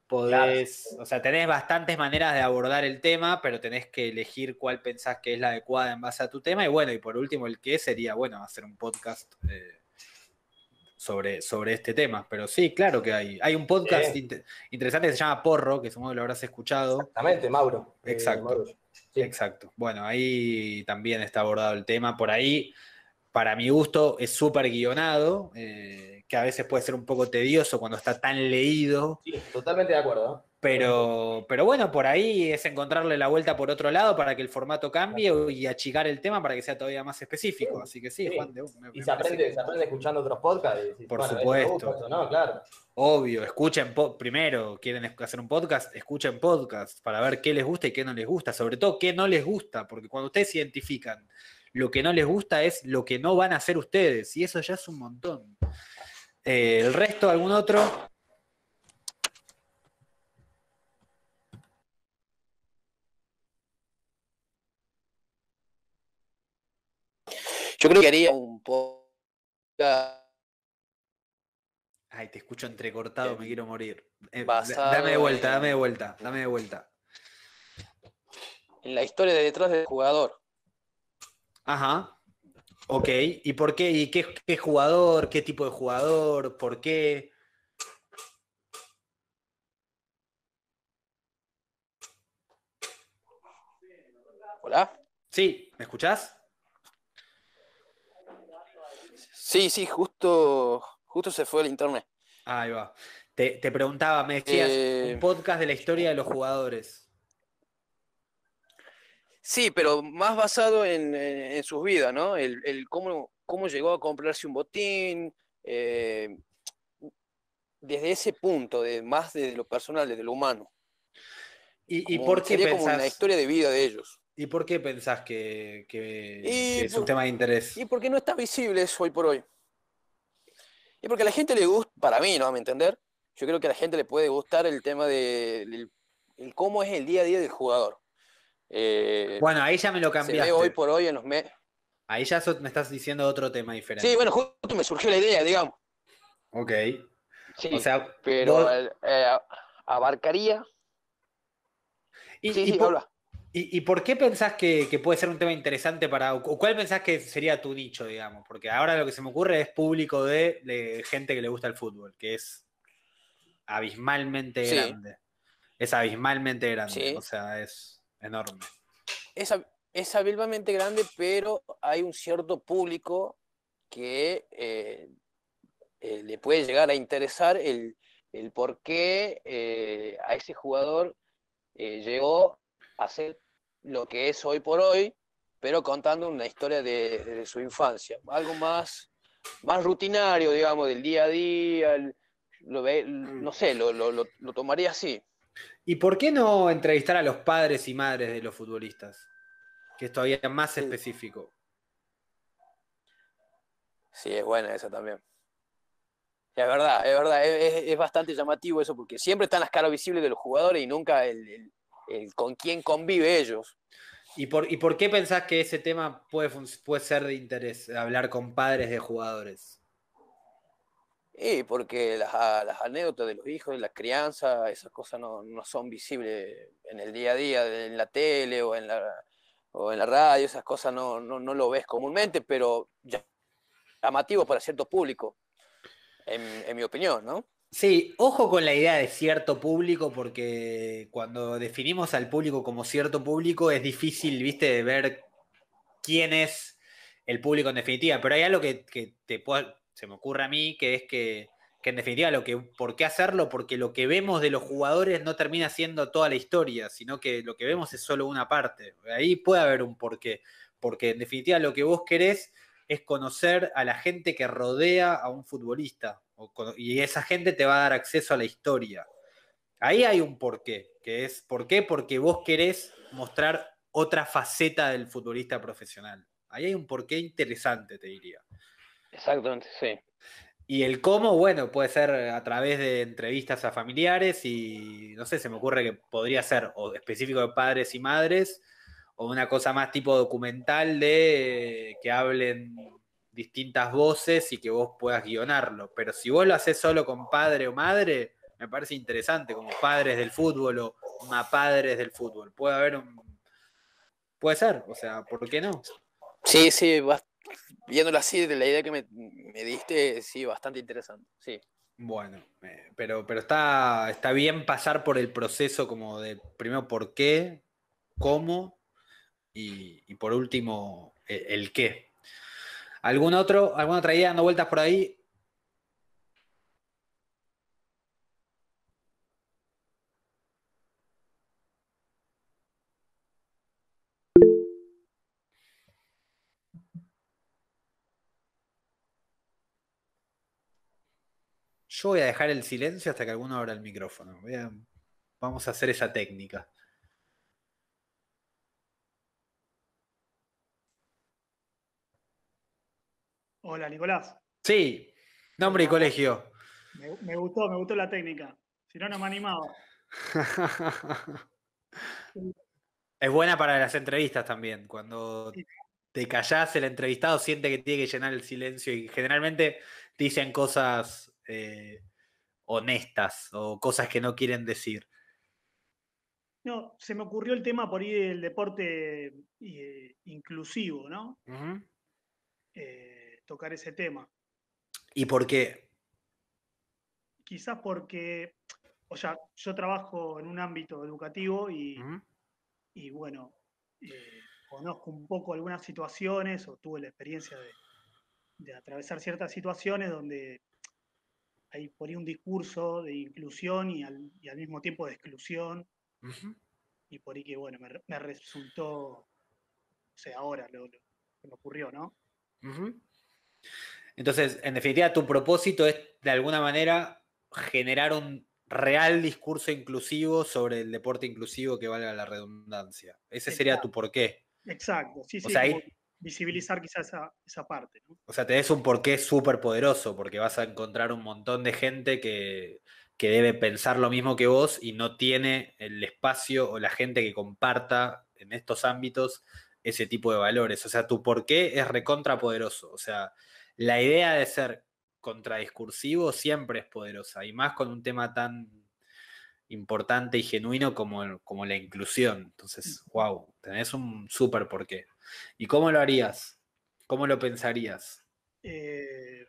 Speaker 3: Podés, o sea, tenés bastantes maneras de abordar el tema, pero tenés que elegir cuál pensás que es la adecuada en base a tu tema. Y bueno, y por último, el qué sería, bueno, hacer un podcast sobre, sobre este tema. Pero sí, claro que hay. Hay un podcast interesante que se llama Porro, que supongo que lo habrás escuchado. Exactamente, Mauro. Eh, Exacto. Exacto. Bueno, ahí también está abordado el tema. Por ahí, para mi gusto, es súper guionado,
Speaker 6: eh,
Speaker 3: que a veces puede ser un poco tedioso cuando está tan leído. Sí,
Speaker 6: totalmente de acuerdo. ¿eh?
Speaker 3: Pero, pero bueno, por ahí es encontrarle la vuelta por otro lado para que el formato cambie y achicar el tema para que sea todavía más específico. Así que sí,
Speaker 6: Juan de Y se, aprende, escuchando otros podcasts. por supuesto.
Speaker 3: Obvio, escuchen primero, quieren hacer un podcast, escuchen podcast para ver qué les gusta y qué no les gusta. Sobre todo qué no les gusta, porque cuando ustedes identifican, lo que no les gusta es lo que no van a hacer ustedes. Y eso ya es un montón. Eh, el resto, algún otro.
Speaker 5: Yo creo que haría un poco...
Speaker 3: Ay, te escucho entrecortado,
Speaker 5: me em, quiero morir. Eh, dame de vuelta, dame
Speaker 3: de vuelta, dame de vuelta.
Speaker 5: En la historia de detrás del jugador.
Speaker 3: Ajá. Ok, ¿y por qué? ¿Y qué, qué jugador? ¿Qué tipo de jugador? ¿Por qué?
Speaker 5: Hola. Sí, ¿me escuchás? Sí, sí, justo, justo se fue el internet. Ahí va.
Speaker 3: Te, preguntaba, me decías, eh, un podcast de la historia de los jugadores.
Speaker 5: Sí, pero más basado en, sus vidas, ¿no? El, el cómo, llegó a comprarse un botín, eh, desde ese punto, de, más de lo personal, desde lo humano.
Speaker 3: ¿Y, y por qué pensás... como una historia de
Speaker 5: vida de ellos? ¿Y por qué pensás que, es un tema de interés? Y porque no está visible eso hoy por hoy. Y porque a la gente le gusta, para mí, ¿no? A entender, yo creo que a la gente le puede gustar el tema de cómo es el día a día del jugador. Eh, bueno, ahí
Speaker 3: ya me lo cambiaste. hoy por hoy en los Ahí ya me estás diciendo otro tema diferente. Sí, bueno, justo
Speaker 5: me surgió la idea, digamos.
Speaker 3: Ok. Sí, pero eh,
Speaker 5: eh, abarcaría. Y, sí, sí,
Speaker 3: ¿Y, por qué pensás que, puede ser un tema interesante para, cuál pensás que sería tu dicho, digamos? Porque ahora lo que se me ocurre es público de, gente que le gusta el fútbol, que es abismalmente grande. Es abismalmente grande, o sea, es
Speaker 5: enorme. Es, abismalmente grande, pero hay un cierto público que eh, eh, le puede llegar a interesar el, por qué eh, a ese jugador llegó hacer lo que es hoy por hoy, pero contando una historia de, su infancia. Algo más, más rutinario, digamos, del día a día. Mm. no sé, lo, tomaría así.
Speaker 3: ¿Y por qué no entrevistar a los padres y madres
Speaker 5: de los futbolistas? Que es todavía más específico. Sí, es buena esa también. Es verdad, es verdad, es, bastante llamativo eso, porque siempre están las caras visibles de los jugadores y nunca el, eh, con quién convive ellos.
Speaker 3: ¿Y por, por qué pensás que ese tema puede, puede ser de interés, hablar con padres de jugadores?
Speaker 5: Y porque las, ah, anécdotas de los hijos, de la crianza, esas cosas no, son visibles en el día a día, en la tele o en la, o en la radio, esas cosas no, no, lo ves comúnmente, pero llamativo para cierto público, en mi opinión, ¿no?
Speaker 3: Sí, ojo con la idea de cierto público, porque cuando definimos al público como cierto público es difícil, viste, de ver quién es el público en definitiva. Pero hay algo que, se me ocurre a mí, que es que, que, en definitiva, lo que, ¿por qué hacerlo? Porque lo que vemos de los jugadores no termina siendo toda la historia, sino que lo que vemos es solo una parte. Ahí puede haber un porqué, porque en definitiva lo que vos querés es conocer a la gente que rodea a un futbolista y esa gente te va a dar acceso a la historia. Ahí hay un porqué, que es ¿por qué? Porque vos querés mostrar otra faceta del futbolista profesional. Ahí hay un porqué interesante, te diría. Exactamente, sí. Y el cómo, bueno, puede ser a través de entrevistas a familiares y no sé, se me ocurre que podría ser o específico de padres y madres o una cosa más tipo documental de eh, que hablen distintas voces y que vos puedas guionarlo. Pero si vos lo haces solo con padre o madre, me parece interesante, como padres del fútbol o mapadres del fútbol. Puede haber un.
Speaker 5: Puede ser, o sea, ¿por qué
Speaker 3: no? Sí,
Speaker 5: sí, viéndolo así, la idea que me, diste, sí, bastante interesante, sí.
Speaker 3: Bueno, eh, pero, pero está, está bien pasar por el proceso como de primero por qué, cómo y, por último e, el qué, ¿Algún otro? ¿Alguna otra idea dando vueltas por ahí? Yo voy a dejar el silencio hasta que alguno abra el micrófono. vamos a hacer esa técnica.
Speaker 8: Hola, Nicolás.
Speaker 3: Sí, nombre y colegio.
Speaker 8: Me, gustó, me gustó la técnica. Si no, no me animado.
Speaker 3: es buena para las entrevistas también. Cuando te callas el entrevistado siente que tiene que llenar el silencio y generalmente dicen cosas eh, honestas o cosas que no quieren decir.
Speaker 8: No, se me ocurrió el tema por ahí del deporte eh, inclusivo, ¿no? tocar ese tema.
Speaker 2: ¿Y por qué?
Speaker 8: Quizás porque, o sea, yo trabajo en un ámbito educativo y, bueno, eh, conozco un poco algunas situaciones o tuve la experiencia de, atravesar ciertas situaciones donde hay por ahí un discurso de inclusión y al, mismo tiempo de exclusión. Y por ahí que, bueno, me, resultó, o sea, ahora lo, que me ocurrió, ¿no?
Speaker 3: Entonces, en definitiva, tu propósito es, de alguna manera, generar un real discurso inclusivo sobre el deporte inclusivo que valga la redundancia. Ese sería tu porqué.
Speaker 8: Exacto, sí, visibilizar quizás esa, parte.
Speaker 3: O sea, te un porqué súper poderoso porque vas a encontrar un montón de gente que, que debe pensar lo mismo que vos y no tiene el espacio o la gente que comparta en estos ámbitos ese tipo de valores. O sea, tu por qué es recontrapoderoso. O sea, la idea de ser contradiscursivo siempre es poderosa, y más con un tema tan importante y genuino como, como la inclusión. Entonces, wow, tenés un súper porqué. ¿Y cómo lo harías? ¿Cómo lo pensarías?
Speaker 8: Eh,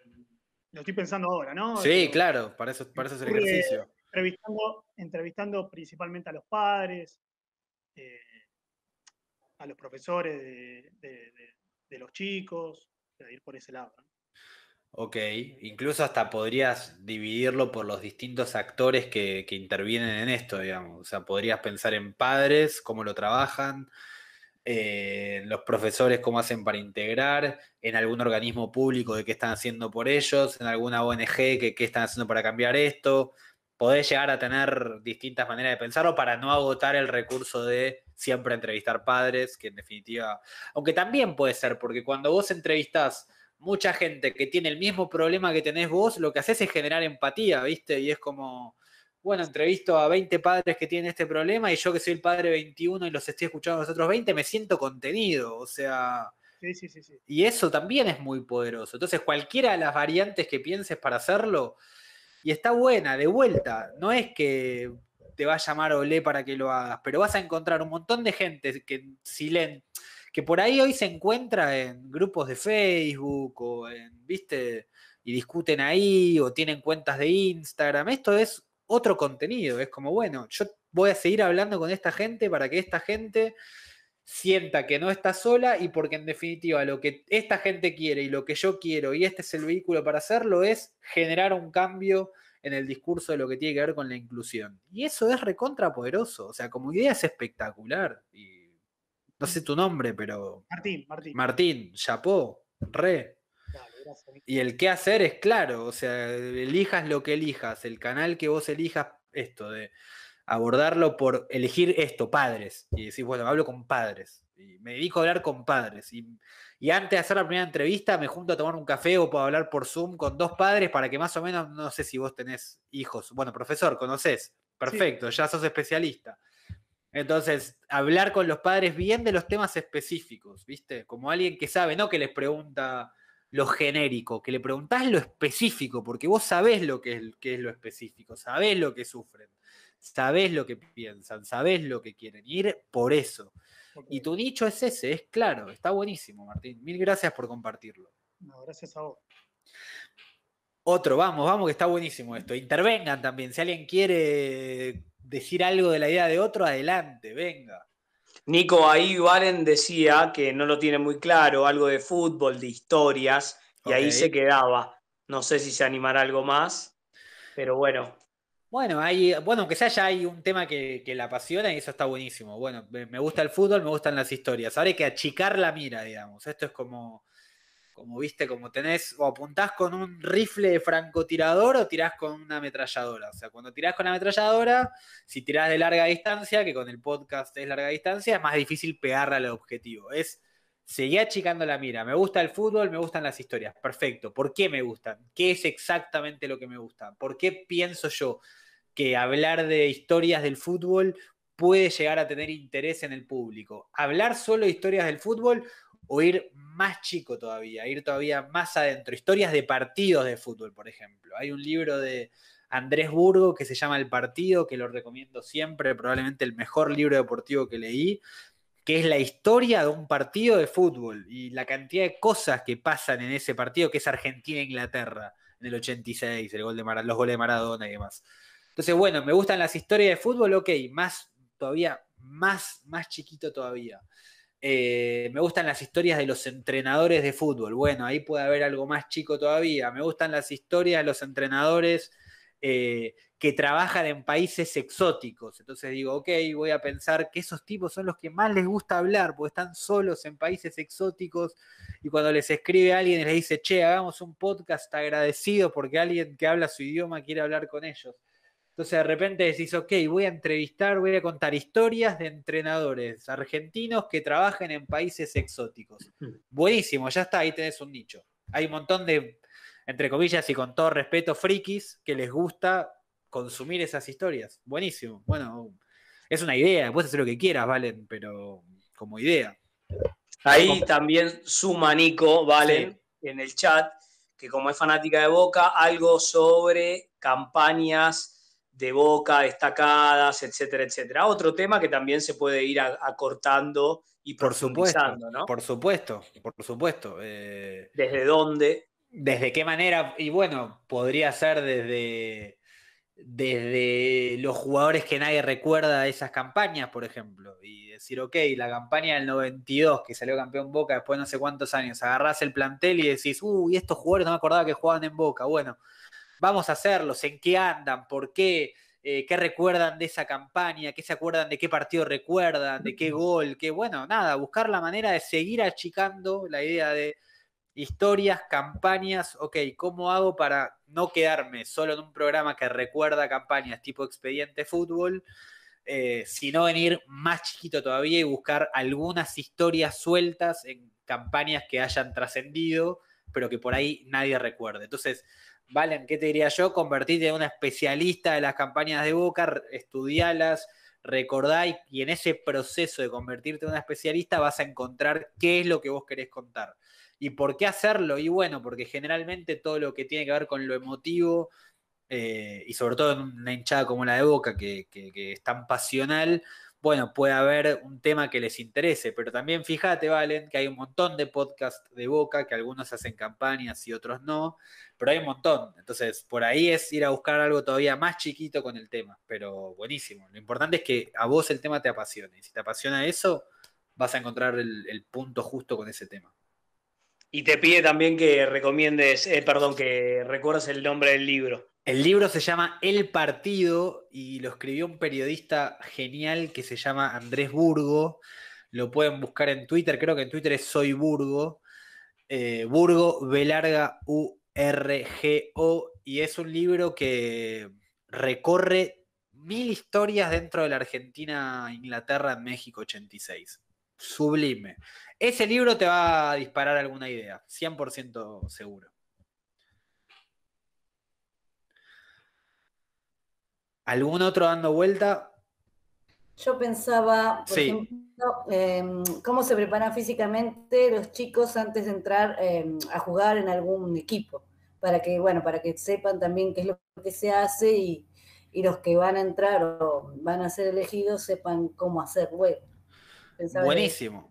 Speaker 8: lo estoy pensando ahora, ¿no? Sí,
Speaker 3: claro, para eso, es el ejercicio.
Speaker 8: entrevistando, entrevistando, principalmente a los padres, eh, a los profesores de, los chicos, de ir por ese lado.
Speaker 3: Ok, incluso hasta podrías dividirlo por los distintos actores que, intervienen en esto, digamos. O sea, podrías pensar en padres, cómo lo trabajan, eh, los profesores, cómo hacen para integrar, en algún organismo público de qué están haciendo por ellos, en alguna ONG que qué están haciendo para cambiar esto. Podés llegar a tener distintas maneras de pensarlo para no agotar el recurso de siempre entrevistar padres, que en definitiva, aunque también puede ser, porque cuando vos entrevistas mucha gente que tiene el mismo problema que tenés vos, lo que haces es generar empatía, ¿viste? Y es como, bueno, entrevisto a 20 padres que tienen este problema y yo que soy el padre 21 y los estoy escuchando a los otros 20, me siento contenido, o sea... Sí, sí, sí, sí. Y eso también es muy poderoso. Entonces, cualquiera de las variantes que pienses para hacerlo, y está buena, de vuelta, no es que te va a llamar Olé para que lo hagas, pero vas a encontrar un montón de gente que leen que por ahí hoy se encuentra en grupos de Facebook o en, viste, y discuten ahí o tienen cuentas de Instagram. Esto es otro contenido, es como, bueno, yo voy a seguir hablando con esta gente para que esta gente sienta que no está sola y porque en definitiva lo que esta gente quiere y lo que yo quiero y este es el vehículo para hacerlo es generar un cambio en el discurso de lo que tiene que ver con la inclusión. Y eso es recontrapoderoso, o sea, como idea es espectacular. Y no sé tu nombre, pero...
Speaker 8: Martín, Martín.
Speaker 3: Martín, Chapó, re. y el qué hacer es claro, o sea, elijas lo que elijas, el canal que vos elijas, esto de abordarlo por elegir esto, padres. Y decís, bueno, hablo con padres. Y me dedico a hablar con padres. Y y antes de hacer la primera entrevista, me junto a tomar un café o puedo hablar por Zoom con dos padres para que más o menos, no sé si vos tenés hijos. Bueno, profesor, conoces. Perfecto, ya sos especialista. Entonces, hablar con los padres bien de los temas específicos, ¿viste? Como alguien que sabe, no que les pregunta lo genérico, que le preguntás lo específico, porque vos sabés lo que es, que es lo específico, sabés lo que sufren. Sabes lo que piensan, sabes lo que quieren, ir por eso. Y tu dicho es ese, es claro, está buenísimo, Martín. Mil gracias por compartirlo. gracias a vos. Otro, vamos, vamos, que está buenísimo esto. Intervengan también, si alguien quiere decir algo de la idea de otro, adelante, venga.
Speaker 2: Nico, ahí Valen decía que no lo tiene muy claro, algo de fútbol, de historias,
Speaker 3: y ahí se quedaba. No sé si se
Speaker 2: animará algo más, pero bueno,
Speaker 3: bueno, hay, bueno, aunque sea ya hay un tema que, que la apasiona y eso está buenísimo. Bueno, me gusta el fútbol, me gustan las historias. Ahora hay que achicar la mira, digamos. Esto es como, como viste, como tenés, o apuntás con un rifle de francotirador o tirás con una ametralladora. O sea, cuando tirás con la ametralladora, si tirás de larga distancia, que con el podcast es larga distancia, es más difícil pegarle al objetivo. Es Seguía achicando la mira. Me gusta el fútbol, me gustan las historias. Perfecto. ¿Por qué me gustan? ¿Qué es exactamente lo que me gusta? ¿Por qué pienso yo que hablar de historias del fútbol puede llegar a tener interés en el público? ¿Hablar solo historias del fútbol o ir más chico todavía, ir todavía más adentro? Historias de partidos de fútbol, por ejemplo. Hay un libro de Andrés Burgo que se llama El Partido, que lo recomiendo siempre, probablemente el mejor libro deportivo que leí que es la historia de un partido de fútbol y la cantidad de cosas que pasan en ese partido, que es Argentina-Inglaterra, e en el 86, el gol de los goles de Maradona y demás. Entonces, bueno, me gustan las historias de fútbol, ok, más todavía, más, más chiquito todavía. Eh, me gustan las historias de los entrenadores de fútbol. Bueno, ahí puede haber algo más chico todavía. Me gustan las historias de los entrenadores eh, que trabajan en países exóticos. Entonces digo, ok, voy a pensar que esos tipos son los que más les gusta hablar, porque están solos en países exóticos y cuando les escribe a alguien les dice, che, hagamos un podcast agradecido porque alguien que habla su idioma quiere hablar con ellos. Entonces de repente decís, ok, voy a entrevistar, voy a contar historias de entrenadores argentinos que trabajan en países exóticos. Buenísimo, ya está, ahí tenés un nicho. Hay un montón de, entre comillas y con todo respeto, frikis que les gusta consumir esas historias. Buenísimo. Bueno, es una idea, puedes hacer lo que quieras, Valen, pero como idea. Ahí también su manico, ¿vale? en el
Speaker 2: chat, que como es fanática de Boca, algo sobre campañas de Boca destacadas, etcétera, etcétera. Otro tema que también se puede ir acortando
Speaker 3: y por supuesto, ¿no? Por supuesto, por supuesto. Eh, ¿Desde dónde? ¿Desde qué manera? Y bueno, podría ser desde desde los jugadores que nadie recuerda de esas campañas, por ejemplo, y decir, ok, la campaña del 92 que salió campeón Boca después de no sé cuántos años, agarrás el plantel y decís, uy, estos jugadores no me acordaba que jugaban en Boca, bueno, vamos a hacerlos, en qué andan, por qué, eh, qué recuerdan de esa campaña, qué se acuerdan de qué partido recuerdan, de qué gol, qué, bueno, nada, buscar la manera de seguir achicando la idea de historias, campañas, ok, ¿cómo hago para no quedarme solo en un programa que recuerda campañas tipo expediente fútbol? Eh, sino venir más chiquito todavía y buscar algunas historias sueltas en campañas que hayan trascendido, pero que por ahí nadie recuerde. Entonces, Valen, ¿qué te diría yo? Convertirte en una especialista de las campañas de Boca, estudialas, recordá y en ese proceso de convertirte en una especialista vas a encontrar qué es lo que vos querés contar. ¿Y por qué hacerlo? Y bueno, porque generalmente todo lo que tiene que ver con lo emotivo eh, y sobre todo en una hinchada como la de Boca, que, es tan pasional, bueno, puede haber un tema que les interese, pero también fíjate, Valen, que hay un montón de podcasts de Boca, que algunos hacen campañas y otros no, pero hay un montón. Entonces, por ahí es ir a buscar algo todavía más chiquito con el tema, pero buenísimo. Lo importante es que a vos el tema te apasione, y si te apasiona eso, vas a encontrar el punto justo con ese tema. Y te pide también que recomiendes, eh, perdón, que recuerdes el nombre del libro. El libro se llama El Partido y lo escribió un periodista genial que se llama Andrés Burgo. Lo pueden buscar en Twitter, creo que en Twitter es Soy Burgo. Eh, U Burgo G O. Y es un libro que recorre mil historias dentro de la Argentina, Inglaterra, México 86 sublime. Ese libro te va a disparar alguna idea, 100% seguro. ¿Algún otro dando vuelta?
Speaker 7: Yo pensaba, por ejemplo, em, cómo se preparan físicamente los chicos antes de entrar em, a jugar en algún equipo, para que, bueno, para que sepan también qué es lo que se hace y, los que van a entrar o van a ser elegidos sepan cómo hacer juegos. Buenísimo.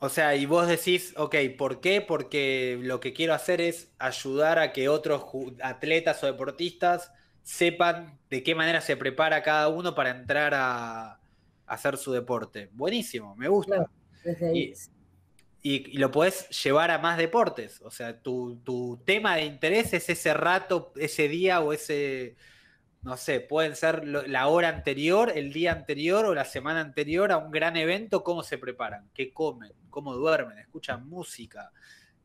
Speaker 3: O sea, y vos decís, ok, ¿por qué? Porque lo que quiero hacer es ayudar a que otros atletas o deportistas sepan de qué manera se prepara cada uno para entrar a, hacer su deporte. Buenísimo, me gusta. Y, lo podés llevar a más deportes. O sea, tu tema de interés es ese rato, ese día o ese, no sé, pueden ser la hora anterior, el día anterior o la semana anterior a un gran evento, cómo se preparan, qué comen, cómo duermen, escuchan música,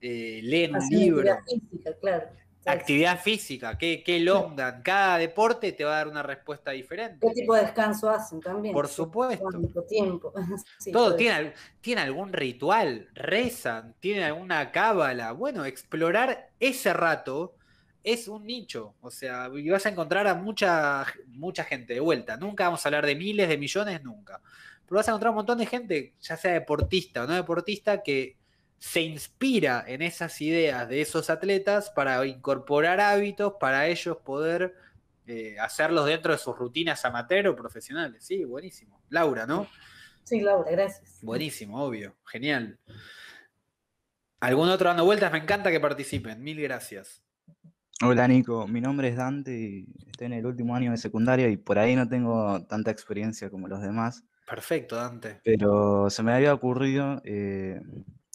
Speaker 3: eh, leen un libro. Actividad
Speaker 7: física, claro.
Speaker 3: Actividad física, qué, qué longan. Cada deporte te va a dar una respuesta
Speaker 7: diferente. ¿Qué tipo de descanso hacen también? Por supuesto. tiempo? Todo tiene,
Speaker 3: tiene algún ritual, rezan, tiene alguna cábala. Bueno, explorar ese rato es un nicho, o sea, y vas a encontrar a mucha, mucha gente de vuelta. Nunca vamos a hablar de miles, de millones, nunca. Pero vas a encontrar un montón de gente, ya sea deportista o no deportista, que se inspira en esas ideas de esos atletas para incorporar hábitos, para ellos poder eh, hacerlos dentro de sus rutinas amateur o profesionales. Sí, buenísimo. Laura, ¿no? Sí, Laura, gracias. Buenísimo, obvio, genial. ¿Algún otro dando vueltas? Me encanta que participen. Mil gracias.
Speaker 11: Hola Nico, mi nombre es Dante y estoy en el último año de secundaria y por ahí no tengo tanta experiencia como los demás.
Speaker 3: Perfecto, Dante.
Speaker 11: Pero se me había ocurrido, eh,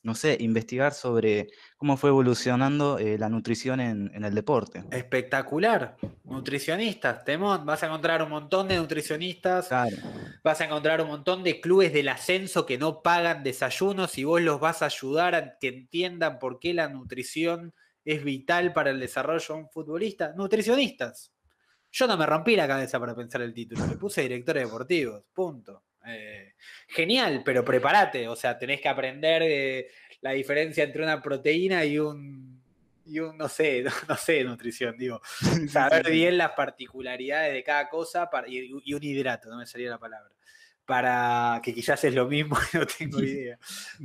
Speaker 11: no sé, investigar sobre cómo fue evolucionando eh, la nutrición en, el deporte.
Speaker 3: Espectacular. Nutricionistas, Temón, vas a encontrar un montón de nutricionistas. Vas a encontrar un montón de clubes del ascenso que no pagan desayunos y vos los vas a ayudar a que entiendan por qué la nutrición es vital para el desarrollo de un futbolista? Nutricionistas. Yo no me rompí la cabeza para pensar el título, me puse director deportivo, punto. Eh, genial, pero prepárate, o sea, tenés que aprender eh, la diferencia entre una proteína y un, y no sé, no, sé, nutrición, digo, saber bien las particularidades de cada cosa y, un hidrato, no me salía la palabra, para que quizás es lo mismo, no tengo idea,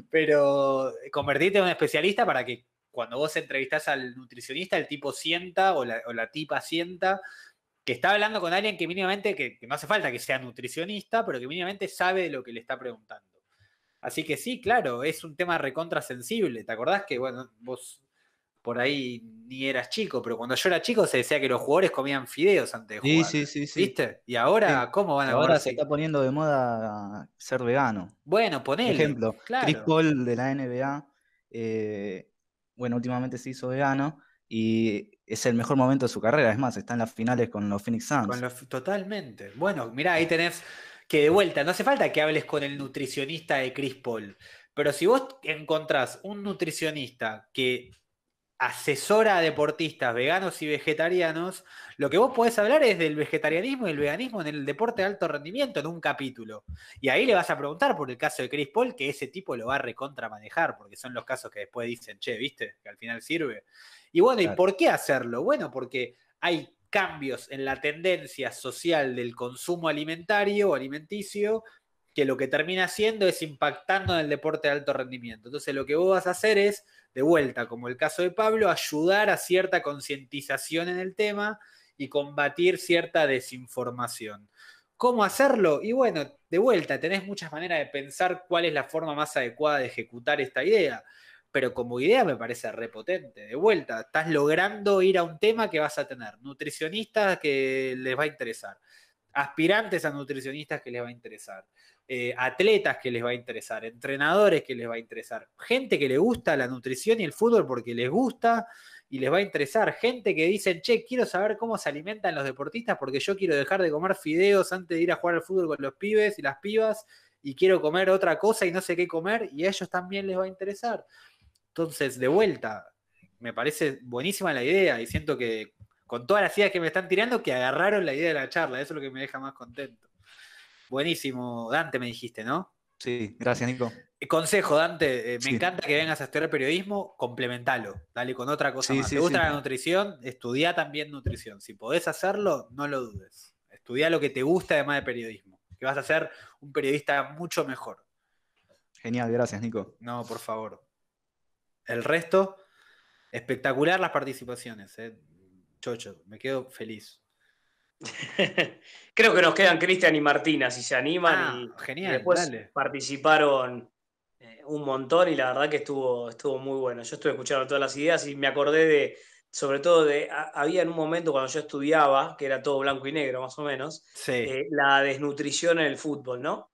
Speaker 3: pero convertirte en un especialista para que cuando vos entrevistás al nutricionista, el tipo sienta o la, tipa sienta que está hablando con alguien que mínimamente, que, no hace falta que sea nutricionista, pero que mínimamente sabe de lo que le está preguntando. Así que sí, claro, es un tema recontra sensible. ¿Te acordás que, bueno, vos por ahí ni eras chico, pero cuando yo era chico se decía que los jugadores comían fideos antes de jugar. Sí, sí, sí. ¿Viste? Y ahora, ¿cómo van a Ahora se
Speaker 11: está poniendo de moda ser vegano.
Speaker 3: Bueno, ponele. Por ejemplo, Chris Paul de la NBA eh, bueno, últimamente se hizo vegano y es el mejor momento de su carrera. Es más, está en las finales con los Phoenix Suns. totalmente. Bueno, mirá, ahí tenés que de vuelta, no hace falta que hables con el nutricionista de Chris Paul, pero si vos encontrás un nutricionista que asesora a deportistas veganos y vegetarianos, lo que vos podés hablar es del vegetarianismo y el veganismo en el deporte de alto rendimiento en un capítulo. Y ahí le vas a preguntar por el caso de Chris Paul, que ese tipo lo va a recontramanejar, porque son los casos que después dicen, che, viste, que al final sirve. Y bueno, ¿y por qué hacerlo? Bueno, porque hay cambios en la tendencia social del consumo alimentario o alimenticio que lo que termina haciendo es impactando en el deporte de alto rendimiento. Entonces lo que vos vas a hacer es, de vuelta, como el caso de Pablo, ayudar a cierta concientización en el tema y combatir cierta desinformación. ¿Cómo hacerlo? Y bueno, de vuelta, tenés muchas maneras de pensar cuál es la forma más adecuada de ejecutar esta idea, pero como idea me parece repotente. De vuelta, estás logrando ir a un tema que vas a tener, nutricionistas que les va a interesar, aspirantes a nutricionistas que les va a interesar, eh, atletas que les va a interesar, entrenadores que les va a interesar, gente que le gusta la nutrición y el fútbol porque les gusta y les va a interesar, gente que dicen, che, quiero saber cómo se alimentan los deportistas porque yo quiero dejar de comer fideos antes de ir a jugar al fútbol con los pibes y las pibas y quiero comer otra cosa y no sé qué comer y a ellos también les va a interesar. Entonces, de vuelta, me parece buenísima la idea y siento que con todas las ideas que me están tirando, que agarraron la idea de la charla, eso es lo que me deja más contento. Buenísimo, Dante, me dijiste, ¿no? Sí, gracias, Nico. Eh, consejo, Dante, eh, me encanta que vengas a estudiar periodismo, complementalo, dale con otra cosa si ¿Te gusta la nutrición? Estudia también nutrición. Si podés hacerlo, no lo dudes. Estudia lo que te gusta además de periodismo, que vas a ser un periodista mucho mejor. Genial, gracias, Nico. No, por favor. El resto, espectacular las participaciones, eh. Chocho, me quedo feliz.
Speaker 2: Creo que nos quedan Cristian y Martina, si se animan. Ah, y, genial, después participaron eh, un montón y la verdad que estuvo, estuvo muy bueno. Yo estuve escuchando todas las ideas y me acordé de, sobre todo de, había en un momento cuando yo estudiaba, que era todo blanco y negro más o menos, eh, la desnutrición en el fútbol, ¿no?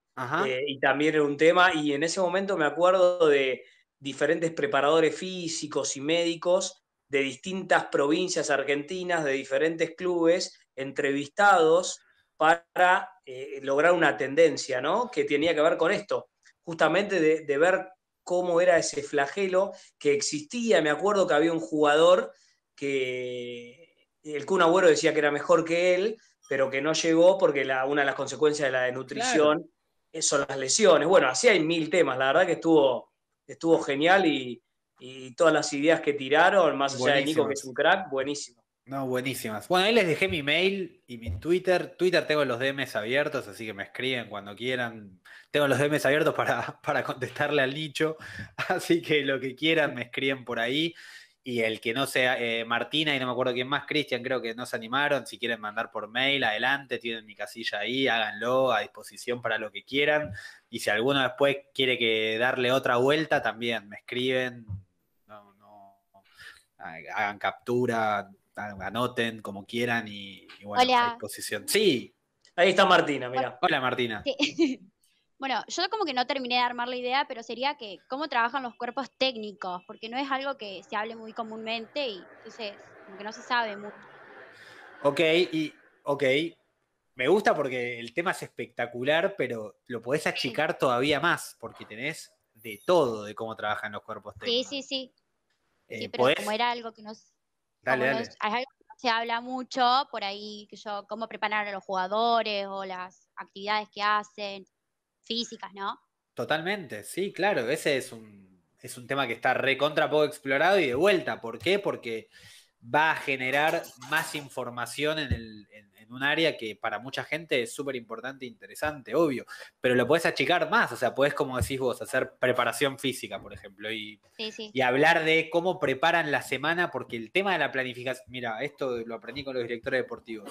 Speaker 2: Eh, y también era un tema, y en ese momento me acuerdo de diferentes preparadores físicos y médicos de distintas provincias argentinas, de diferentes clubes, entrevistados para eh, lograr una tendencia, ¿no? Que tenía que ver con esto, justamente de, ver cómo era ese flagelo que existía. Me acuerdo que había un jugador que el Kun Agüero decía que era mejor que él, pero que no llegó porque la, una de las consecuencias de la desnutrición son las lesiones. Bueno, así hay mil temas, la verdad que estuvo, estuvo genial y, todas las ideas que tiraron, más allá de Nico, que es
Speaker 3: un crack, buenísimo. No, buenísimas. Bueno, ahí les dejé mi mail y mi Twitter. Twitter tengo los DMs abiertos, así que me escriben cuando quieran. Tengo los DMs abiertos para, contestarle al nicho. Así que lo que quieran, me escriben por ahí. Y el que no sea eh, Martina y no me acuerdo quién más, Cristian, creo que no se animaron. Si quieren mandar por mail, adelante, tienen mi casilla ahí, háganlo a disposición para lo que quieran. Y si alguno después quiere que darle otra vuelta, también me escriben, hagan captura, anoten como quieran y, bueno, Hola. Sí. Ahí está Martina, mira. Hola Martina.
Speaker 11: Bueno, yo como que no terminé de armar la idea, pero sería que cómo trabajan los cuerpos técnicos, porque no es algo que se hable muy comúnmente y entonces como que no se sabe mucho.
Speaker 3: Ok, y ok, me gusta porque el tema es espectacular, pero lo podés achicar todavía más, porque tenés de todo de cómo trabajan los cuerpos técnicos. Sí, sí, sí. Eh, sí, pero como era algo que nos algo que
Speaker 11: se habla mucho por ahí, que yo, cómo preparar a los jugadores o las actividades que hacen, físicas, ¿no?
Speaker 3: Totalmente, sí, claro, ese es un, es un tema que está recontra poco explorado y de vuelta. ¿Por qué? Porque va a generar más información en, un área que para mucha gente es súper importante e interesante, obvio, pero lo puedes achicar más, o sea, podés, como decís vos, hacer preparación física, por ejemplo, y, y hablar de cómo preparan la semana, porque el tema de la planificación, mira, esto lo aprendí con los directores deportivos,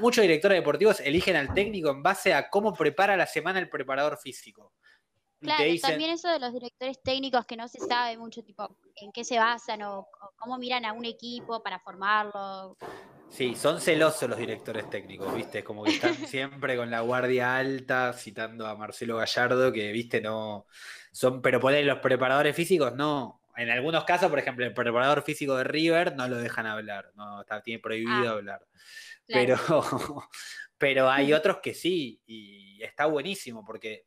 Speaker 3: muchos directores deportivos eligen al técnico en base a cómo prepara la semana el preparador físico. Claro, y también
Speaker 7: eso
Speaker 11: de los directores técnicos que no se sabe mucho, tipo, en qué se basan o, cómo miran a un equipo para formarlo.
Speaker 3: Sí, son celosos los directores técnicos, ¿viste? Como que están siempre con la guardia alta, citando a Marcelo Gallardo, que, ¿viste? No son, pero ponen los preparadores físicos, no. En algunos casos, por ejemplo, el preparador físico de River no lo dejan hablar, no tiene prohibido ah, hablar. Pero, pero hay otros que sí, y está buenísimo, porque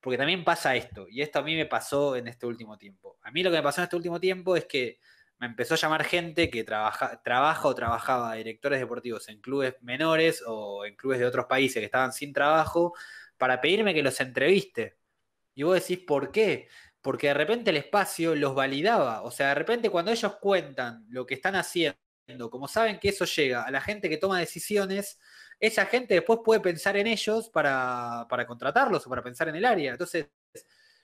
Speaker 3: porque también pasa esto, y esto a mí me pasó en este último tiempo. A mí lo que me pasó en este último tiempo es que me empezó a llamar gente que trabaja, trabaja o trabajaba directores deportivos en clubes menores o en clubes de otros países que estaban sin trabajo para pedirme que los entreviste. Y vos decís, ¿por qué? Porque de repente el espacio los validaba. O sea, de repente cuando ellos cuentan lo que están haciendo, como saben que eso llega a la gente que toma decisiones, esa gente después puede pensar en ellos para, contratarlos o para pensar en el área. Entonces,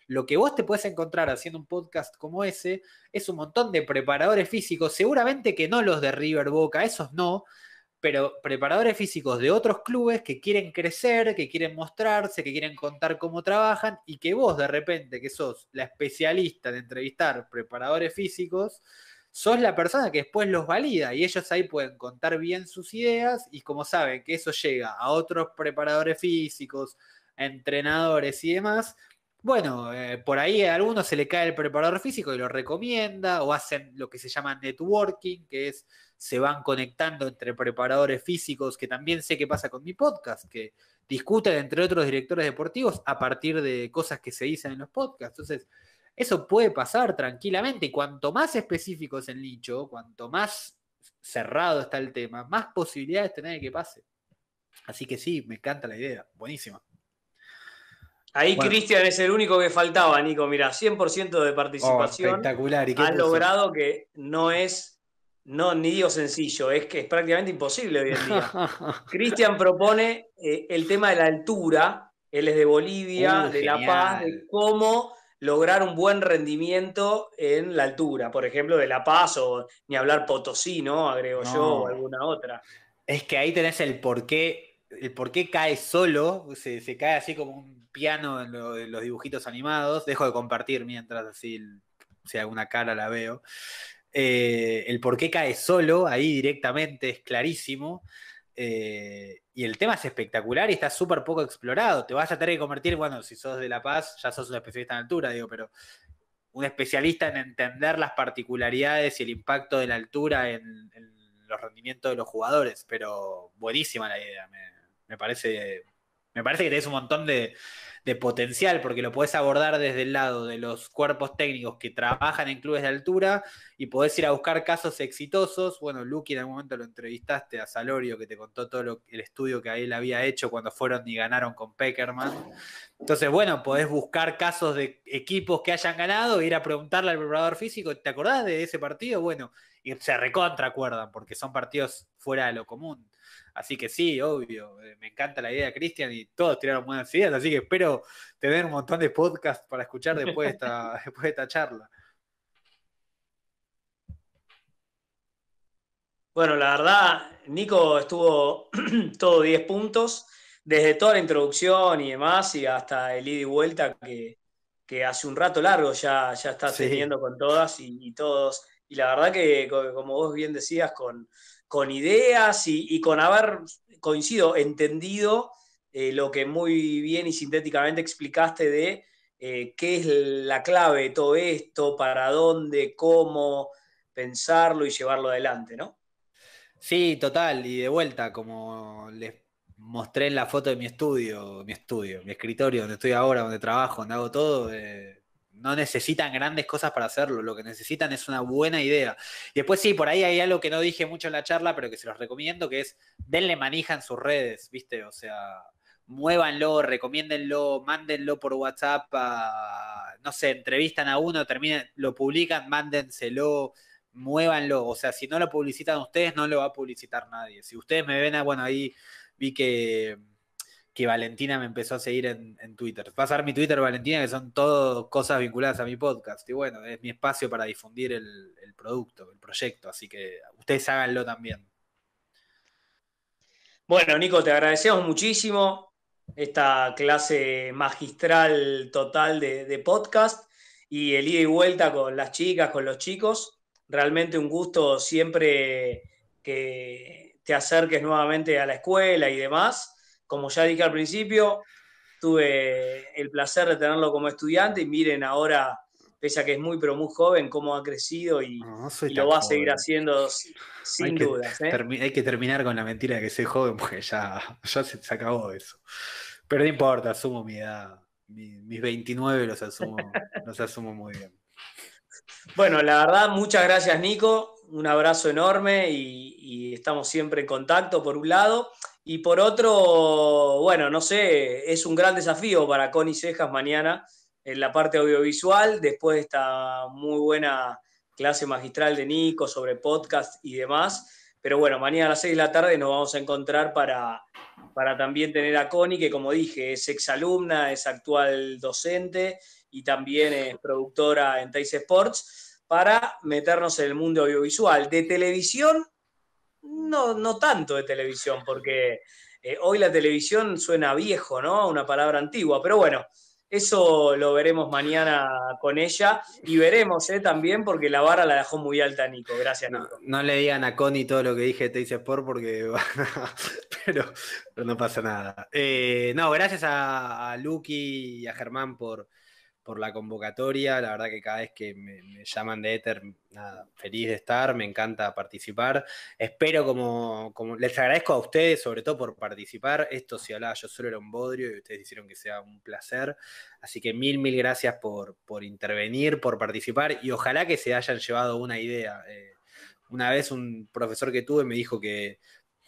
Speaker 3: lo que vos te puedes encontrar haciendo un podcast como ese es un montón de preparadores físicos, seguramente que no los de River Boca, esos no, pero preparadores físicos de otros clubes que quieren crecer, que quieren mostrarse, que quieren contar cómo trabajan y que vos de repente, que sos la especialista de entrevistar preparadores físicos, sos la persona que después los valida y ellos ahí pueden contar bien sus ideas y como saben que eso llega a otros preparadores físicos, entrenadores y demás, bueno, eh, por ahí a algunos se le cae el preparador físico y lo recomienda o hacen lo que se llama networking, que es se van conectando entre preparadores físicos, que también sé qué pasa con mi podcast, que discuten entre otros directores deportivos a partir de cosas que se dicen en los podcasts. Entonces, eso puede pasar tranquilamente y cuanto más específico es el nicho, cuanto más cerrado está el tema, más posibilidades tener de que pase. Así que sí, me encanta la idea, buenísima. Ahí Cristian es el único que faltaba, Nico. Mira,
Speaker 2: 100% de participación. Oh,
Speaker 3: espectacular. ¿Y logrado
Speaker 2: que no es, no, ni digo sencillo, es que es prácticamente imposible hoy en día. Cristian propone eh, el tema de la altura. Él es de Bolivia, uh, de La Paz, de cómo lograr un buen rendimiento en la altura, por ejemplo, de La Paz o ni hablar Potosí, ¿no? Agrego yo o
Speaker 3: alguna otra. Es que ahí tenés el por qué, el por qué cae solo, se, cae así como un piano en, los dibujitos animados. Dejo de compartir mientras así, si alguna cara la veo. Eh, el por qué cae solo ahí directamente es clarísimo. Eh, y el tema es espectacular y está súper poco explorado. Te vas a tener que convertir, bueno, si sos de La Paz, ya sos un especialista en altura, digo, pero un especialista en entender las particularidades y el impacto de la altura en, los rendimientos de los jugadores. Pero buenísima la idea, me, parece me parece que tenés un montón de, de potencial, porque lo podés abordar desde el lado de los cuerpos técnicos que trabajan en clubes de altura y podés ir a buscar casos exitosos. Bueno, Lucky en algún momento lo entrevistaste a Salorio, que te contó todo el estudio que él había hecho cuando fueron y ganaron con Peckerman. Entonces, bueno, podés buscar casos de equipos que hayan ganado, ir a preguntarle al preparador físico, ¿te acordás de ese partido? Bueno, y se recontra acuerdan porque son partidos fuera de lo común. Así que sí, obvio, eh, me encanta la idea de Cristian y todos tiraron buenas ideas, así que espero tener un montón de podcasts para escuchar después de esta, después de esta charla.
Speaker 2: Bueno, la verdad, Nico estuvo todo 10 puntos, desde toda la introducción y demás, y hasta el ida y vuelta que, que hace un rato largo ya, ya está teniendo con todas y, todos. Y la verdad que, como vos bien decías, con, con ideas y, con haber, coincido, entendido eh, lo que muy bien y sintéticamente explicaste de eh, qué es la clave de todo esto, para dónde, cómo pensarlo y llevarlo adelante, ¿no?
Speaker 3: Sí, total, y de vuelta, como les mostré en la foto de mi estudio, mi estudio, mi escritorio, donde estoy ahora, donde trabajo, donde hago todo, eh, no necesitan grandes cosas para hacerlo, lo que necesitan es una buena idea. Y después sí, por ahí hay algo que no dije mucho en la charla, pero que se los recomiendo, que es denle manija en sus redes, ¿viste? O sea, muévanlo, recomiéndenlo, mándenlo por WhatsApp, no sé, entrevistan a uno, terminen lo publican, mándenselo, muévanlo. O sea, si no lo publicitan ustedes, no lo va a publicitar nadie. Si ustedes me ven, ah, bueno, ahí vi que, Valentina me empezó a seguir en, Twitter. pasar mi Twitter, Valentina, que son todas cosas vinculadas a mi podcast. Y bueno, es mi espacio para difundir el, producto, el proyecto. Así que ustedes háganlo también. Bueno, Nico, te agradecemos muchísimo
Speaker 2: esta clase magistral total de, de, podcast y el ida y vuelta con las chicas, con los chicos. Realmente un gusto siempre que te acerques nuevamente a la escuela y demás. Como ya dije al principio, tuve el placer de tenerlo como estudiante y miren ahora, pese a que es muy, pero muy joven, cómo ha crecido y, lo va a seguir haciendo
Speaker 3: sin hay dudas. ¿eh? Hay que terminar con la mentira de que soy joven porque ya, se, acabó eso. Pero no importa, asumo mi edad. mis 29 los asumo, los asumo muy bien. Bueno, la verdad, muchas gracias Nico un abrazo enorme
Speaker 2: y, estamos siempre en contacto por un lado. Y por otro, bueno, no sé, es un gran desafío para Connie Cejas mañana en la parte audiovisual, después de esta muy buena clase magistral de Nico sobre podcast y demás. Pero bueno, mañana a las 6 de la tarde nos vamos a encontrar para, para también tener a Connie, que como dije, es exalumna, es actual docente y también es productora en Tais Sports para meternos en el mundo audiovisual. De televisión, no, no tanto de televisión, porque eh, hoy la televisión suena viejo, ¿no? Una palabra antigua, pero bueno, eso lo veremos mañana con ella y veremos eh, también porque la vara la dejó muy alta Nico. Gracias, Nico.
Speaker 3: No, le digan a Connie todo lo que dije te dice por porque pero, no pasa nada. Eh, no, gracias a, a Lucky y a Germán por, por la convocatoria. La verdad que cada vez que me, llaman de Ether, feliz de estar, me encanta participar. Espero como, les agradezco a ustedes, sobre todo por participar. Esto si hablaba yo solo era un bodrio y ustedes hicieron que sea un placer. Así que mil, mil gracias por, por intervenir, por participar y ojalá que se hayan llevado una idea. Eh, una vez un profesor que tuve me dijo que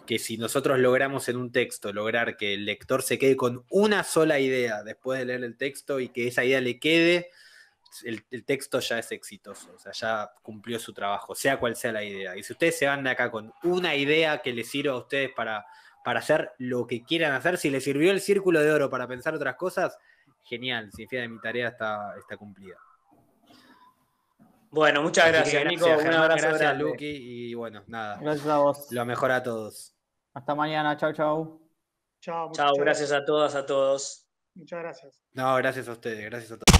Speaker 3: que si nosotros logramos en un texto lograr que el lector se quede con una sola idea después de leer el texto y que esa idea le quede, el, texto ya es exitoso, o sea, ya cumplió su trabajo, sea cual sea la idea. Y si ustedes se van de acá con una idea que les sirva a ustedes para, para hacer lo que quieran hacer, si les sirvió el círculo de oro para pensar otras cosas, genial, significa que mi tarea está, está cumplida. Bueno, muchas gracias, Nico. un abrazo gracias, a Luqui. Y bueno, nada. Gracias a vos. Lo mejor a todos. Hasta mañana, Chao, chau. Chao, chao gracias
Speaker 11: a todas, a todos.
Speaker 2: Muchas gracias.
Speaker 11: No, gracias a ustedes, gracias a todos.